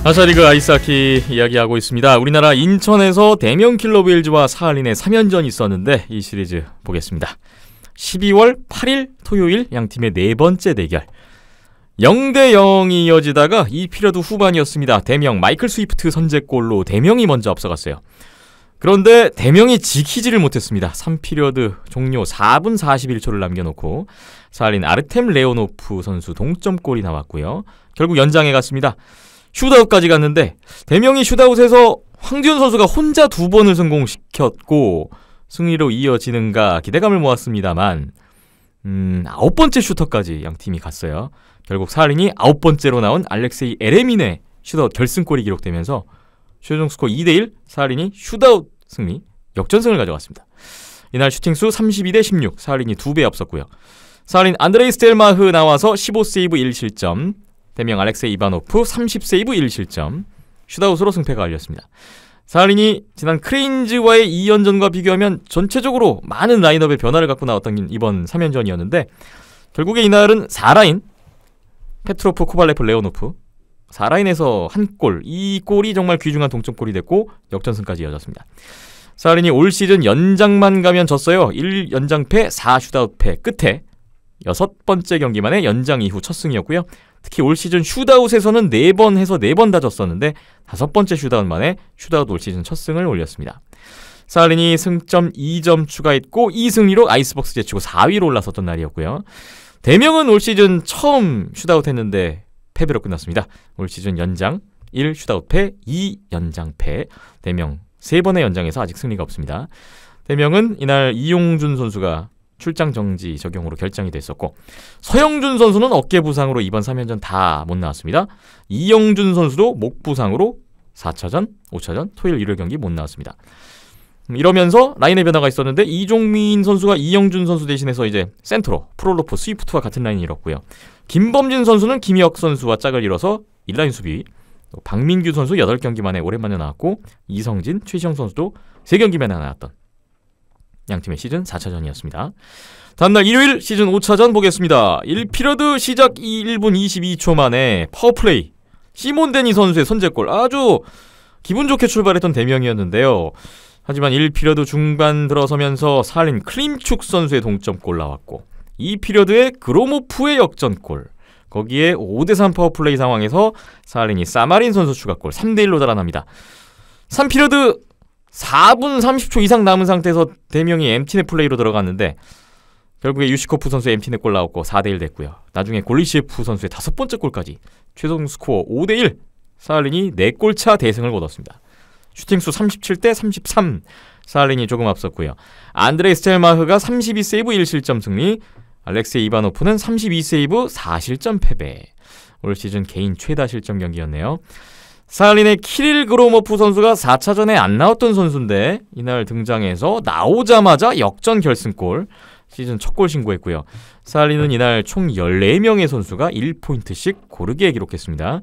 [SPEAKER 1] 아사리그 아이스하키 이야기하고 있습니다. 우리나라 인천에서 대명 킬러브일즈와 사할린의 3연전이 있었는데 이 시리즈 보겠습니다. 12월 8일 토요일 양팀의 네 번째 대결 0대 0이 이어지다가 2피리어드 후반이었습니다. 대명 마이클 스위프트 선제골로 대명이 먼저 앞서갔어요. 그런데 대명이 지키지를 못했습니다. 3피리어드 종료 4분 41초를 남겨놓고 사할린 아르템 레오노프 선수 동점골이 나왔고요. 결국 연장에 갔습니다. 슈다웃까지 갔는데 대명이 슈다웃에서 황지훈 선수가 혼자 두 번을 성공시켰고 승리로 이어지는가 기대감을 모았습니다만 음, 아홉 번째 슈터까지 양 팀이 갔어요. 결국 사린이 아홉 번째로 나온 알렉세이 에레민의 슈다웃 결승골이 기록되면서 최종 스코어 2대1 사린이 슈다웃 승리 역전승을 가져갔습니다. 이날 슈팅수 32대 16 사린이 두배 앞섰고요. 사린 안드레이 스텔마흐 나와서 15세이브 1실점 대명 알렉세이 이바노프 30세이브 1실점 슈다웃으로 승패가 알렸습니다. 사린이 지난 크레인즈와의 2연전과 비교하면 전체적으로 많은 라인업의 변화를 갖고 나왔던 이번 3연전이었는데 결국에 이날은 4라인 페트로프, 코발레프, 레오노프 4라인에서 한 골, 이 골이 정말 귀중한 동점골이 됐고 역전승까지 이어졌습니다. 사린이올 시즌 연장만 가면 졌어요. 1연장패, 4슈다웃패 끝에 여섯 번째 경기만에 연장 이후 첫 승이었고요. 특히 올 시즌 슈다웃에서는 4번 해서 4번 다졌었는데 다섯 번째 슈다웃 만에 슈다웃 올 시즌 첫 승을 올렸습니다. 사할린이 승점 2점 추가했고 2승리로 아이스벅스 제치고 4위로 올라섰던 날이었고요. 대명은 올 시즌 처음 슈다웃 했는데 패배로 끝났습니다. 올 시즌 연장 1 슈다웃 패, 2 연장 패. 대명 3번의 연장에서 아직 승리가 없습니다. 대명은 이날 이용준 선수가 출장 정지 적용으로 결정이 됐었고 서영준 선수는 어깨 부상으로 이번 3연전 다 못 나왔습니다. 이영준 선수도 목 부상으로 4차전, 5차전, 토요일 일요일 경기 못 나왔습니다. 음, 이러면서 라인의 변화가 있었는데 이종민 선수가 이영준 선수 대신해서 이제 센트로 프롤로프 스위프트와 같은 라인을 잃었고요 김범진 선수는 김혁 선수와 짝을 이뤄서 1라인 수비 박민규 선수 8경기 만에 오랜만에 나왔고 이성진, 최시영 선수도 3경기 만에 나왔던 양팀의 시즌 4차전이었습니다. 다음날 일요일 시즌 5차전 보겠습니다. 1피리드 시작 1분 22초 만에 파워플레이 시몬 데니 선수의 선제골 아주 기분 좋게 출발했던 대명이었는데요. 하지만 1피리드 중반 들어서면서 살린 클림축 선수의 동점골 나왔고 2피리드의 그로모프의 역전골 거기에 5대3 파워플레이 상황에서 살린이 사마린 선수 추가골 3대1로 달아납니다. 3피리드 4분 30초 이상 남은 상태에서 대명이 엠티넷 플레이로 들어갔는데 결국에 유시코프 선수의 엠티넷 골 나왔고 4대1 됐고요. 나중에 골리시프 선수의 다섯 번째 골까지 최종 스코어 5대1 사할린이 4골차 대승을 거뒀습니다. 슈팅수 37대 33 사할린이 조금 앞섰고요. 안드레이 스텔마흐가 32세이브 1실점 승리 알렉세이 이바노프는 32세이브 4실점 패배 올 시즌 개인 최다 실점 경기였네요. 사할린의 키릴 그로모프 선수가 4차전에 안 나왔던 선수인데 이날 등장해서 나오자마자 역전 결승골 시즌 첫골 신고했고요. 사할린은 이날 총 14명의 선수가 1포인트씩 고르게 기록했습니다.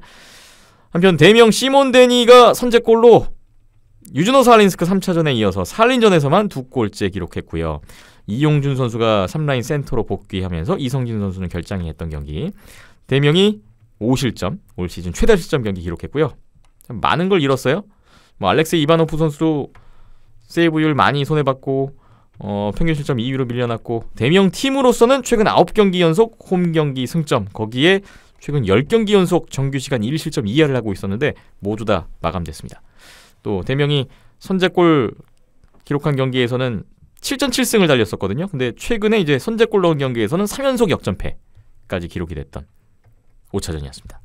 [SPEAKER 1] 한편 대명 시몬 데니가 선제골로 유준호 사할린스크 3차전에 이어서 사할린전에서만 두 골째 기록했고요. 이용준 선수가 3라인 센터로 복귀하면서 이성진 선수는 결장이 했던 경기. 대명이 5실점, 올 시즌 최다 실점 경기 기록했고요. 많은 걸 잃었어요. 뭐 알렉세이 이바노프 선수도 세이브율 많이 손해받고 어, 평균 실점 2위로 밀려났고 대명 팀으로서는 최근 9경기 연속 홈 경기 승점 거기에 최근 10경기 연속 정규 시간 1실점 이하를 하고 있었는데 모두 다 마감됐습니다. 또 대명이 선제골 기록한 경기에서는 7 7승을 달렸었거든요. 근데 최근에 이제 선제골 넣은 경기에서는 3연속 역전패까지 기록이 됐던 5차전이었습니다.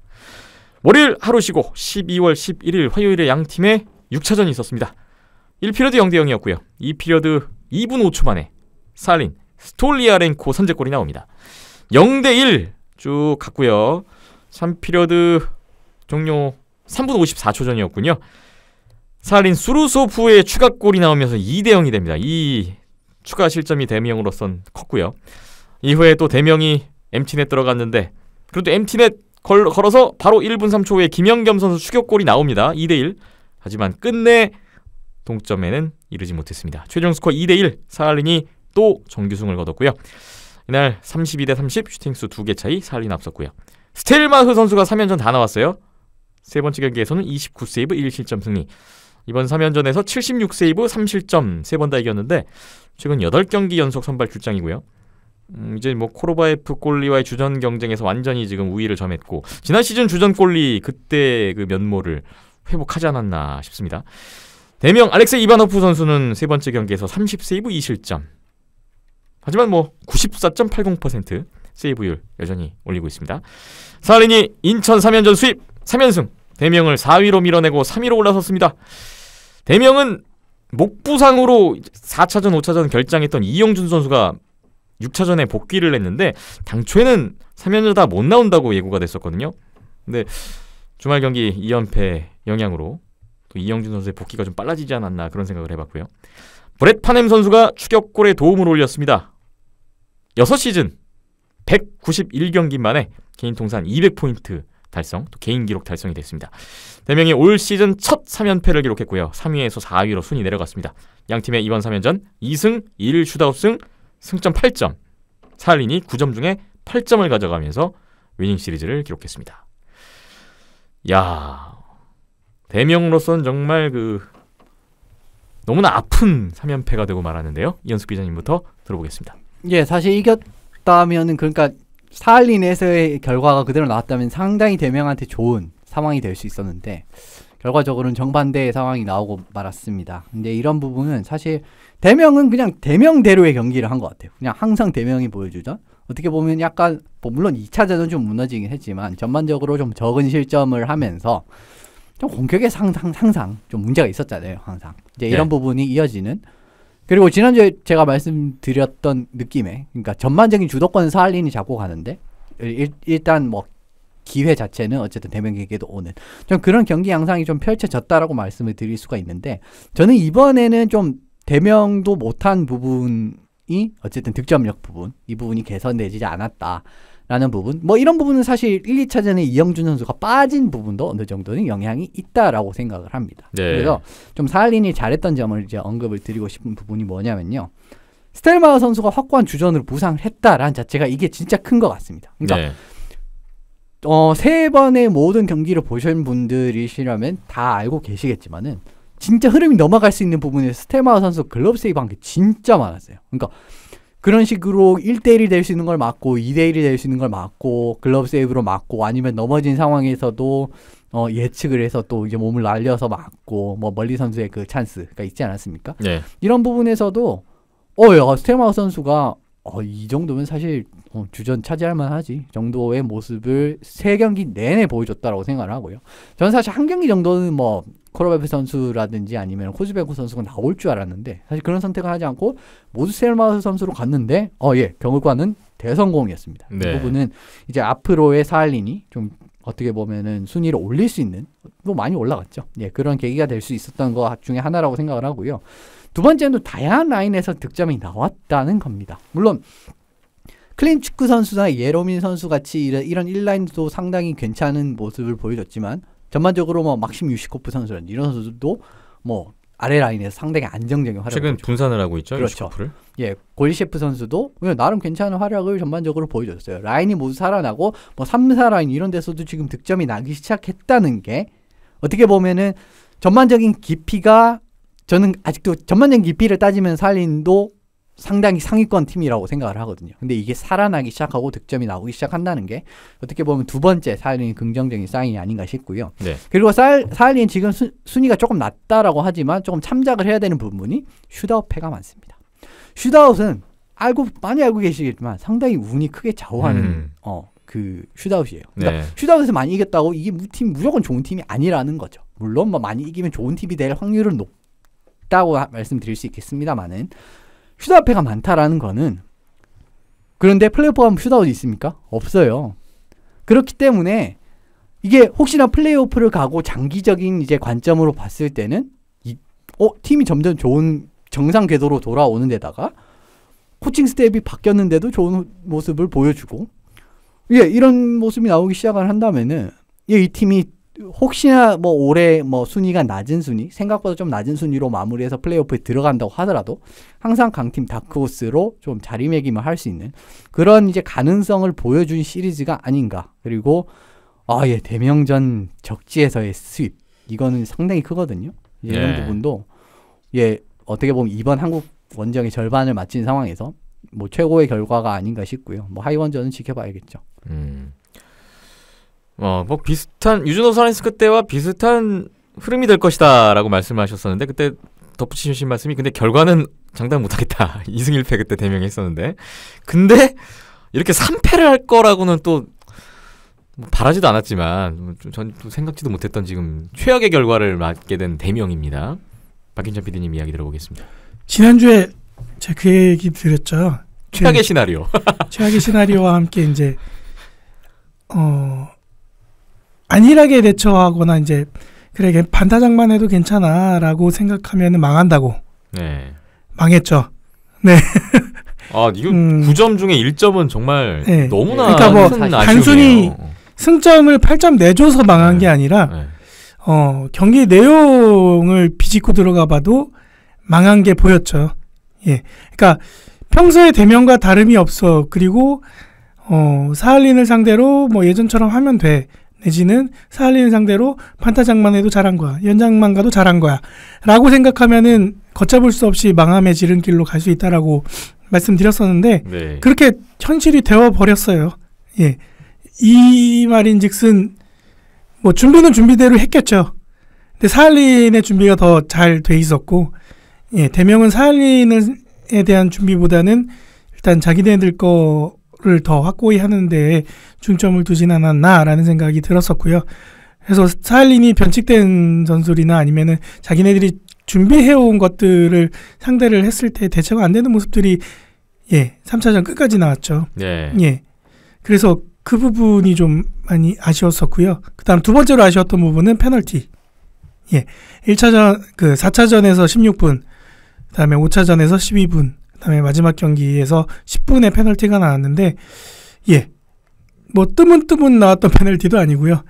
[SPEAKER 1] 월요일 하루 쉬고 12월 11일 화요일에 양 팀의 6차전이 있었습니다. 1피리드 0대 0이었고요. 2피리드 2분 5초 만에 살린 스톨리아렌코 선제골이 나옵니다. 0대 1 쭉 갔고요. 3피리드 종료 3분 54초 전이었군요. 살린 수루소프의 추가골이 나오면서 2대 0이 됩니다. 이 추가 실점이 대명으로선 컸고요. 이후에 또 대명이 엠티넷 들어갔는데 그래도 엠티넷 걸, 걸어서 바로 1분 3초 후에 김영겸 선수 추격골이 나옵니다. 2대1. 하지만 끝내 동점에는 이르지 못했습니다. 최종 스코어 2대1 사할린이 또 정규승을 거뒀고요. 이날 32대 30 슈팅수 2개 차이 사할린 앞섰고요. 스텔마흐 선수가 3연전 다 나왔어요. 세 번째 경기에서는 29세이브 1실점 승리. 이번 3연전에서 76세이브 3실점 세 번 다 이겼는데 최근 8경기 연속 선발 출장이고요. 음, 이제 뭐 코로바예프 골리와의 주전 경쟁에서 완전히 지금 우위를 점했고 지난 시즌 주전 골리 그때 그 면모를 회복하지 않았나 싶습니다. 대명 알렉세이 이바노프 선수는 세 번째 경기에서 30세이브 2실점. 하지만 뭐 94.80% 세이브율 여전히 올리고 있습니다. 사린이 인천 3연전 수입 3연승 대명을 4위로 밀어내고 3위로 올라섰습니다. 대명은 목부상으로 4차전 5차전 결장했던 이영준 선수가 6차전에 복귀를 했는데 당초에는 3연전다 못 나온다고 예고가 됐었거든요. 근데 주말 경기 2연패 영향으로 또 이영준 선수의 복귀가 좀 빨라지지 않았나 그런 생각을 해봤고요. 브렛 파넴 선수가 추격골에 도움을 올렸습니다. 6시즌 191경기 만에 개인 통산 200포인트 달성, 또 개인 기록 달성이 됐습니다. 대명이 올 시즌 첫 3연패를 기록했고요. 3위에서 4위로 순위 내려갔습니다. 양 팀의 이번 3연전 2승 1슈다웃승 승점 8점, 살린이 9점 중에 8점을 가져가면서 위닝 시리즈를 기록했습니다. 야대명로서 정말 그 너무나 아픈 3연패가 되고 말았는데요. 이현숙 기자님부터 들어보겠습니다.
[SPEAKER 3] 예, 사실 이겼다면은 그러니까 사린에서의 결과가 그대로 나왔다면 상당히 대명한테 좋은 상황이 될 수 있었는데 결과적으로는 정반대의 상황이 나오고 말았습니다. 근데 이런 부분은 사실 대명은 그냥 대명대로의 경기를 한 것 같아요. 그냥 항상 대명이 보여주죠. 어떻게 보면 약간 뭐 물론 2차전은 좀 무너지긴 했지만 전반적으로 좀 적은 실점을 하면서 좀 공격에 상상 상상좀 문제가 있었잖아요. 항상 이제 네. 이런 네. 부분이 이어지는 그리고 지난주에 제가 말씀드렸던 느낌에 그러니까 전반적인 주도권은 사할린이 잡고 가는데 일, 일단 뭐 기회 자체는 어쨌든 대명에게도 오는 좀 그런 경기 양상이 좀 펼쳐졌다라고 말씀을 드릴 수가 있는데 저는 이번에는 좀 대명도 못한 부분이 어쨌든 득점력 부분 이 부분이 개선되지 않았다. 라는 부분 뭐 이런 부분은 사실 1, 2차전에 이영준 선수가 빠진 부분도 어느 정도는 영향이 있다라고 생각을 합니다. 네. 그래서 좀살린이 잘했던 점을 이제 언급을 드리고 싶은 부분이 뭐냐면요. 스텔마우 선수가 확고한 주전으로 부상을 했다라는 자체가 이게 진짜 큰 것 같습니다. 그러니까 네. 어, 세 번의 모든 경기를 보신 분들이시라면 다 알고 계시겠지만은 진짜 흐름이 넘어갈 수 있는 부분에스테마 선수 글러브 세이브 한 게 진짜 많았어요. 그러니까 그런 식으로 1대1이 될 수 있는 걸 막고 2대1이 될 수 있는 걸 막고 글러 세이브로 막고 아니면 넘어진 상황에서도 어, 예측을 해서 또 이제 몸을 날려서 막고 뭐 멀리 선수의 그 찬스가 있지 않았습니까? 네. 이런 부분에서도 어야 스테마 선수가 어, 이 정도면 사실 어, 주전 차지할 만하지 정도의 모습을 세 경기 내내 보여줬다라고 생각을 하고요. 저는 사실 한 경기 정도는 뭐 코로베프 선수라든지 아니면 호즈베코 선수가 나올 줄 알았는데 사실 그런 선택을 하지 않고 모즈셀마우스 선수로 갔는데 어예 경우과는 대성공이었습니다. 그 네. 이 부분은 이제 앞으로의 사할린이 좀 어떻게 보면은 순위를 올릴 수 있는 뭐 많이 올라갔죠. 예 그런 계기가 될 수 있었던 것 중에 하나라고 생각을 하고요. 두 번째는 다양한 라인에서 득점이 나왔다는 겁니다. 물론 클린 축구 선수나 예로민 선수 같이 이런 1라인도 상당히 괜찮은 모습을 보여줬지만 전반적으로 뭐 막심 유시코프 선수라든지 이런 선수들도 뭐 아래 라인에서 상당히 안정적인 활약을 최근
[SPEAKER 1] 분산을 하고 있죠. 그렇죠. 유시코프를.
[SPEAKER 3] 예, 골리셰프 선수도 나름 괜찮은 활약을 전반적으로 보여줬어요. 라인이 모두 살아나고 뭐 3, 4 라인 이런 데서도 지금 득점이 나기 시작했다는 게 어떻게 보면은 전반적인 깊이가 저는 아직도 전반적인 깊이를 따지면 살린도 상당히 상위권 팀이라고 생각을 하거든요. 근데 이게 살아나기 시작하고 득점이 나오기 시작한다는 게 어떻게 보면 두 번째 사할린 긍정적인 사인이 아닌가 싶고요. 네. 그리고 사할린 지금 수, 순위가 조금 낮다라고 하지만 조금 참작을 해야 되는 부분이 슈다웃 패가 많습니다. 슈다웃은 알고 많이 알고 계시겠지만 상당히 운이 크게 좌우하는 음. 어, 그 슈다웃이에요. 그러니까 네. 슈다웃에서 많이 이겼다고 이게 팀 무조건 좋은 팀이 아니라는 거죠. 물론 뭐 많이 이기면 좋은 팀이 될 확률은 높다고 하, 말씀드릴 수 있겠습니다만은 슈다페가 많다라는 거는 그런데 플레이오프 가 슈다웃이 있습니까? 없어요. 그렇기 때문에 이게 혹시나 플레이오프를 가고 장기적인 이제 관점으로 봤을 때는 이, 어 팀이 점점 좋은 정상 궤도로 돌아오는 데다가 코칭 스텝이 바뀌었는데도 좋은 모습을 보여주고 예 이런 모습이 나오기 시작을 한다면은 예, 이 팀이 혹시나 뭐 올해 뭐 순위가 낮은 순위, 생각보다 좀 낮은 순위로 마무리해서 플레이오프에 들어간다고 하더라도 항상 강팀 다크호스로 좀 자리매김을 할 수 있는 그런 이제 가능성을 보여준 시리즈가 아닌가. 그리고 아, 예, 대명전 적지에서의 수입 이거는 상당히 크거든요. 이런 네. 부분도 예, 어떻게 보면 이번 한국 원정의 절반을 마친 상황에서 뭐 최고의 결과가 아닌가 싶고요. 뭐 하이원전은 지켜봐야겠죠. 음. 어,
[SPEAKER 1] 뭐 비슷한 유준호 사라인스크 때와 비슷한 흐름이 될 것이다라고 말씀하셨었는데 그때 덧붙이신 말씀이 근데 결과는 장담 못하겠다. 2승 1패 그때 대명했었는데 근데 이렇게 3패를 할 거라고는 또 뭐 바라지도 않았지만 뭐 전 생각지도 못했던 지금 최악의 결과를 맞게 된 대명입니다. 박인찬 PD님 이야기 들어보겠습니다.
[SPEAKER 2] 지난주에 제가 그 얘기 드렸죠.
[SPEAKER 1] 최악의 시나리오.
[SPEAKER 2] 최악의 시나리오와 함께 이제 어 안일하게 대처하거나 이제 그래 반타작만 해도 괜찮아라고 생각하면 망한다고. 네. 망했죠. 네.
[SPEAKER 1] 아 이거 음, 9점 중에 1점은 정말 네. 너무나 그러니까 뭐 아쉬움이에요. 단순히
[SPEAKER 2] 승점을 8점 내줘서 망한 네. 게 아니라 네. 어 경기 내용을 비집고 들어가봐도 망한 게 보였죠. 예, 그러니까 평소의 대면과 다름이 없어 그리고 어 사할린을 상대로 뭐 예전처럼 하면 돼 내지는 사할린 상대로 판타장만 해도 잘한 거야. 연장만 가도 잘한 거야. 라고 생각하면은 걷잡을 수 없이 망함의 지름길로 갈 수 있다라고 말씀드렸었는데 네. 그렇게 현실이 되어 버렸어요. 예. 이 말인즉슨 뭐 준비는 준비대로 했겠죠. 근데 사할린의 준비가 더 잘 돼 있었고 예, 대명은 사할린에 대한 준비보다는 일단 자기네들 거 를더 확고히 하는데 중점을 두진 않았나라는 생각이 들었었고요. 그래서 스일린이 변칙된 전술이나 아니면은 자기네들이 준비해온 것들을 상대를 했을 때 대처가 안 되는 모습들이 예, 3차전 끝까지 나왔죠. 네. 예. 그래서 그 부분이 좀 많이 아쉬웠었고요. 그다음 두 번째로 아쉬웠던 부분은 페널티. 예. 1차전 그 4차전에서 16분, 그다음에 5차전에서 12분, 그다음에 마지막 경기에서 10분의 페널티가 나왔는데 예. 뭐 뜨문뜨문 나왔던 페널티도 아니고요.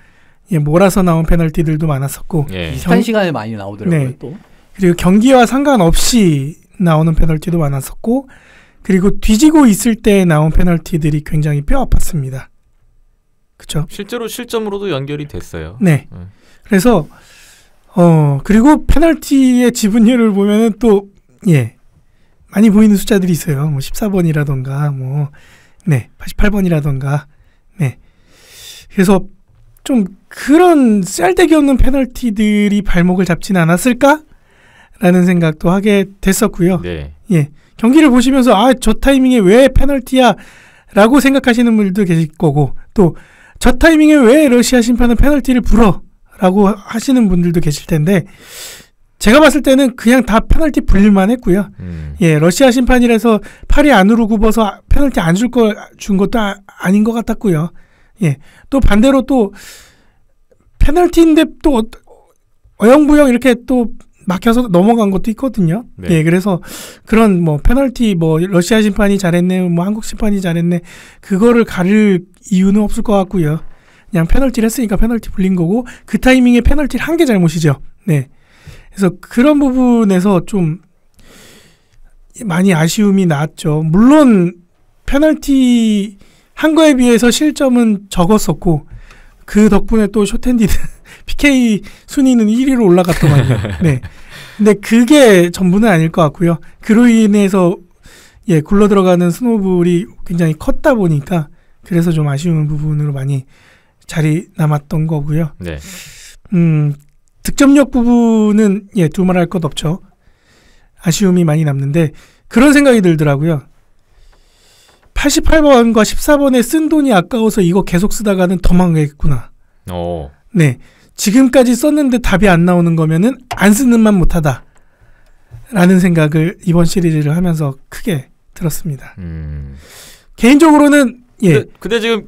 [SPEAKER 2] 예, 몰아서 나온 페널티들도 많았었고 예. 경... 시간에 많이 나오더라고요, 네. 또. 그리고 경기와 상관없이 나오는 페널티도 많았었고 그리고 뒤지고 있을 때 나온 페널티들이 굉장히 뼈 아팠습니다. 그렇죠?
[SPEAKER 1] 실제로 실점으로도 연결이 됐어요. 네. 음.
[SPEAKER 2] 그래서 어, 그리고 페널티의 지분율을 보면은 또 예. 많이 보이는 숫자들이 있어요. 뭐 14번이라던가 뭐 네, 88번이라던가 네. 그래서 좀 그런 쌀데기 없는 페널티들이 발목을 잡진 않았을까? 라는 생각도 하게 됐었고요. 네. 예. 경기를 보시면서 아, 저 타이밍에 왜 페널티야? 라고 생각하시는 분들도 계실 거고 또 저 타이밍에 왜 러시아 심판은 페널티를 불어? 라고 하시는 분들도 계실 텐데 제가 봤을 때는 그냥 다 페널티 불릴만 했고요. 음. 예, 러시아 심판이라서 팔이 안으로 굽어서 페널티 안 줄 걸 준 것도 아, 닌것 같았고요. 예, 또 반대로 또 페널티인데 또 어, 어영부영 이렇게 또 막혀서 넘어간 것도 있거든요. 네. 예, 그래서 그런 뭐 페널티 뭐 러시아 심판이 잘했네, 뭐 한국 심판이 잘했네 그거를 가릴 이유는 없을 것 같고요. 그냥 페널티를 했으니까 페널티 불린 거고 그 타이밍에 페널티를 한 게 잘못이죠. 네. 그래서 그런 부분에서 좀 많이 아쉬움이 났죠. 물론 페널티 한 거에 비해서 실점은 적었었고 그 덕분에 또 쇼텐디는 PK 순위는 1위로 올라갔더만요. 네. 근데 그게 전부는 아닐 것 같고요. 그로 인해서 예, 굴러 들어가는 스노볼이 굉장히 컸다 보니까 그래서 좀 아쉬운 부분으로 많이 자리 남았던 거고요. 네. 음, 득점력 부분은 예, 두말할 것 없죠. 아쉬움이 많이 남는데 그런 생각이 들더라고요. 88번과 14번에 쓴 돈이 아까워서 이거 계속 쓰다가는 도망가겠구나. 어. 네. 지금까지 썼는데 답이 안 나오는 거면은 안 쓰는 만 못하다. 라는 생각을 이번 시리즈를 하면서 크게 들었습니다. 음.
[SPEAKER 1] 개인적으로는 예. 근데, 근데 지금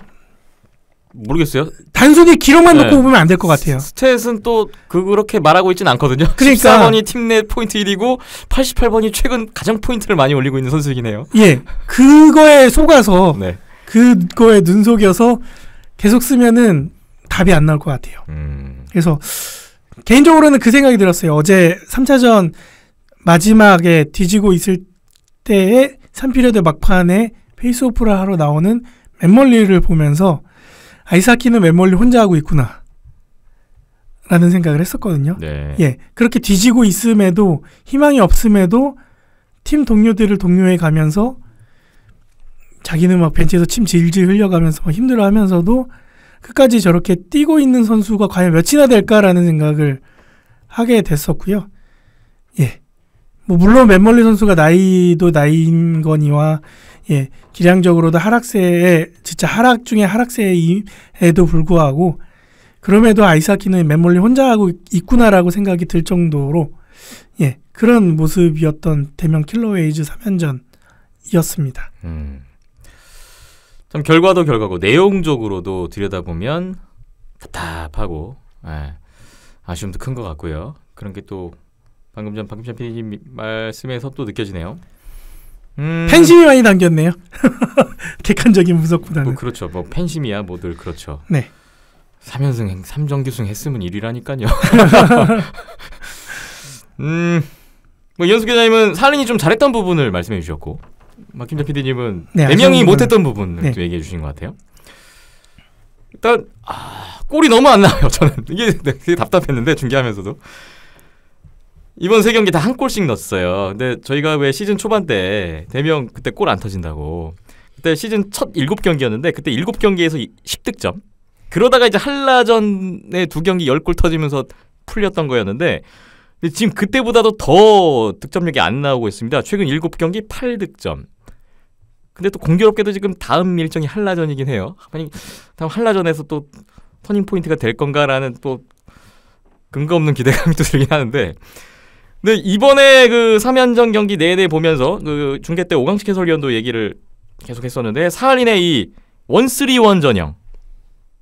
[SPEAKER 1] 모르겠어요.
[SPEAKER 2] 단순히 기록만 네. 놓고 보면 안 될 것 같아요.
[SPEAKER 1] 스탯은 또 그, 렇게 말하고 있진 않거든요. 그러니까 14번이 팀 내 포인트 1위고 88번이 최근 가장 포인트를 많이 올리고 있는 선수이긴 해요.
[SPEAKER 2] 예. 그거에 속아서 네. 그거에 눈속여서 계속 쓰면은 답이 안 나올 것 같아요. 음. 그래서 개인적으로는 그 생각이 들었어요. 어제 3차전 마지막에 뒤지고 있을 때에 3피리어드 막판에 페이스오프라 하러 나오는 맨멀리를 보면서 아이사키는 맨몰리 혼자 하고 있구나. 라는 생각을 했었거든요. 네. 예. 그렇게 뒤지고 있음에도 희망이 없음에도 팀 동료들을 동료해 가면서 자기는 막 벤치에서 침 질질 흘려가면서 막 힘들어 하면서도 끝까지 저렇게 뛰고 있는 선수가 과연 몇이나 될까라는 생각을 하게 됐었고요. 예. 뭐 물론 맨멀리 선수가 나이도 나이인 거니와 예, 기량적으로도 하락세에 진짜 하락 중에 하락세에도 불구하고 그럼에도 아이사키는 맨몰리 혼자 하고 있구나라고 생각이 들 정도로 예, 그런 모습이었던 대명 킬러웨이즈 3연전이었습니다.
[SPEAKER 1] 음. 참 결과도 결과고 내용적으로도 들여다보면 답답하고 예, 아쉬움도 큰 것 같고요. 그런 게또 방금 전 방금 전 PD님 말씀에서 또 느껴지네요.
[SPEAKER 2] 음... 팬심이 많이 담겼네요.
[SPEAKER 1] 객관적인 분석보다는. 뭐 그렇죠. 뭐 팬심이야 뭐들 그렇죠. 네. 3연승 3정규승 했으면 1위라니까요. 음. 뭐이수 기자님은 살인이 좀 잘했던 부분을 말씀해 주셨고 막김자 PD님은 네, 명이 못했던 부분을 네. 또 얘기해 주신 것 같아요. 일단 아, 골이 너무 안나요 저는 이게 네, 되게 답답했는데 중계하면서도 이번 세 경기 다 한 골씩 넣었어요. 근데 저희가 왜 시즌 초반 때 대명 그때 골 안 터진다고 그때 시즌 첫 일곱 경기였는데 그때 일곱 경기에서 1득점 그러다가 이제 한라전에 두 경기 열 골 터지면서 풀렸던 거였는데 지금 그때보다도 더 득점력이 안 나오고 있습니다. 최근 일곱 경기 8득점. 근데 또 공교롭게도 지금 다음 일정이 한라전이긴 해요. 다음 한라전에서 또 터닝 포인트가 될 건가라는 또 근거 없는 기대감이 또 들긴 하는데 근 이번에 그 3연전 경기 내내 보면서 그 중계 때 오강식 해설위원도 얘기를 계속 했었는데 사할린의 이 원쓰리원 전형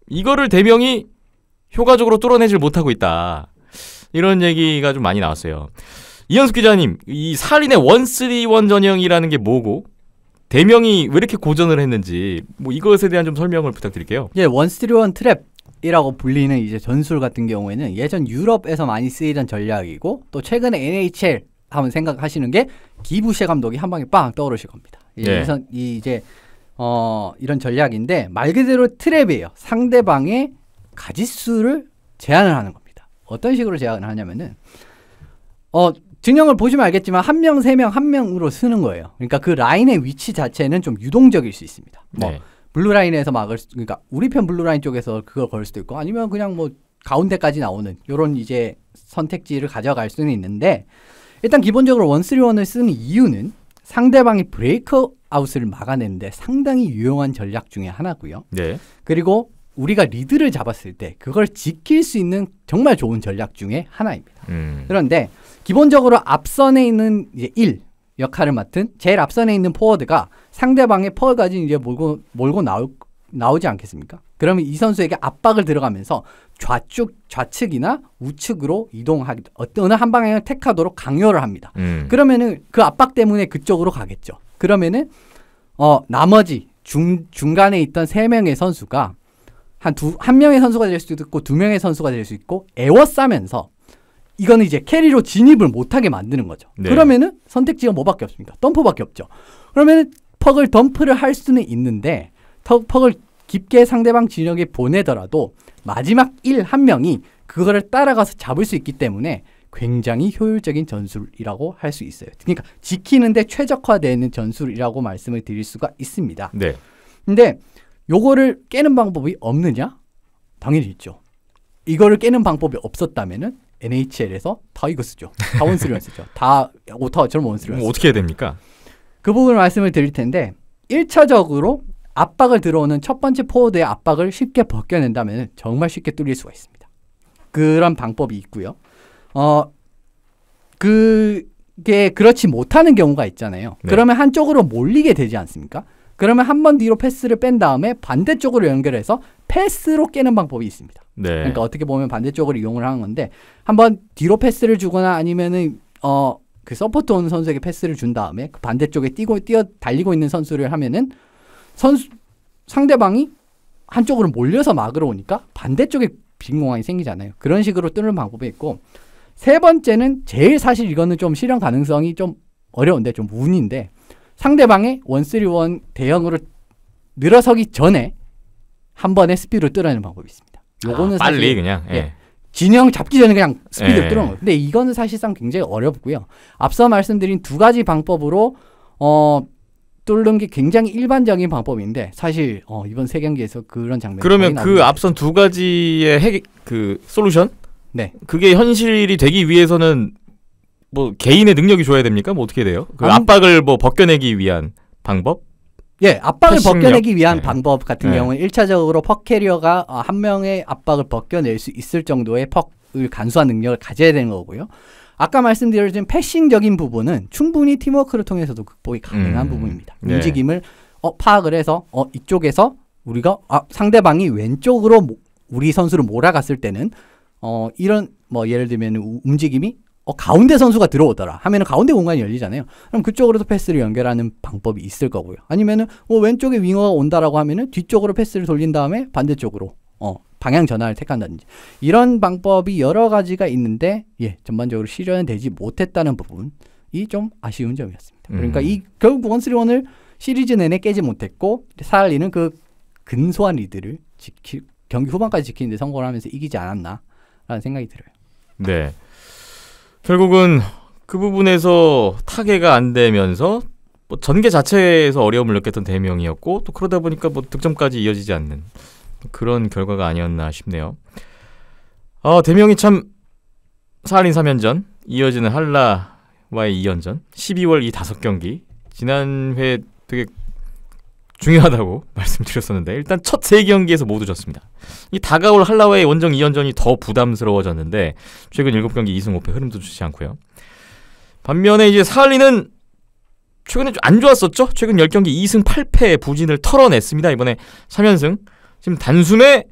[SPEAKER 1] 이거를 대명이 효과적으로 뚫어내질 못하고 있다 이런 얘기가 좀 많이 나왔어요 이현숙 기자님 이 사할린의 원쓰리원 전형이라는 게 뭐고 대명이 왜 이렇게
[SPEAKER 3] 고전을 했는지 뭐 이것에 대한 좀 설명을 부탁드릴게요. 예, 원스리원 트랩 이라고 불리는 이제 전술 같은 경우에는 예전 유럽에서 많이 쓰이던 전략이고 또 최근에 NHL 하면 생각하시는 게 기부셰 감독이 한 방에 빵 떠오르실 겁니다. 예. 우서이 이제 어 이런 전략인데 말 그대로 트랩이에요. 상대방의 가짓수를 제한을 하는 겁니다. 어떤 식으로 제한을 하냐면은 어 증명을 보시면 알겠지만 한 명, 세 명, 한 명으로 쓰는 거예요. 그러니까 그 라인의 위치 자체는 좀 유동적일 수 있습니다. 뭐 네. 블루라인에서 막을 수, 그러니까 우리 편 블루라인 쪽에서 그걸 걸 수도 있고 아니면 그냥 뭐 가운데까지 나오는 요런 이제 선택지를 가져갈 수는 있는데 일단 기본적으로 원스리원을 쓰는 이유는 상대방이 브레이크 아웃을 막아내는데 상당히 유용한 전략 중에 하나고요. 네. 그리고 우리가 리드를 잡았을 때 그걸 지킬 수 있는 정말 좋은 전략 중에 하나입니다. 음. 그런데 기본적으로 앞선에 있는 이제 1 역할을 맡은 제일 앞선에 있는 포워드가 상대방의 퍼가진 이제 몰고 몰고 나올 나오지 않겠습니까? 그러면 이 선수에게 압박을 들어가면서 좌측 좌측이나 우측으로 이동하기 어떤 한 방향을 택하도록 강요를 합니다. 음. 그러면은 그 압박 때문에 그쪽으로 가겠죠. 그러면은 어 나머지 중 중간에 있던 세 명의 선수가 한 두 한 명의 선수가 될 수도 있고 두 명의 선수가 될 수 있고 애워싸면서 이거는 이제 캐리로 진입을 못하게 만드는 거죠. 네. 그러면은 선택지가 뭐밖에 없습니까? 덤프밖에 없죠. 그러면은 퍽을 덤프를 할 수는 있는데 퍽을 깊게 상대방 진영에 보내더라도 마지막 1 한 명이 그거를 따라가서 잡을 수 있기 때문에 굉장히 효율적인 전술이라고 할 수 있어요. 그러니까 지키는데 최적화되는 전술이라고 말씀을 드릴 수가 있습니다. 네. 근데 요거를 깨는 방법이 없느냐? 당연히 있죠. 이거를 깨는 방법이 없었다면은 NHL에서 다이거스죠. 다 원스리만 쓰죠. 다 오타와처럼 원스리만 뭐 쓰죠. 어떻게 해야 됩니까? 그 부분을 말씀을 드릴 텐데 1차적으로 압박을 들어오는 첫 번째 포워드의 압박을 쉽게 벗겨낸다면 정말 쉽게 뚫릴 수가 있습니다. 그런 방법이 있고요. 어 그게 그렇지 못하는 경우가 있잖아요. 네. 그러면 한쪽으로 몰리게 되지 않습니까? 그러면 한 번 뒤로 패스를 뺀 다음에 반대쪽으로 연결해서 패스로 깨는 방법이 있습니다. 네. 그러니까 어떻게 보면 반대쪽으로 이용을 하는 건데 한 번 뒤로 패스를 주거나 아니면은 어 그 서포트 오는 선수에게 패스를 준 다음에 그 반대쪽에 뛰고 뛰어 달리고 있는 선수를 하면은 선수 상대방이 한쪽으로 몰려서 막으러 오니까 반대쪽에 빈 공간이 생기잖아요. 그런 식으로 뚫는 방법이 있고 세 번째는 제일 사실 이거는 좀 실현 가능성이 좀 어려운데 좀 운인데 상대방의 원쓰리원 대형으로 늘어서기 전에 한 번에 스피드를 뚫어내는 방법이 있습니다. 요거는 아, 빨리 사실, 그냥 예. 예. 진영 잡기 전에 그냥 스피드를 예. 뚫어내는 근데 이거는 사실상 굉장히 어렵고요. 앞서 말씀드린 두 가지 방법으로 어 뚫는 게 굉장히 일반적인 방법인데 사실 어, 이번 세 경기에서 그런 장면 그러면 그
[SPEAKER 1] 앞선 두 가지의 핵그 솔루션 네 그게 현실이 되기 위해서는 뭐 개인의 능력이 줘야 됩니까? 뭐 어떻게 돼요? 그 안... 압박을 뭐 벗겨내기 위한 방법?
[SPEAKER 3] 예, 압박을 패싱력? 벗겨내기 위한 네. 방법 같은 네. 경우는 1차적으로 퍽캐리어가 어, 한 명의 압박을 벗겨낼 수 있을 정도의 퍽을 간소한 능력을 가져야 되는 거고요. 아까 말씀드렸던 패싱적인 부분은 충분히 팀워크를 통해서도 극복이 가능한 음. 부분입니다. 네. 움직임을 어, 파악을 해서 어, 이쪽에서 우리가 아, 상대방이 왼쪽으로 우리 선수를 몰아갔을 때는 어, 이런 뭐 예를 들면 움직임이 어, 가운데 선수가 들어오더라 하면은 가운데 공간이 열리잖아요. 그럼 그쪽으로서 패스를 연결하는 방법이 있을 거고요. 아니면은 뭐 왼쪽에 윙어가 온다라고 하면은 뒤쪽으로 패스를 돌린 다음에 반대쪽으로 어, 방향 전환을 택한다든지 이런 방법이 여러 가지가 있는데 예, 전반적으로 실현되지 못했다는 부분이 좀 아쉬운 점이었습니다. 그러니까 음. 이 결국 원스리원을 시리즈 내내 깨지 못했고 살리는 그 근소한 리드를 지키 경기 후반까지 지키는데 성공을 하면서 이기지 않았나라는 생각이 들어요.
[SPEAKER 1] 네. 결국은 그 부분에서 타개가 안 되면서 뭐 전개 자체에서 어려움을 느꼈던 대명이었고 또 그러다 보니까 뭐 득점까지 이어지지 않는 그런 결과가 아니었나 싶네요. 아, 대명이 참사할 3연전 이어지는 한라와의 2연전 12월 이 5경기 지난 회 되게 중요하다고 말씀드렸었는데 일단 첫 세 경기에서 모두 졌습니다. 이 다가올 할라웨이 원정 2연전이 더 부담스러워졌는데 최근 7경기 2승 5패 흐름도 좋지 않고요. 반면에 이제 사할리는 최근에 좀 안 좋았었죠? 최근 10경기 2승 8패 부진을 털어냈습니다. 이번에 3연승. 지금 단숨에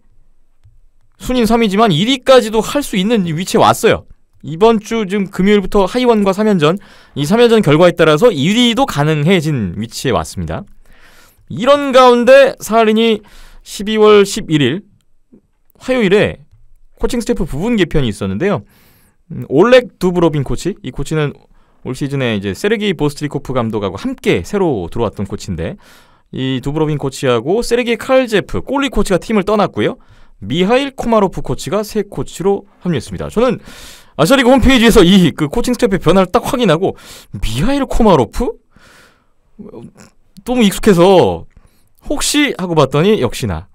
[SPEAKER 1] 순인 3위지만 1위까지도 할 수 있는 위치에 왔어요. 이번 주 지금 금요일부터 하이원과 3연전, 이 3연전 결과에 따라서 1위도 가능해진 위치에 왔습니다. 이런 가운데 사할린이 12월 11일 화요일에 코칭 스태프 부분 개편이 있었는데요. 음, 올렉 두브로빈 코치, 이 코치는 올 시즌에 이제 세르기 보스트리코프 감독하고 함께 새로 들어왔던 코치인데 이 두브로빈 코치하고 세르기 칼제프 골리 코치가 팀을 떠났고요. 미하일 코마로프 코치가 새 코치로 합류했습니다. 저는 아시아리그 홈페이지에서 이 그 코칭 스태프의 변화를 딱 확인하고 미하일 코마로프 너무 익숙해서 혹시 하고 봤더니 역시나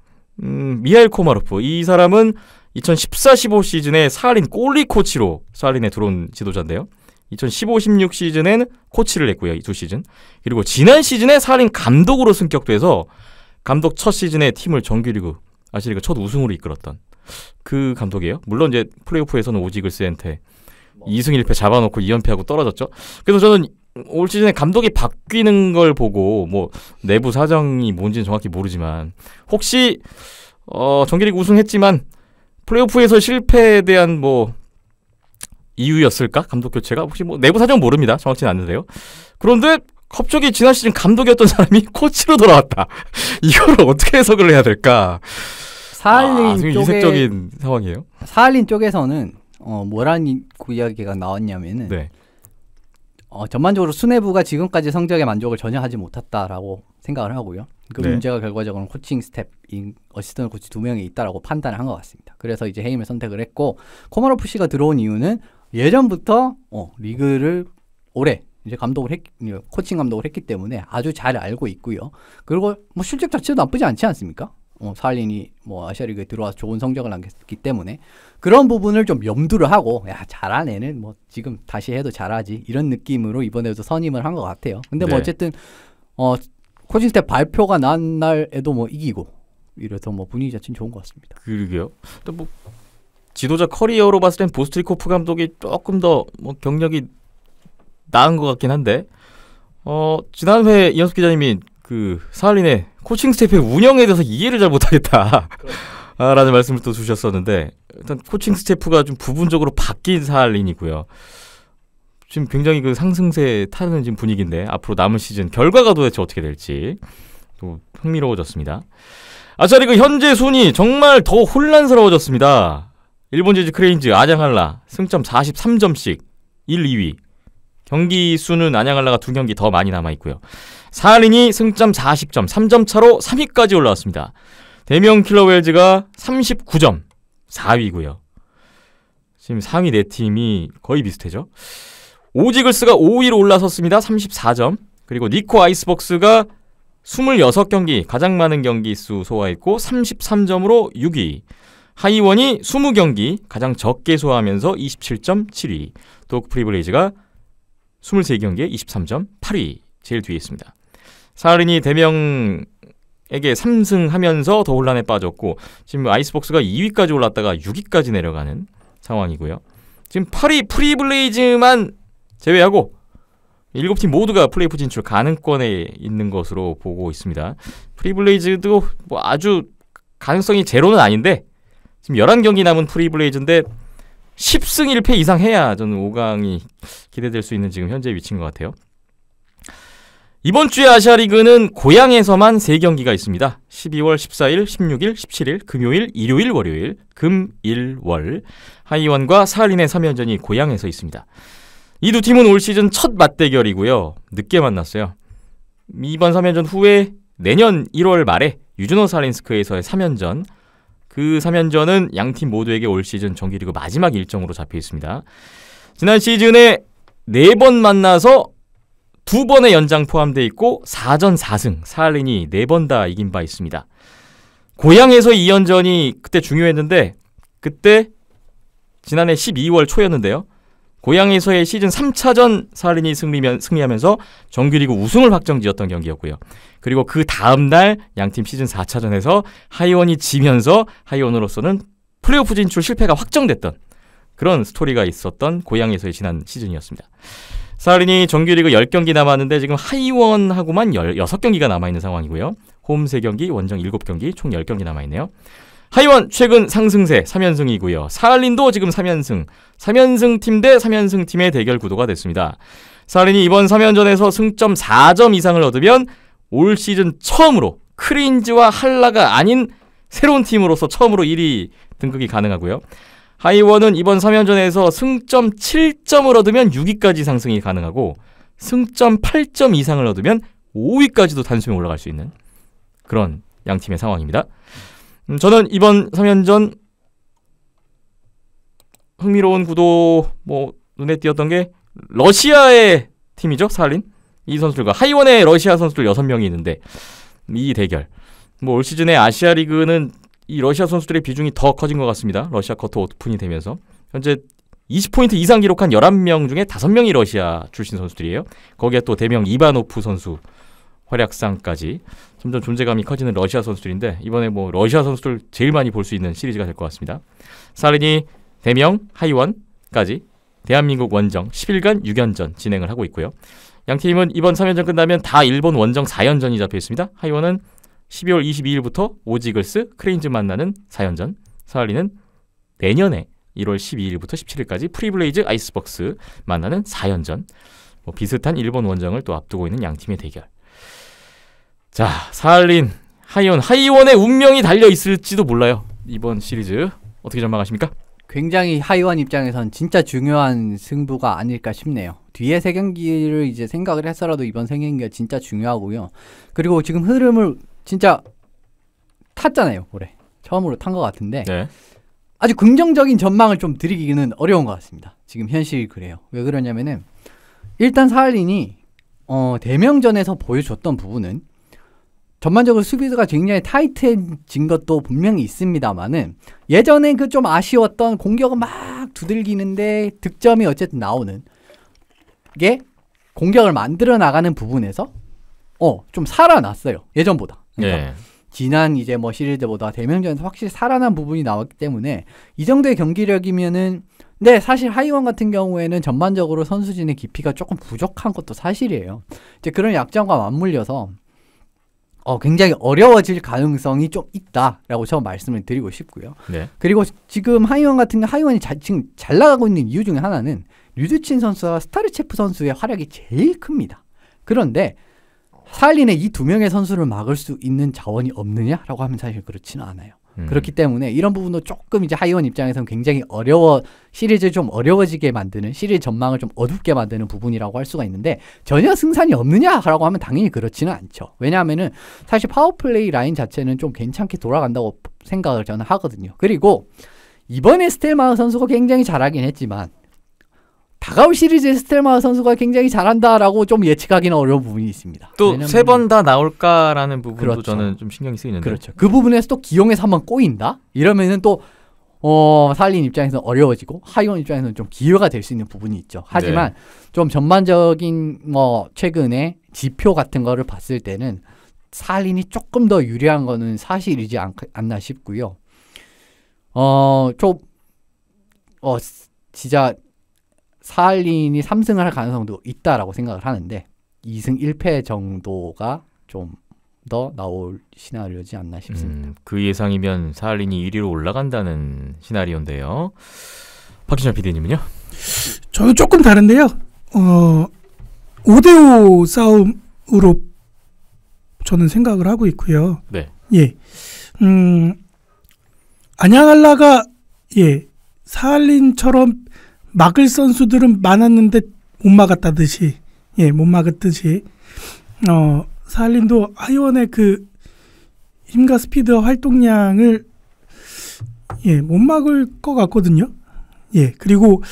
[SPEAKER 1] 음, 미하일 코마로프 이 사람은 2014-15 시즌에 살할린 골리 코치로 살할린에 들어온 지도자인데요. 2015-16 시즌엔 코치를 했고요. 이 두 시즌. 그리고 지난 시즌에 살할린 감독으로 승격돼서 감독 첫 시즌에 팀을 정규리그 아시리그 첫 우승으로 이끌었던 그 감독이에요. 물론 이제 플레이오프에서는 오지글스한테 2승 뭐. 1패 잡아놓고 2연패하고 떨어졌죠. 그래서 저는 올 시즌에 감독이 바뀌는 걸 보고 뭐 내부 사정이 뭔지는 정확히 모르지만 혹시 어 정규리그 우승했지만 플레이오프에서 실패에 대한 뭐 이유였을까 감독 교체가 혹시 뭐 내부 사정 모릅니다 정확치는 않는데요 그런데 갑자기 지난 시즌 감독이었던 사람이 코치로 돌아왔다
[SPEAKER 3] 이걸 어떻게 해석을 해야 될까 사할린 아, 쪽에 이색적인 상황이에요 사할린 쪽에서는 어 뭐라는 이야기가 나왔냐면은 네. 어, 전반적으로 수뇌부가 지금까지 성적에 만족을 전혀 하지 못했다라고 생각을 하고요. 그 네. 문제가 결과적으로 코칭 스텝인 어시스턴트 코치 두 명이 있다라고 판단을 한 것 같습니다. 그래서 이제 헤임을 선택을 했고 코마로프 씨가 들어온 이유는 예전부터 어, 리그를 오래 이제 감독을 했, 코칭 감독을 했기 때문에 아주 잘 알고 있고요. 그리고 뭐 실적 자체도 나쁘지 않지 않습니까? 어, 사할린이 뭐 아시아리그에 들어와서 좋은 성적을 남겼기 때문에 그런 부분을 좀 염두를 하고 야 잘한 애는 뭐 지금 다시 해도 잘하지 이런 느낌으로 이번에도 선임을 한 것 같아요. 근데 뭐 네. 어쨌든 어 코칭 스텝 발표가 난 날에도 뭐 이기고 이래서 뭐 분위기 자체는 좋은 것 같습니다.
[SPEAKER 1] 그러게요. 또 뭐 지도자 커리어로 봤을 땐 보스트리코프 감독이 조금 더뭐 경력이 나은 것 같긴 한데 어 지난 회 이현수 기자님이 그 사할린의 코칭 스텝의 운영에 대해서 이해를 잘 못하겠다. 그렇죠. 아, 라는 말씀을 또 주셨었는데 일단 코칭 스태프가 좀 부분적으로 바뀐 사할린이고요 지금 굉장히 그 상승세 타는 지금 분위기인데 앞으로 남은 시즌 결과가 도대체 어떻게 될지 또 흥미로워졌습니다. 아차리그 현재 순위 정말 더 혼란스러워졌습니다. 일본 제주 크레인즈 아양할라 승점 43점씩 1, 2위 경기 수는 아양할라가두 경기 더 많이 남아있고요. 사할린이 승점 40점 3점 차로 3위까지 올라왔습니다. 대명 킬러웰즈가 39점 4위고요. 지금 상위 네팀이 거의 비슷해죠. 오지글스가 5위로 올라섰습니다. 34점. 그리고 니코 아이스벅스가 26경기 가장 많은 경기 수 소화했고 33점으로 6위. 하이원이 20경기 가장 적게 소화하면서 27.7위. 독 프리블레이즈가 23경기에 23.8위. 제일 뒤에 있습니다. 사르니 대명 에게 3승하면서 더 혼란에 빠졌고 지금 아이스복스가 2위까지 올랐다가 6위까지 내려가는 상황이고요. 지금 8위 프리블레이즈만 제외하고 7팀 모두가 플레이오프 진출 가능권에 있는 것으로 보고 있습니다. 프리블레이즈도 뭐 아주 가능성이 제로는 아닌데 지금 11경기 남은 프리블레이즈인데 10승 1패 이상 해야 저는 5강이 기대될 수 있는 지금 현재 위치인 것 같아요. 이번 주에 아시아리그는 고향에서만 3경기가 있습니다. 12월 14일, 16일, 17일, 금요일, 일요일, 월요일, 금, 일, 월. 하이원과 사할린의 3연전이 고향에서 있습니다. 이 두 팀은 올 시즌 첫 맞대결이고요. 늦게 만났어요. 이번 3연전 후에 내년 1월 말에 유즈노 사린스크에서의 3연전 그 3연전은 양 팀 모두에게 올 시즌 정기리그 마지막 일정으로 잡혀 있습니다. 지난 시즌에 4번 만나서 두 번의 연장 포함돼 있고 4전 4승 사할린이 네번 다 이긴 바 있습니다. 고향에서 2연전이 그때 중요했는데 그때 지난해 12월 초였는데요. 고향에서의 시즌 3차전 사할린이 승리면, 하면서 정규리그 우승을 확정지었던 경기였고요. 그리고 그 다음날 양팀 시즌 4차전에서 하이원이 지면서 하이원으로서는 플레이오프 진출 실패가 확정됐던 그런 스토리가 있었던 고향에서의 지난 시즌이었습니다. 사린이 정규리그 10경기 남았는데 지금 하이원하고만 16경기가 남아있는 상황이고요. 홈 3경기, 원정 7경기, 총 10경기 남아있네요. 하이원 최근 상승세 3연승이고요. 사할린도 지금 3연승, 3연승 팀 대 3연승 팀의 대결 구도가 됐습니다. 사할린이 이번 3연전에서 승점 4점 이상을 얻으면 올 시즌 처음으로 크린즈와 한라가 아닌 새로운 팀으로서 처음으로 1위 등극이 가능하고요. 하이원은 이번 3연전에서 승점 7점을 얻으면 6위까지 상승이 가능하고 승점 8점 이상을 얻으면 5위까지도 단숨에 올라갈 수 있는 그런 양 팀의 상황입니다. 음, 저는 이번 3연전 흥미로운 구도 뭐 눈에 띄었던 게 러시아의 팀이죠 살린 이 선수들과 하이원의 러시아 선수들 6명이 있는데 이 대결 뭐 올 시즌에 아시아 리그는 이 러시아 선수들의 비중이 더 커진 것 같습니다. 러시아 커트 오픈이 되면서 현재 20포인트 이상 기록한 11명 중에 5명이 러시아 출신 선수들이에요. 거기에 또 대명 이바노프 선수 활약상까지 점점 존재감이 커지는 러시아 선수들인데 이번에 뭐 러시아 선수들 제일 많이 볼 수 있는 시리즈가 될 것 같습니다. 사르니 대명 하이원까지 대한민국 원정 10일간 6연전 진행을 하고 있고요. 양 팀은 이번 3연전 끝나면 다 일본 원정 4연전이 잡혀 있습니다. 하이원은 12월 22일부터 오지글스 크레인즈 만나는 4연전사할린은 내년에 1월 12일부터 17일까지 프리블레이즈 아이스벅스 만나는 4연전 뭐 비슷한 일본 원정을 또 앞두고 있는 양팀의 대결 자 사할린 하이온 하이원의 운명이 달려있을지도 몰라요 이번 시리즈 어떻게 전망하십니까?
[SPEAKER 3] 굉장히 하이원 입장에선 진짜 중요한 승부가 아닐까 싶네요. 뒤에 세 경기를 이제 생각을 해서라도 이번 세 경기가 진짜 중요하고요. 그리고 지금 흐름을 진짜 탔잖아요 올해 처음으로 탄 것 같은데 네. 아주 긍정적인 전망을 좀 드리기는 어려운 것 같습니다. 지금 현실이 그래요. 왜 그러냐면은 일단 사할린이 어, 대명전에서 보여줬던 부분은 전반적으로 수비수가 굉장히 타이트해진 것도 분명히 있습니다만은 예전에 그 좀 아쉬웠던 공격은 막 두들기는데 득점이 어쨌든 나오는 게 공격을 만들어 나가는 부분에서 어좀 살아났어요 예전보다 그러니까 네. 지난 이제 뭐 시리즈보다 대명전에서 확실히 살아난 부분이 나왔기 때문에 이 정도의 경기력이면은 근데 사실 하이원 같은 경우에는 전반적으로 선수진의 깊이가 조금 부족한 것도 사실이에요. 이제 그런 약점과 맞물려서 어, 굉장히 어려워질 가능성이 좀 있다라고 처 말씀을 드리고 싶고요. 네. 그리고 지금 하이원 같은 하이원이 자, 지금 잘 나가고 있는 이유 중에 하나는 류두친 선수와 스타르체프 선수의 활약이 제일 큽니다. 그런데 살린의 이 두 명의 선수를 막을 수 있는 자원이 없느냐라고 하면 사실 그렇지는 않아요. 음. 그렇기 때문에 이런 부분도 조금 이제 하이원 입장에서는 굉장히 어려워 시리즈 좀 어려워지게 만드는 시리즈 전망을 좀 어둡게 만드는 부분이라고 할 수가 있는데 전혀 승산이 없느냐라고 하면 당연히 그렇지는 않죠. 왜냐하면은 사실 파워플레이 라인 자체는 좀 괜찮게 돌아간다고 생각을 저는 하거든요. 그리고 이번에 스텔마흐 선수가 굉장히 잘하긴 했지만 다가올 시리즈에 스텔마 선수가 굉장히 잘한다라고 좀 예측하기는 어려운 부분이 있습니다.
[SPEAKER 1] 또 세 번 다 나올까라는 부분도 그렇죠. 저는
[SPEAKER 3] 좀 신경이 쓰이는데. 그렇죠. 그 부분에서 또 기용에서 한번 꼬인다? 이러면은 또 어, 살린 입장에서는 어려워지고 하이온 입장에서는 좀 기회가 될 수 있는 부분이 있죠. 하지만 네. 좀 전반적인 뭐 최근에 지표 같은 거를 봤을 때는 살린이 조금 더 유리한 거는 사실이지 않, 않나 싶고요. 어, 좀 어, 진짜 사할린이 3승을 할 가능성도 있다라고 생각을 하는데 2승 1패 정도가 좀 더 나올 시나리오지 않나 싶습니다. 음,
[SPEAKER 1] 그 예상이면 사할린이 1위로 올라간다는 시나리오인데요. 박진철 PD님은요?
[SPEAKER 3] 저는 조금 다른데요. 어,
[SPEAKER 2] 5대5 싸움으로 저는 생각을 하고 있고요. 네. 예. 음, 안양할라가 예, 사할린처럼 막을 선수들은 많았는데 못 막았다듯이 예, 못 막았듯이 어, 사할린도 하이원의 그 힘과 스피드 활동량을 예, 못 막을 것 같거든요. 예, 그리고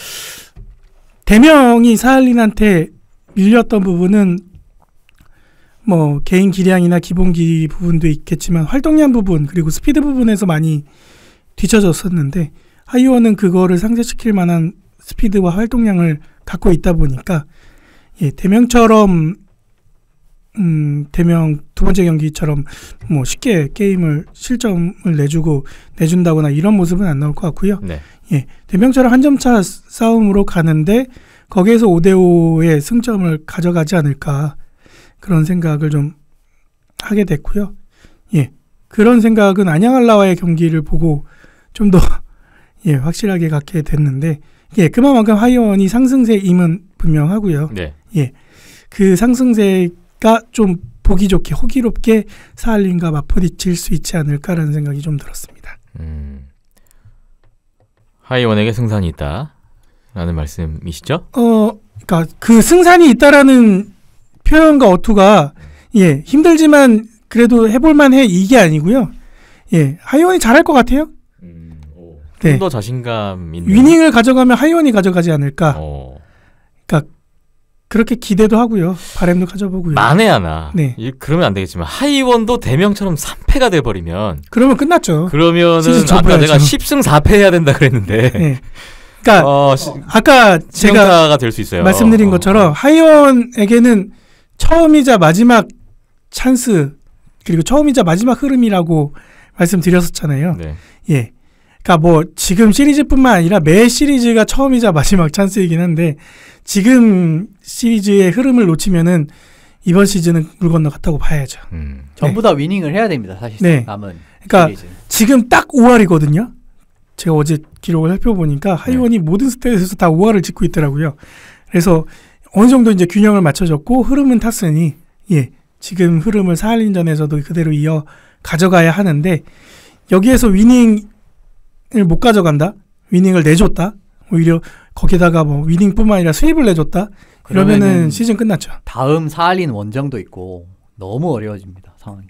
[SPEAKER 2] 대명이 사할린한테 밀렸던 부분은 뭐 개인 기량이나 기본기 부분도 있겠지만 활동량 부분 그리고 스피드 부분에서 많이 뒤쳐졌었는데 하이원은 그거를 상쇄시킬 만한 스피드와 활동량을 갖고 있다 보니까 예, 대명처럼 음, 대명 두 번째 경기처럼 뭐 쉽게 게임을 실점을 내주고 내준다거나 이런 모습은 안 나올 것 같고요. 네. 예, 대명처럼 한 점 차 싸움으로 가는데 거기에서 5대5의 승점을 가져가지 않을까 그런 생각을 좀 하게 됐고요. 예, 그런 생각은 안양할라와의 경기를 보고 좀더 예, 확실하게 갖게 됐는데 예, 그만큼 하이원이 상승세임은 분명하고요. 네. 예. 그 상승세가 좀 보기 좋게 호기롭게 사할린과 맞부딪힐 수 있지 않을까라는 생각이 좀 들었습니다. 음.
[SPEAKER 1] 하이원에게 승산이 있다라는 말씀이시죠?
[SPEAKER 2] 어, 그러니까 그 승산이 있다라는 표현과 어투가 예 힘들지만 그래도 해볼만해 이게 아니고요. 예 하이원이 잘할 것 같아요.
[SPEAKER 1] 네. 좀더 자신감 있는 위닝을
[SPEAKER 2] 가져가면 하이원이 가져가지 않을까. 어. 그러니까 그렇게 기대도 하고요. 바램도 가져보고요. 만에
[SPEAKER 1] 하나. 네. 그러면 안 되겠지만 하이원도 대명처럼 3패가 돼 버리면
[SPEAKER 2] 그러면 끝났죠.
[SPEAKER 1] 그러면은 아까 내가 10승 4패 해야 된다 그랬는데. 네.
[SPEAKER 2] 그러니까 어, 시, 아까
[SPEAKER 1] 제가 될 수 있어요. 말씀드린
[SPEAKER 2] 어. 것처럼 하이원에게는 처음이자 마지막 찬스 그리고 처음이자 마지막 흐름이라고 말씀드렸었잖아요. 네. 예. 그러니까 뭐 지금 시리즈뿐만 아니라 매 시리즈가 처음이자 마지막 찬스이긴 한데 지금 시리즈의 흐름을 놓치면은 이번 시즌은 물 건너 갔다고 봐야죠. 음. 전부 다 위닝을 해야 됩니다. 사실 네. 남은 그러니까 시리즈. 지금 딱 5할이거든요. 제가 어제 기록을 살펴보니까 하이원이 네. 모든 스탯에서 다 5할을 짓고 있더라고요. 그래서 어느 정도 이제 균형을 맞춰졌고 흐름은 탔으니 예 지금 흐름을 사할린전에서도 그대로 이어 가져가야 하는데 여기에서 위닝 못 가져간다. 위닝을 내줬다. 오히려 뭐 거기다가 뭐 위닝뿐만 아니라 수입을 내줬다. 그러면은 시즌
[SPEAKER 3] 끝났죠. 다음 사할린 원정도 있고 너무 어려워집니다 상황이.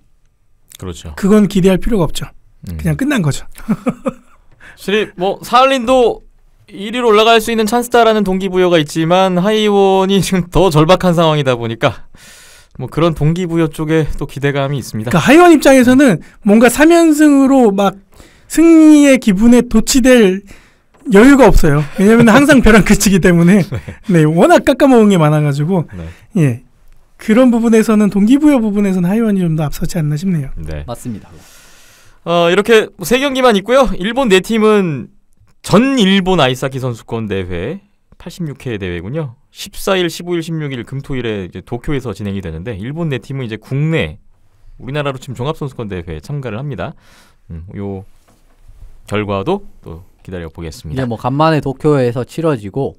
[SPEAKER 3] 그렇죠.
[SPEAKER 2] 그건 기대할 필요가 없죠. 음. 그냥 끝난 거죠.
[SPEAKER 3] 실입 뭐 사할린도
[SPEAKER 1] 1위로 올라갈 수 있는 찬스다라는 동기부여가 있지만 하이원이 지금 더 절박한 상황이다 보니까 뭐 그런 동기부여 쪽에 또 기대감이 있습니다. 그러니까 하이원
[SPEAKER 2] 입장에서는 뭔가 3연승으로 막 승리의 기분에 도취될 여유가 없어요. 왜냐면 항상 벼랑 끝이기 때문에 네. 네 워낙 깎아먹은 게 많아가지고 네. 예 그런 부분에서는 동기부여 부분에서는 하이원이 좀 더 앞서지 않나 싶네요.
[SPEAKER 1] 네 맞습니다. 어 이렇게 세 경기만 있고요. 일본 네 팀은 전 일본 아이스하키 선수권 대회 86회 대회군요. 14일, 15일, 16일 금토일에 이제 도쿄에서 진행이 되는데 일본 네 팀은 이제 국내 우리나라로 지금 종합선수권 대회에 참가를 합니다. 음, 요 결과도 또 기다려 보겠습니다. 이뭐
[SPEAKER 3] 간만에 도쿄에서 치러지고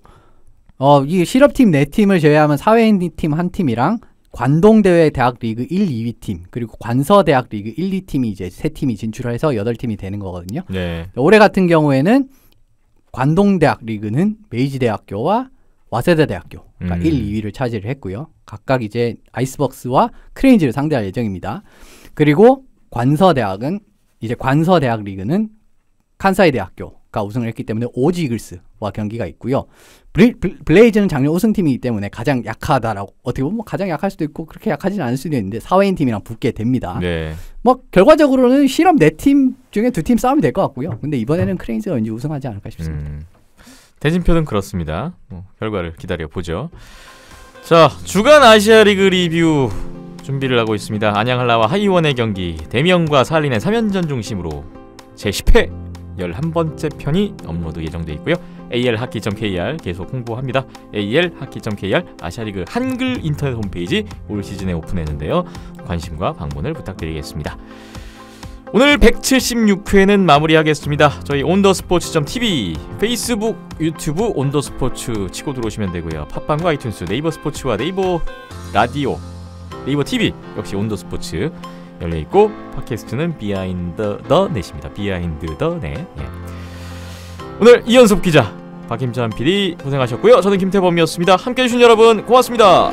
[SPEAKER 3] 어이 실업팀 네 팀을 제외하면 사회인 팀 한 팀이랑 관동대회 대학 리그 1, 2위 팀 그리고 관서 대학 리그 1, 2 팀이 이제 세 팀이 진출해서 여덟 팀이 되는 거거든요. 네. 올해 같은 경우에는 관동대학 리그는 메이지대학교와 와세대대학교 그러니까 음. 1, 2위를 차지를 했고요. 각각 이제 아이스벅스와 크레인지를 상대할 예정입니다. 그리고 관서대학은 이제 관서대학 리그는 칸사이 대학교가 우승을 했기 때문에 오지 이글스와 경기가 있고요. 블레, 블레이즈는 작년 우승팀이기 때문에 가장 약하다라고 어떻게 보면 뭐 가장 약할 수도 있고 그렇게 약하지는 않을 수도 있는데 사회인 팀이랑 붙게 됩니다. 네. 뭐 결과적으로는 실험 네팀 중에 두 팀 싸움이 될 것 같고요. 근데 이번에는 크레인즈가 왠지 우승하지 않을까 싶습니다. 음.
[SPEAKER 1] 대진표는 그렇습니다. 뭐, 결과를 기다려 보죠. 자 주간 아시아 리그 리뷰 준비를 하고 있습니다. 안양할라와 하이원의 경기 대명과 살린의 3연전 중심으로 제10회 11번째 편이 업로드 예정돼 있고요. alhockey.kr 계속 홍보합니다. alhockey.kr 아시아리그 한글 인터넷 홈페이지 올 시즌에 오픈했는데요. 관심과 방문을 부탁드리겠습니다. 오늘 176회는 마무리하겠습니다. 저희 온더스포츠.tv 페이스북, 유튜브 온더스포츠 치고 들어오시면 되고요. 팟빵과 아이튠스, 네이버 스포츠와 네이버 라디오, 네이버 TV 역시 온더스포츠 열려 있고 팟캐스트는 비하인드 더 넷입니다. 비하인드 더 넷. 예. 오늘 이연섭 기자 박임찬 PD 고생하셨고요. 저는 김태범이었습니다. 함께 해주신 여러분 고맙습니다.